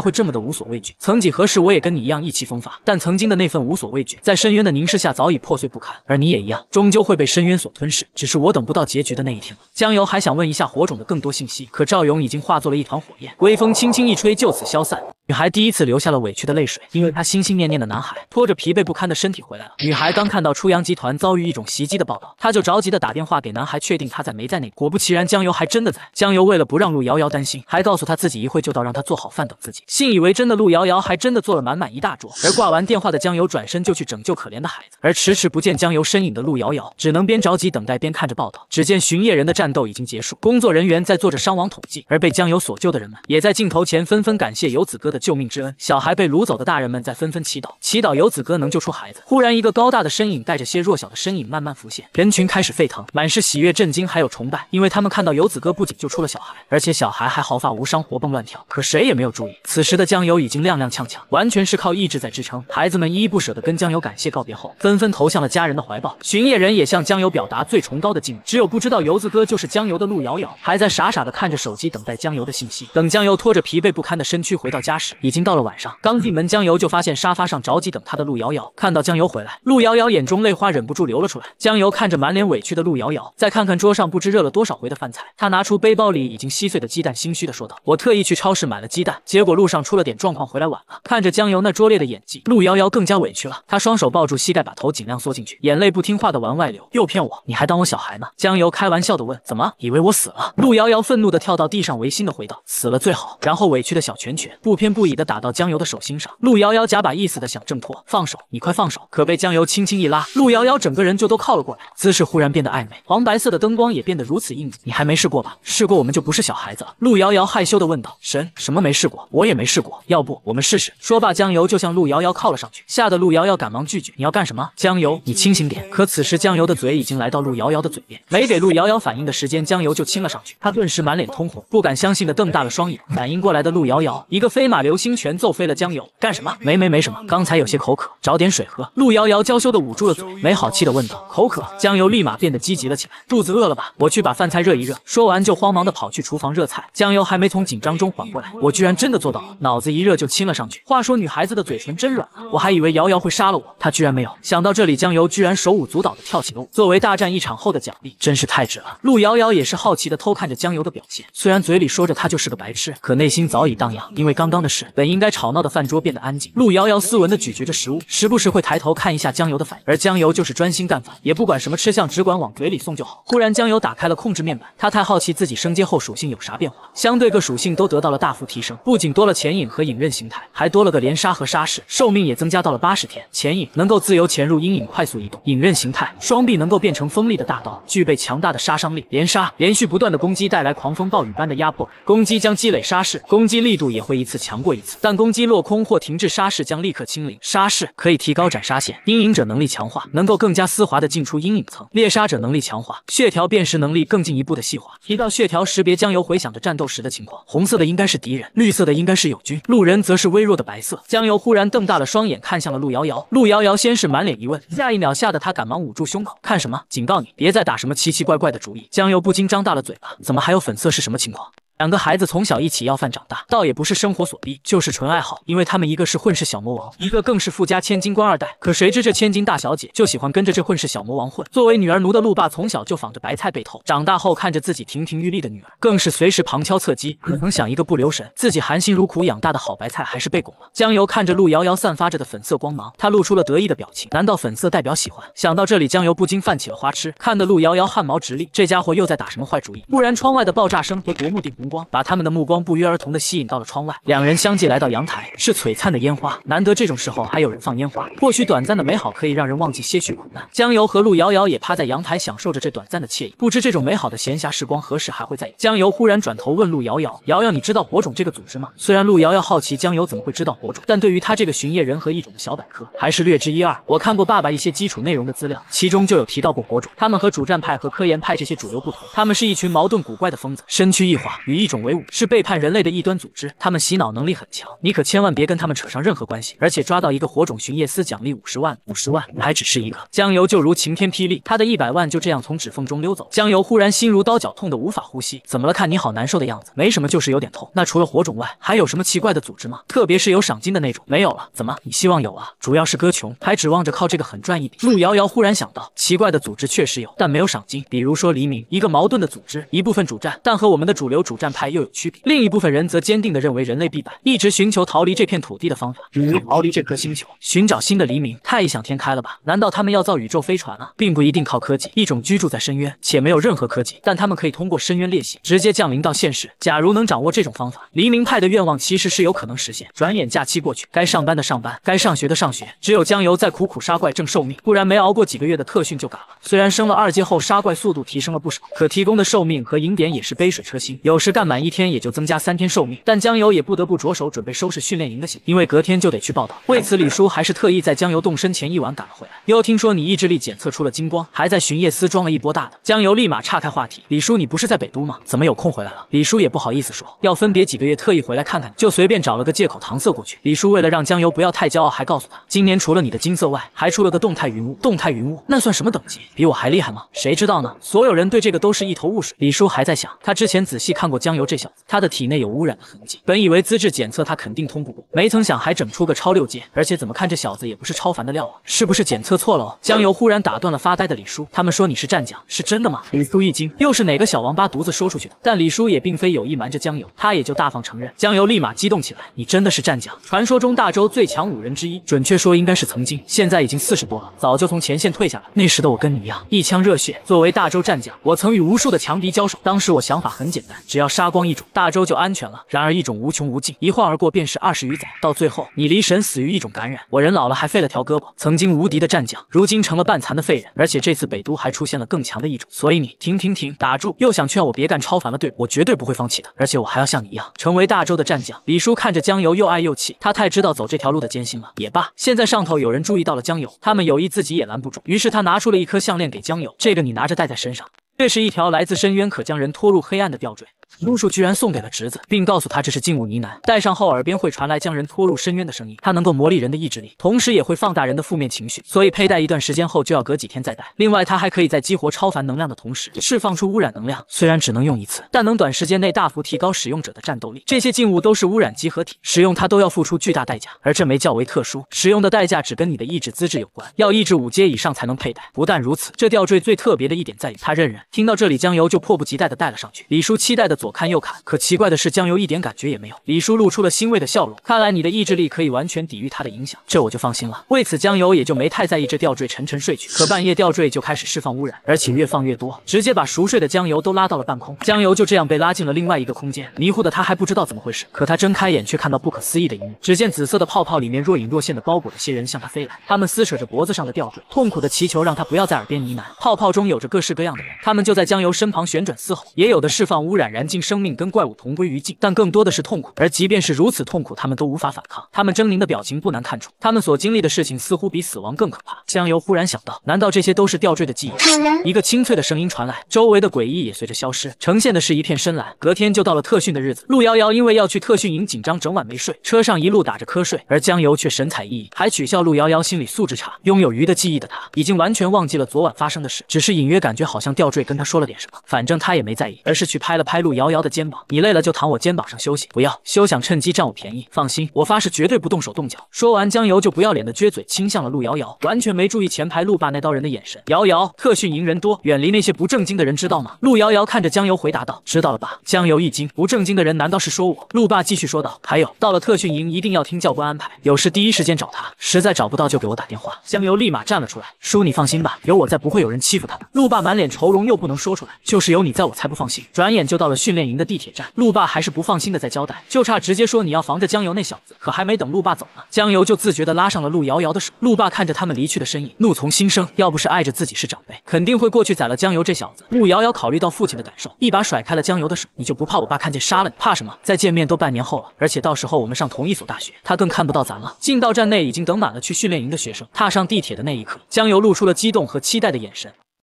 A: 会这么的无所畏惧。曾几何时，我也跟你一样意气风发，但曾经的那份无所畏惧，在深渊的凝视下遭。早已破碎不堪，而你也一样，终究会被深渊所吞噬。只是我等不到结局的那一天了。江游还想问一下火种的更多信息，可赵勇已经化作了一团火焰，微风轻轻一吹，就此消散。女孩第一次流下了委屈的泪水，因为她心心念念的男孩拖着疲惫不堪的身体回来了。女孩刚看到初阳集团遭遇一种袭击的报道，她就着急的打电话给男孩，确定他在没在那。果不其然，江游还真的在。江游为了不让陆瑶瑶担心，还告诉他自己一会就到，让他做好饭等自己。信以为真的陆瑶瑶还真的做了满满一大桌。而挂完电话的江游转身就去拯救可怜的孩子，而。迟迟不见江游身影的陆遥遥，只能边着急等待边看着报道。只见巡夜人的战斗已经结束，工作人员在做着伤亡统计，而被江游所救的人们，也在镜头前纷纷感谢游子哥的救命之恩。小孩被掳走的大人们在纷纷祈祷，祈祷游子哥能救出孩子。忽然，一个高大的身影带着些弱小的身影慢慢浮现，人群开始沸腾，满是喜悦、震惊，还有崇拜，因为他们看到游子哥不仅救出了小孩，而且小孩还毫发无伤，活蹦乱跳。可谁也没有注意，此时的江游已经踉踉跄跄，完全是靠意志在支撑。孩子们依依不舍地跟江游感谢告别后，纷。纷纷投向了家人的怀抱，巡夜人也向江游表达最崇高的敬意。只有不知道游子哥就是江游的陆遥遥，还在傻傻的看着手机，等待江游的信息。等江游拖着疲惫不堪的身躯回到家时，已经到了晚上。刚进门，江游就发现沙发上着急等他的陆遥遥。看到江游回来，陆遥遥眼中泪花忍不住流了出来。江游看着满脸委屈的陆遥遥，再看看桌上不知热了多少回的饭菜，他拿出背包里已经稀碎的鸡蛋，心虚的说道：“我特意去超市买了鸡蛋，结果路上出了点状况，回来晚了。”看着江游那拙劣的演技，陆遥遥更加委屈了。他双手抱住膝盖，把头。头尽量缩进去，眼泪不听话的往外流，又骗我？你还当我小孩呢？江游开玩笑的问，怎么以为我死了？陆瑶瑶愤怒的跳到地上，违心的回道，死了最好。然后委屈的小拳拳不偏不倚的打到江游的手心上。陆瑶瑶假把意思的想挣脱，放手，你快放手！可被江游轻轻一拉，陆瑶瑶整个人就都靠了过来，姿势忽然变得暧昧，黄白色的灯光也变得如此硬。你还没试过吧？试过我们就不是小孩子了。陆瑶瑶害羞的问道，什什么没试过？我也没试过，要不我们试试？说罢，江游就向陆瑶瑶靠了上去，吓得陆瑶瑶赶忙拒绝，你要干什么？江油，你清醒点！可此时江油的嘴已经来到陆瑶瑶的嘴边，没给陆瑶瑶反应的时间，江油就亲了上去。他顿时满脸通红，不敢相信的瞪大了双眼。反应过来的陆瑶瑶，一个飞马流星拳揍飞了江油。干什么？没没没什么，刚才有些口渴，找点水喝。陆瑶瑶娇羞的捂住了嘴，没好气的问道：口渴？江油立马变得积极了起来，肚子饿了吧？我去把饭菜热一热。说完就慌忙的跑去厨房热菜。江油还没从紧张中缓过来，我居然真的做到了，脑子一热就亲了上去。话说女孩子的嘴唇真软，啊，我还以为瑶瑶会杀了我，她居然没有想。到这里，江游居然手舞足蹈地跳起了舞。作为大战一场后的奖励，真是太值了。陆瑶瑶也是好奇的偷看着江游的表现，虽然嘴里说着他就是个白痴，可内心早已荡漾。因为刚刚的事，本应该吵闹的饭桌变得安静。陆瑶瑶斯文的咀嚼着食物，时不时会抬头看一下江游的反应。而江游就是专心干饭，也不管什么吃相，只管往嘴里送就好。忽然，江游打开了控制面板，他太好奇自己升阶后属性有啥变化。相对各属性都得到了大幅提升，不仅多了潜影和影刃形态，还多了个连杀和杀势，寿命也增加到了八十天。潜影能够自由潜入。入阴影快速移动，隐刃形态，双臂能够变成锋利的大刀，具备强大的杀伤力。连杀，连续不断的攻击带来狂风暴雨般的压迫攻击将积累杀势，攻击力度也会一次强过一次。但攻击落空或停滞，杀势将立刻清零。杀势可以提高斩杀线。阴影者能力强化，能够更加丝滑的进出阴影层。猎杀者能力强化，血条辨识能力更进一步的细化。一道血条识别江油回想着战斗时的情况，红色的应该是敌人，绿色的应该是友军，路人则是微弱的白色。江油忽然瞪大了双眼，看向了陆遥遥。陆遥遥先是满脸。疑问，下一秒吓得他赶忙捂住胸口，看什么？警告你，别再打什么奇奇怪怪的主意。江油不禁张大了嘴巴，怎么还有粉色？是什么情况？两个孩子从小一起要饭长大，倒也不是生活所逼，就是纯爱好。因为他们一个是混世小魔王，一个更是富家千金官二代。可谁知这千金大小姐就喜欢跟着这混世小魔王混。作为女儿奴的陆爸从小就仿着白菜被偷，长大后看着自己亭亭玉立的女儿，更是随时旁敲侧击。可能想一个不留神，自己含辛茹苦养大的好白菜还是被拱了。江油看着陆遥遥散发着的粉色光芒，他露出了得意的表情。难道粉色代表喜欢？想到这里，江油不禁泛起了花痴，看得陆遥遥汗毛直立。这家伙又在打什么坏主意？忽然窗外的爆炸声和夺目的光。光把他们的目光不约而同地吸引到了窗外，两人相继来到阳台，是璀璨的烟花。难得这种时候还有人放烟花，或许短暂的美好可以让人忘记些许苦难。江游和陆瑶瑶也趴在阳台享受着这短暂的惬意，不知这种美好的闲暇时光何时还会再有。江游忽然转头问陆瑶瑶：“瑶瑶，你知道火种这个组织吗？”虽然陆瑶瑶好奇江游怎么会知道火种，但对于他这个巡夜人和异种的小百科还是略知一二。我看过爸爸一些基础内容的资料，其中就有提到过火种。他们和主战派和科研派这些主流不同，他们是一群矛盾古怪的疯子，身躯异化于。一种为伍是背叛人类的异端组织，他们洗脑能力很强，你可千万别跟他们扯上任何关系。而且抓到一个火种巡夜司，奖励五十万，五十万还只是一个。江油就如晴天霹雳，他的一百万就这样从指缝中溜走。江油忽然心如刀绞，痛得无法呼吸。怎么了？看你好难受的样子，没什么，就是有点痛。那除了火种外，还有什么奇怪的组织吗？特别是有赏金的那种。没有了。怎么？你希望有啊？主要是哥穷，还指望着靠这个狠赚一笔。陆遥遥忽然想到，奇怪的组织确实有，但没有赏金，比如说黎明，一个矛盾的组织，一部分主战，但和我们的主流主。战派又有区别，另一部分人则坚定地认为人类必败，一直寻求逃离这片土地的方法。逃离这颗星球，寻找新的黎明，太异想天开了吧？难道他们要造宇宙飞船啊？并不一定靠科技。一种居住在深渊，且没有任何科技，但他们可以通过深渊裂隙直接降临到现实。假如能掌握这种方法，黎明派的愿望其实是有可能实现。转眼假期过去，该上班的上班，该上学的上学，只有江油在苦苦杀怪挣寿命，不然没熬过几个月的特训就嘎了。虽然升了二阶后杀怪速度提升了不少，可提供的寿命和银点也是杯水车薪。有时。干满一天也就增加三天寿命，但江游也不得不着手准备收拾训练营的行李，因为隔天就得去报道。为此，李叔还是特意在江游动身前一晚赶了回来。又听说你意志力检测出了金光，还在巡夜司装了一波大的。江游立马岔开话题：“李叔，你不是在北都吗？怎么有空回来了？”李叔也不好意思说，要分别几个月，特意回来看看你，就随便找了个借口搪塞过去。李叔为了让江游不要太骄傲，还告诉他，今年除了你的金色外，还出了个动态云雾。动态云雾那算什么等级？比我还厉害吗？谁知道呢？所有人对这个都是一头雾水。李叔还在想，他之前仔细看过。江油这小子，他的体内有污染的痕迹。本以为资质检测他肯定通不过，没曾想还整出个超六阶，而且怎么看这小子也不是超凡的料啊，是不是检测错了哦？江油忽然打断了发呆的李叔，他们说你是战将，是真的吗？李叔一惊，又是哪个小王八犊子说出去的？但李叔也并非有意瞒着江油，他也就大方承认。江油立马激动起来，你真的是战将，传说中大周最强五人之一，准确说应该是曾经，现在已经四十多了，早就从前线退下来。那时的我跟你一样，一腔热血。作为大周战将，我曾与无数的强敌交手，当时我想法很简单，只要。杀光一种，大周就安全了。然而一种无穷无尽，一晃而过便是二十余载，到最后你离神死于一种感染，我人老了还废了条胳膊，曾经无敌的战将，如今成了半残的废人。而且这次北都还出现了更强的一种，所以你停停停，打住！又想劝我别干超凡了，对我绝对不会放弃的。而且我还要像你一样，成为大周的战将。李叔看着江游又爱又气，他太知道走这条路的艰辛了。也罢，现在上头有人注意到了江游，他们有意自己也拦不住，于是他拿出了一颗项链给江游，这个你拿着戴在身上，这是一条来自深渊可将人拖入黑暗的吊坠。叔叔居然送给了侄子，并告诉他这是禁物呢喃，戴上后耳边会传来将人拖入深渊的声音。它能够磨砺人的意志力，同时也会放大人的负面情绪，所以佩戴一段时间后就要隔几天再戴。另外，它还可以在激活超凡能量的同时释放出污染能量，虽然只能用一次，但能短时间内大幅提高使用者的战斗力。这些禁物都是污染集合体，使用它都要付出巨大代价。而这枚较为特殊，使用的代价只跟你的意志资质有关，要意志五阶以上才能佩戴。不但如此，这吊坠最特别的一点在于它认人。听到这里，江油就迫不及待地戴了上去。李叔期待的。左看右看，可奇怪的是江油一点感觉也没有。李叔露出了欣慰的笑容，看来你的意志力可以完全抵御他的影响，这我就放心了。为此，江油也就没太在意这吊坠，沉沉睡去。可半夜，吊坠就开始释放污染，而且越放越多，直接把熟睡的江油都拉到了半空。江油就这样被拉进了另外一个空间，迷糊的他还不知道怎么回事。可他睁开眼，却看到不可思议的一幕：只见紫色的泡泡里面若隐若现的包裹着些人向他飞来，他们撕扯着脖子上的吊坠，痛苦的祈求让他不要在耳边呢喃。泡泡中有着各式各样的人，他们就在江油身旁旋转嘶吼，也有的释放污染燃。尽生命跟怪物同归于尽，但更多的是痛苦。而即便是如此痛苦，他们都无法反抗。他们狰狞的表情不难看出，他们所经历的事情似乎比死亡更可怕。江油忽然想到，难道这些都是吊坠的记忆？一个清脆的声音传来，周围的诡异也随着消失，呈现的是一片深蓝。隔天就到了特训的日子，陆遥遥因为要去特训营，紧张整晚没睡，车上一路打着瞌睡，而江油却神采奕奕，还取笑陆遥遥心理素质差。拥有鱼的记忆的他，已经完全忘记了昨晚发生的事，只是隐约感觉好像吊坠跟他说了点什么，反正他也没在意，而是去拍了拍陆遥。瑶瑶的肩膀，你累了就躺我肩膀上休息，不要休想趁机占我便宜。放心，我发誓绝对不动手动脚。说完，江油就不要脸的撅嘴亲向了陆瑶瑶，完全没注意前排陆爸那刀人的眼神。瑶瑶，特训营人多，远离那些不正经的人，知道吗？陆瑶瑶看着江油回答道，知道了吧？江油一惊，不正经的人难道是说我？陆爸继续说道，还有，到了特训营一定要听教官安排，有事第一时间找他，实在找不到就给我打电话。江油立马站了出来，叔你放心吧，有我在，不会有人欺负他的。陆爸满脸愁容，又不能说出来，就是有你在我才不放心。转眼就到了训。训练营的地铁站，陆爸还是不放心的在交代，就差直接说你要防着江游那小子。可还没等陆爸走呢，江游就自觉的拉上了陆瑶瑶的手。陆爸看着他们离去的身影，怒从心生，要不是碍着自己是长辈，肯定会过去宰了江游这小子。陆瑶瑶考虑到父亲的感受，一把甩开了江游的手。你就不怕我爸看见杀了你？怕什么？再见面都半年后了，而且到时候我们上同一所大学，他更看不到咱了。进到站内已经等满了去训练营的学生，踏上地铁的那一刻，江游露出了激动和期待的眼神。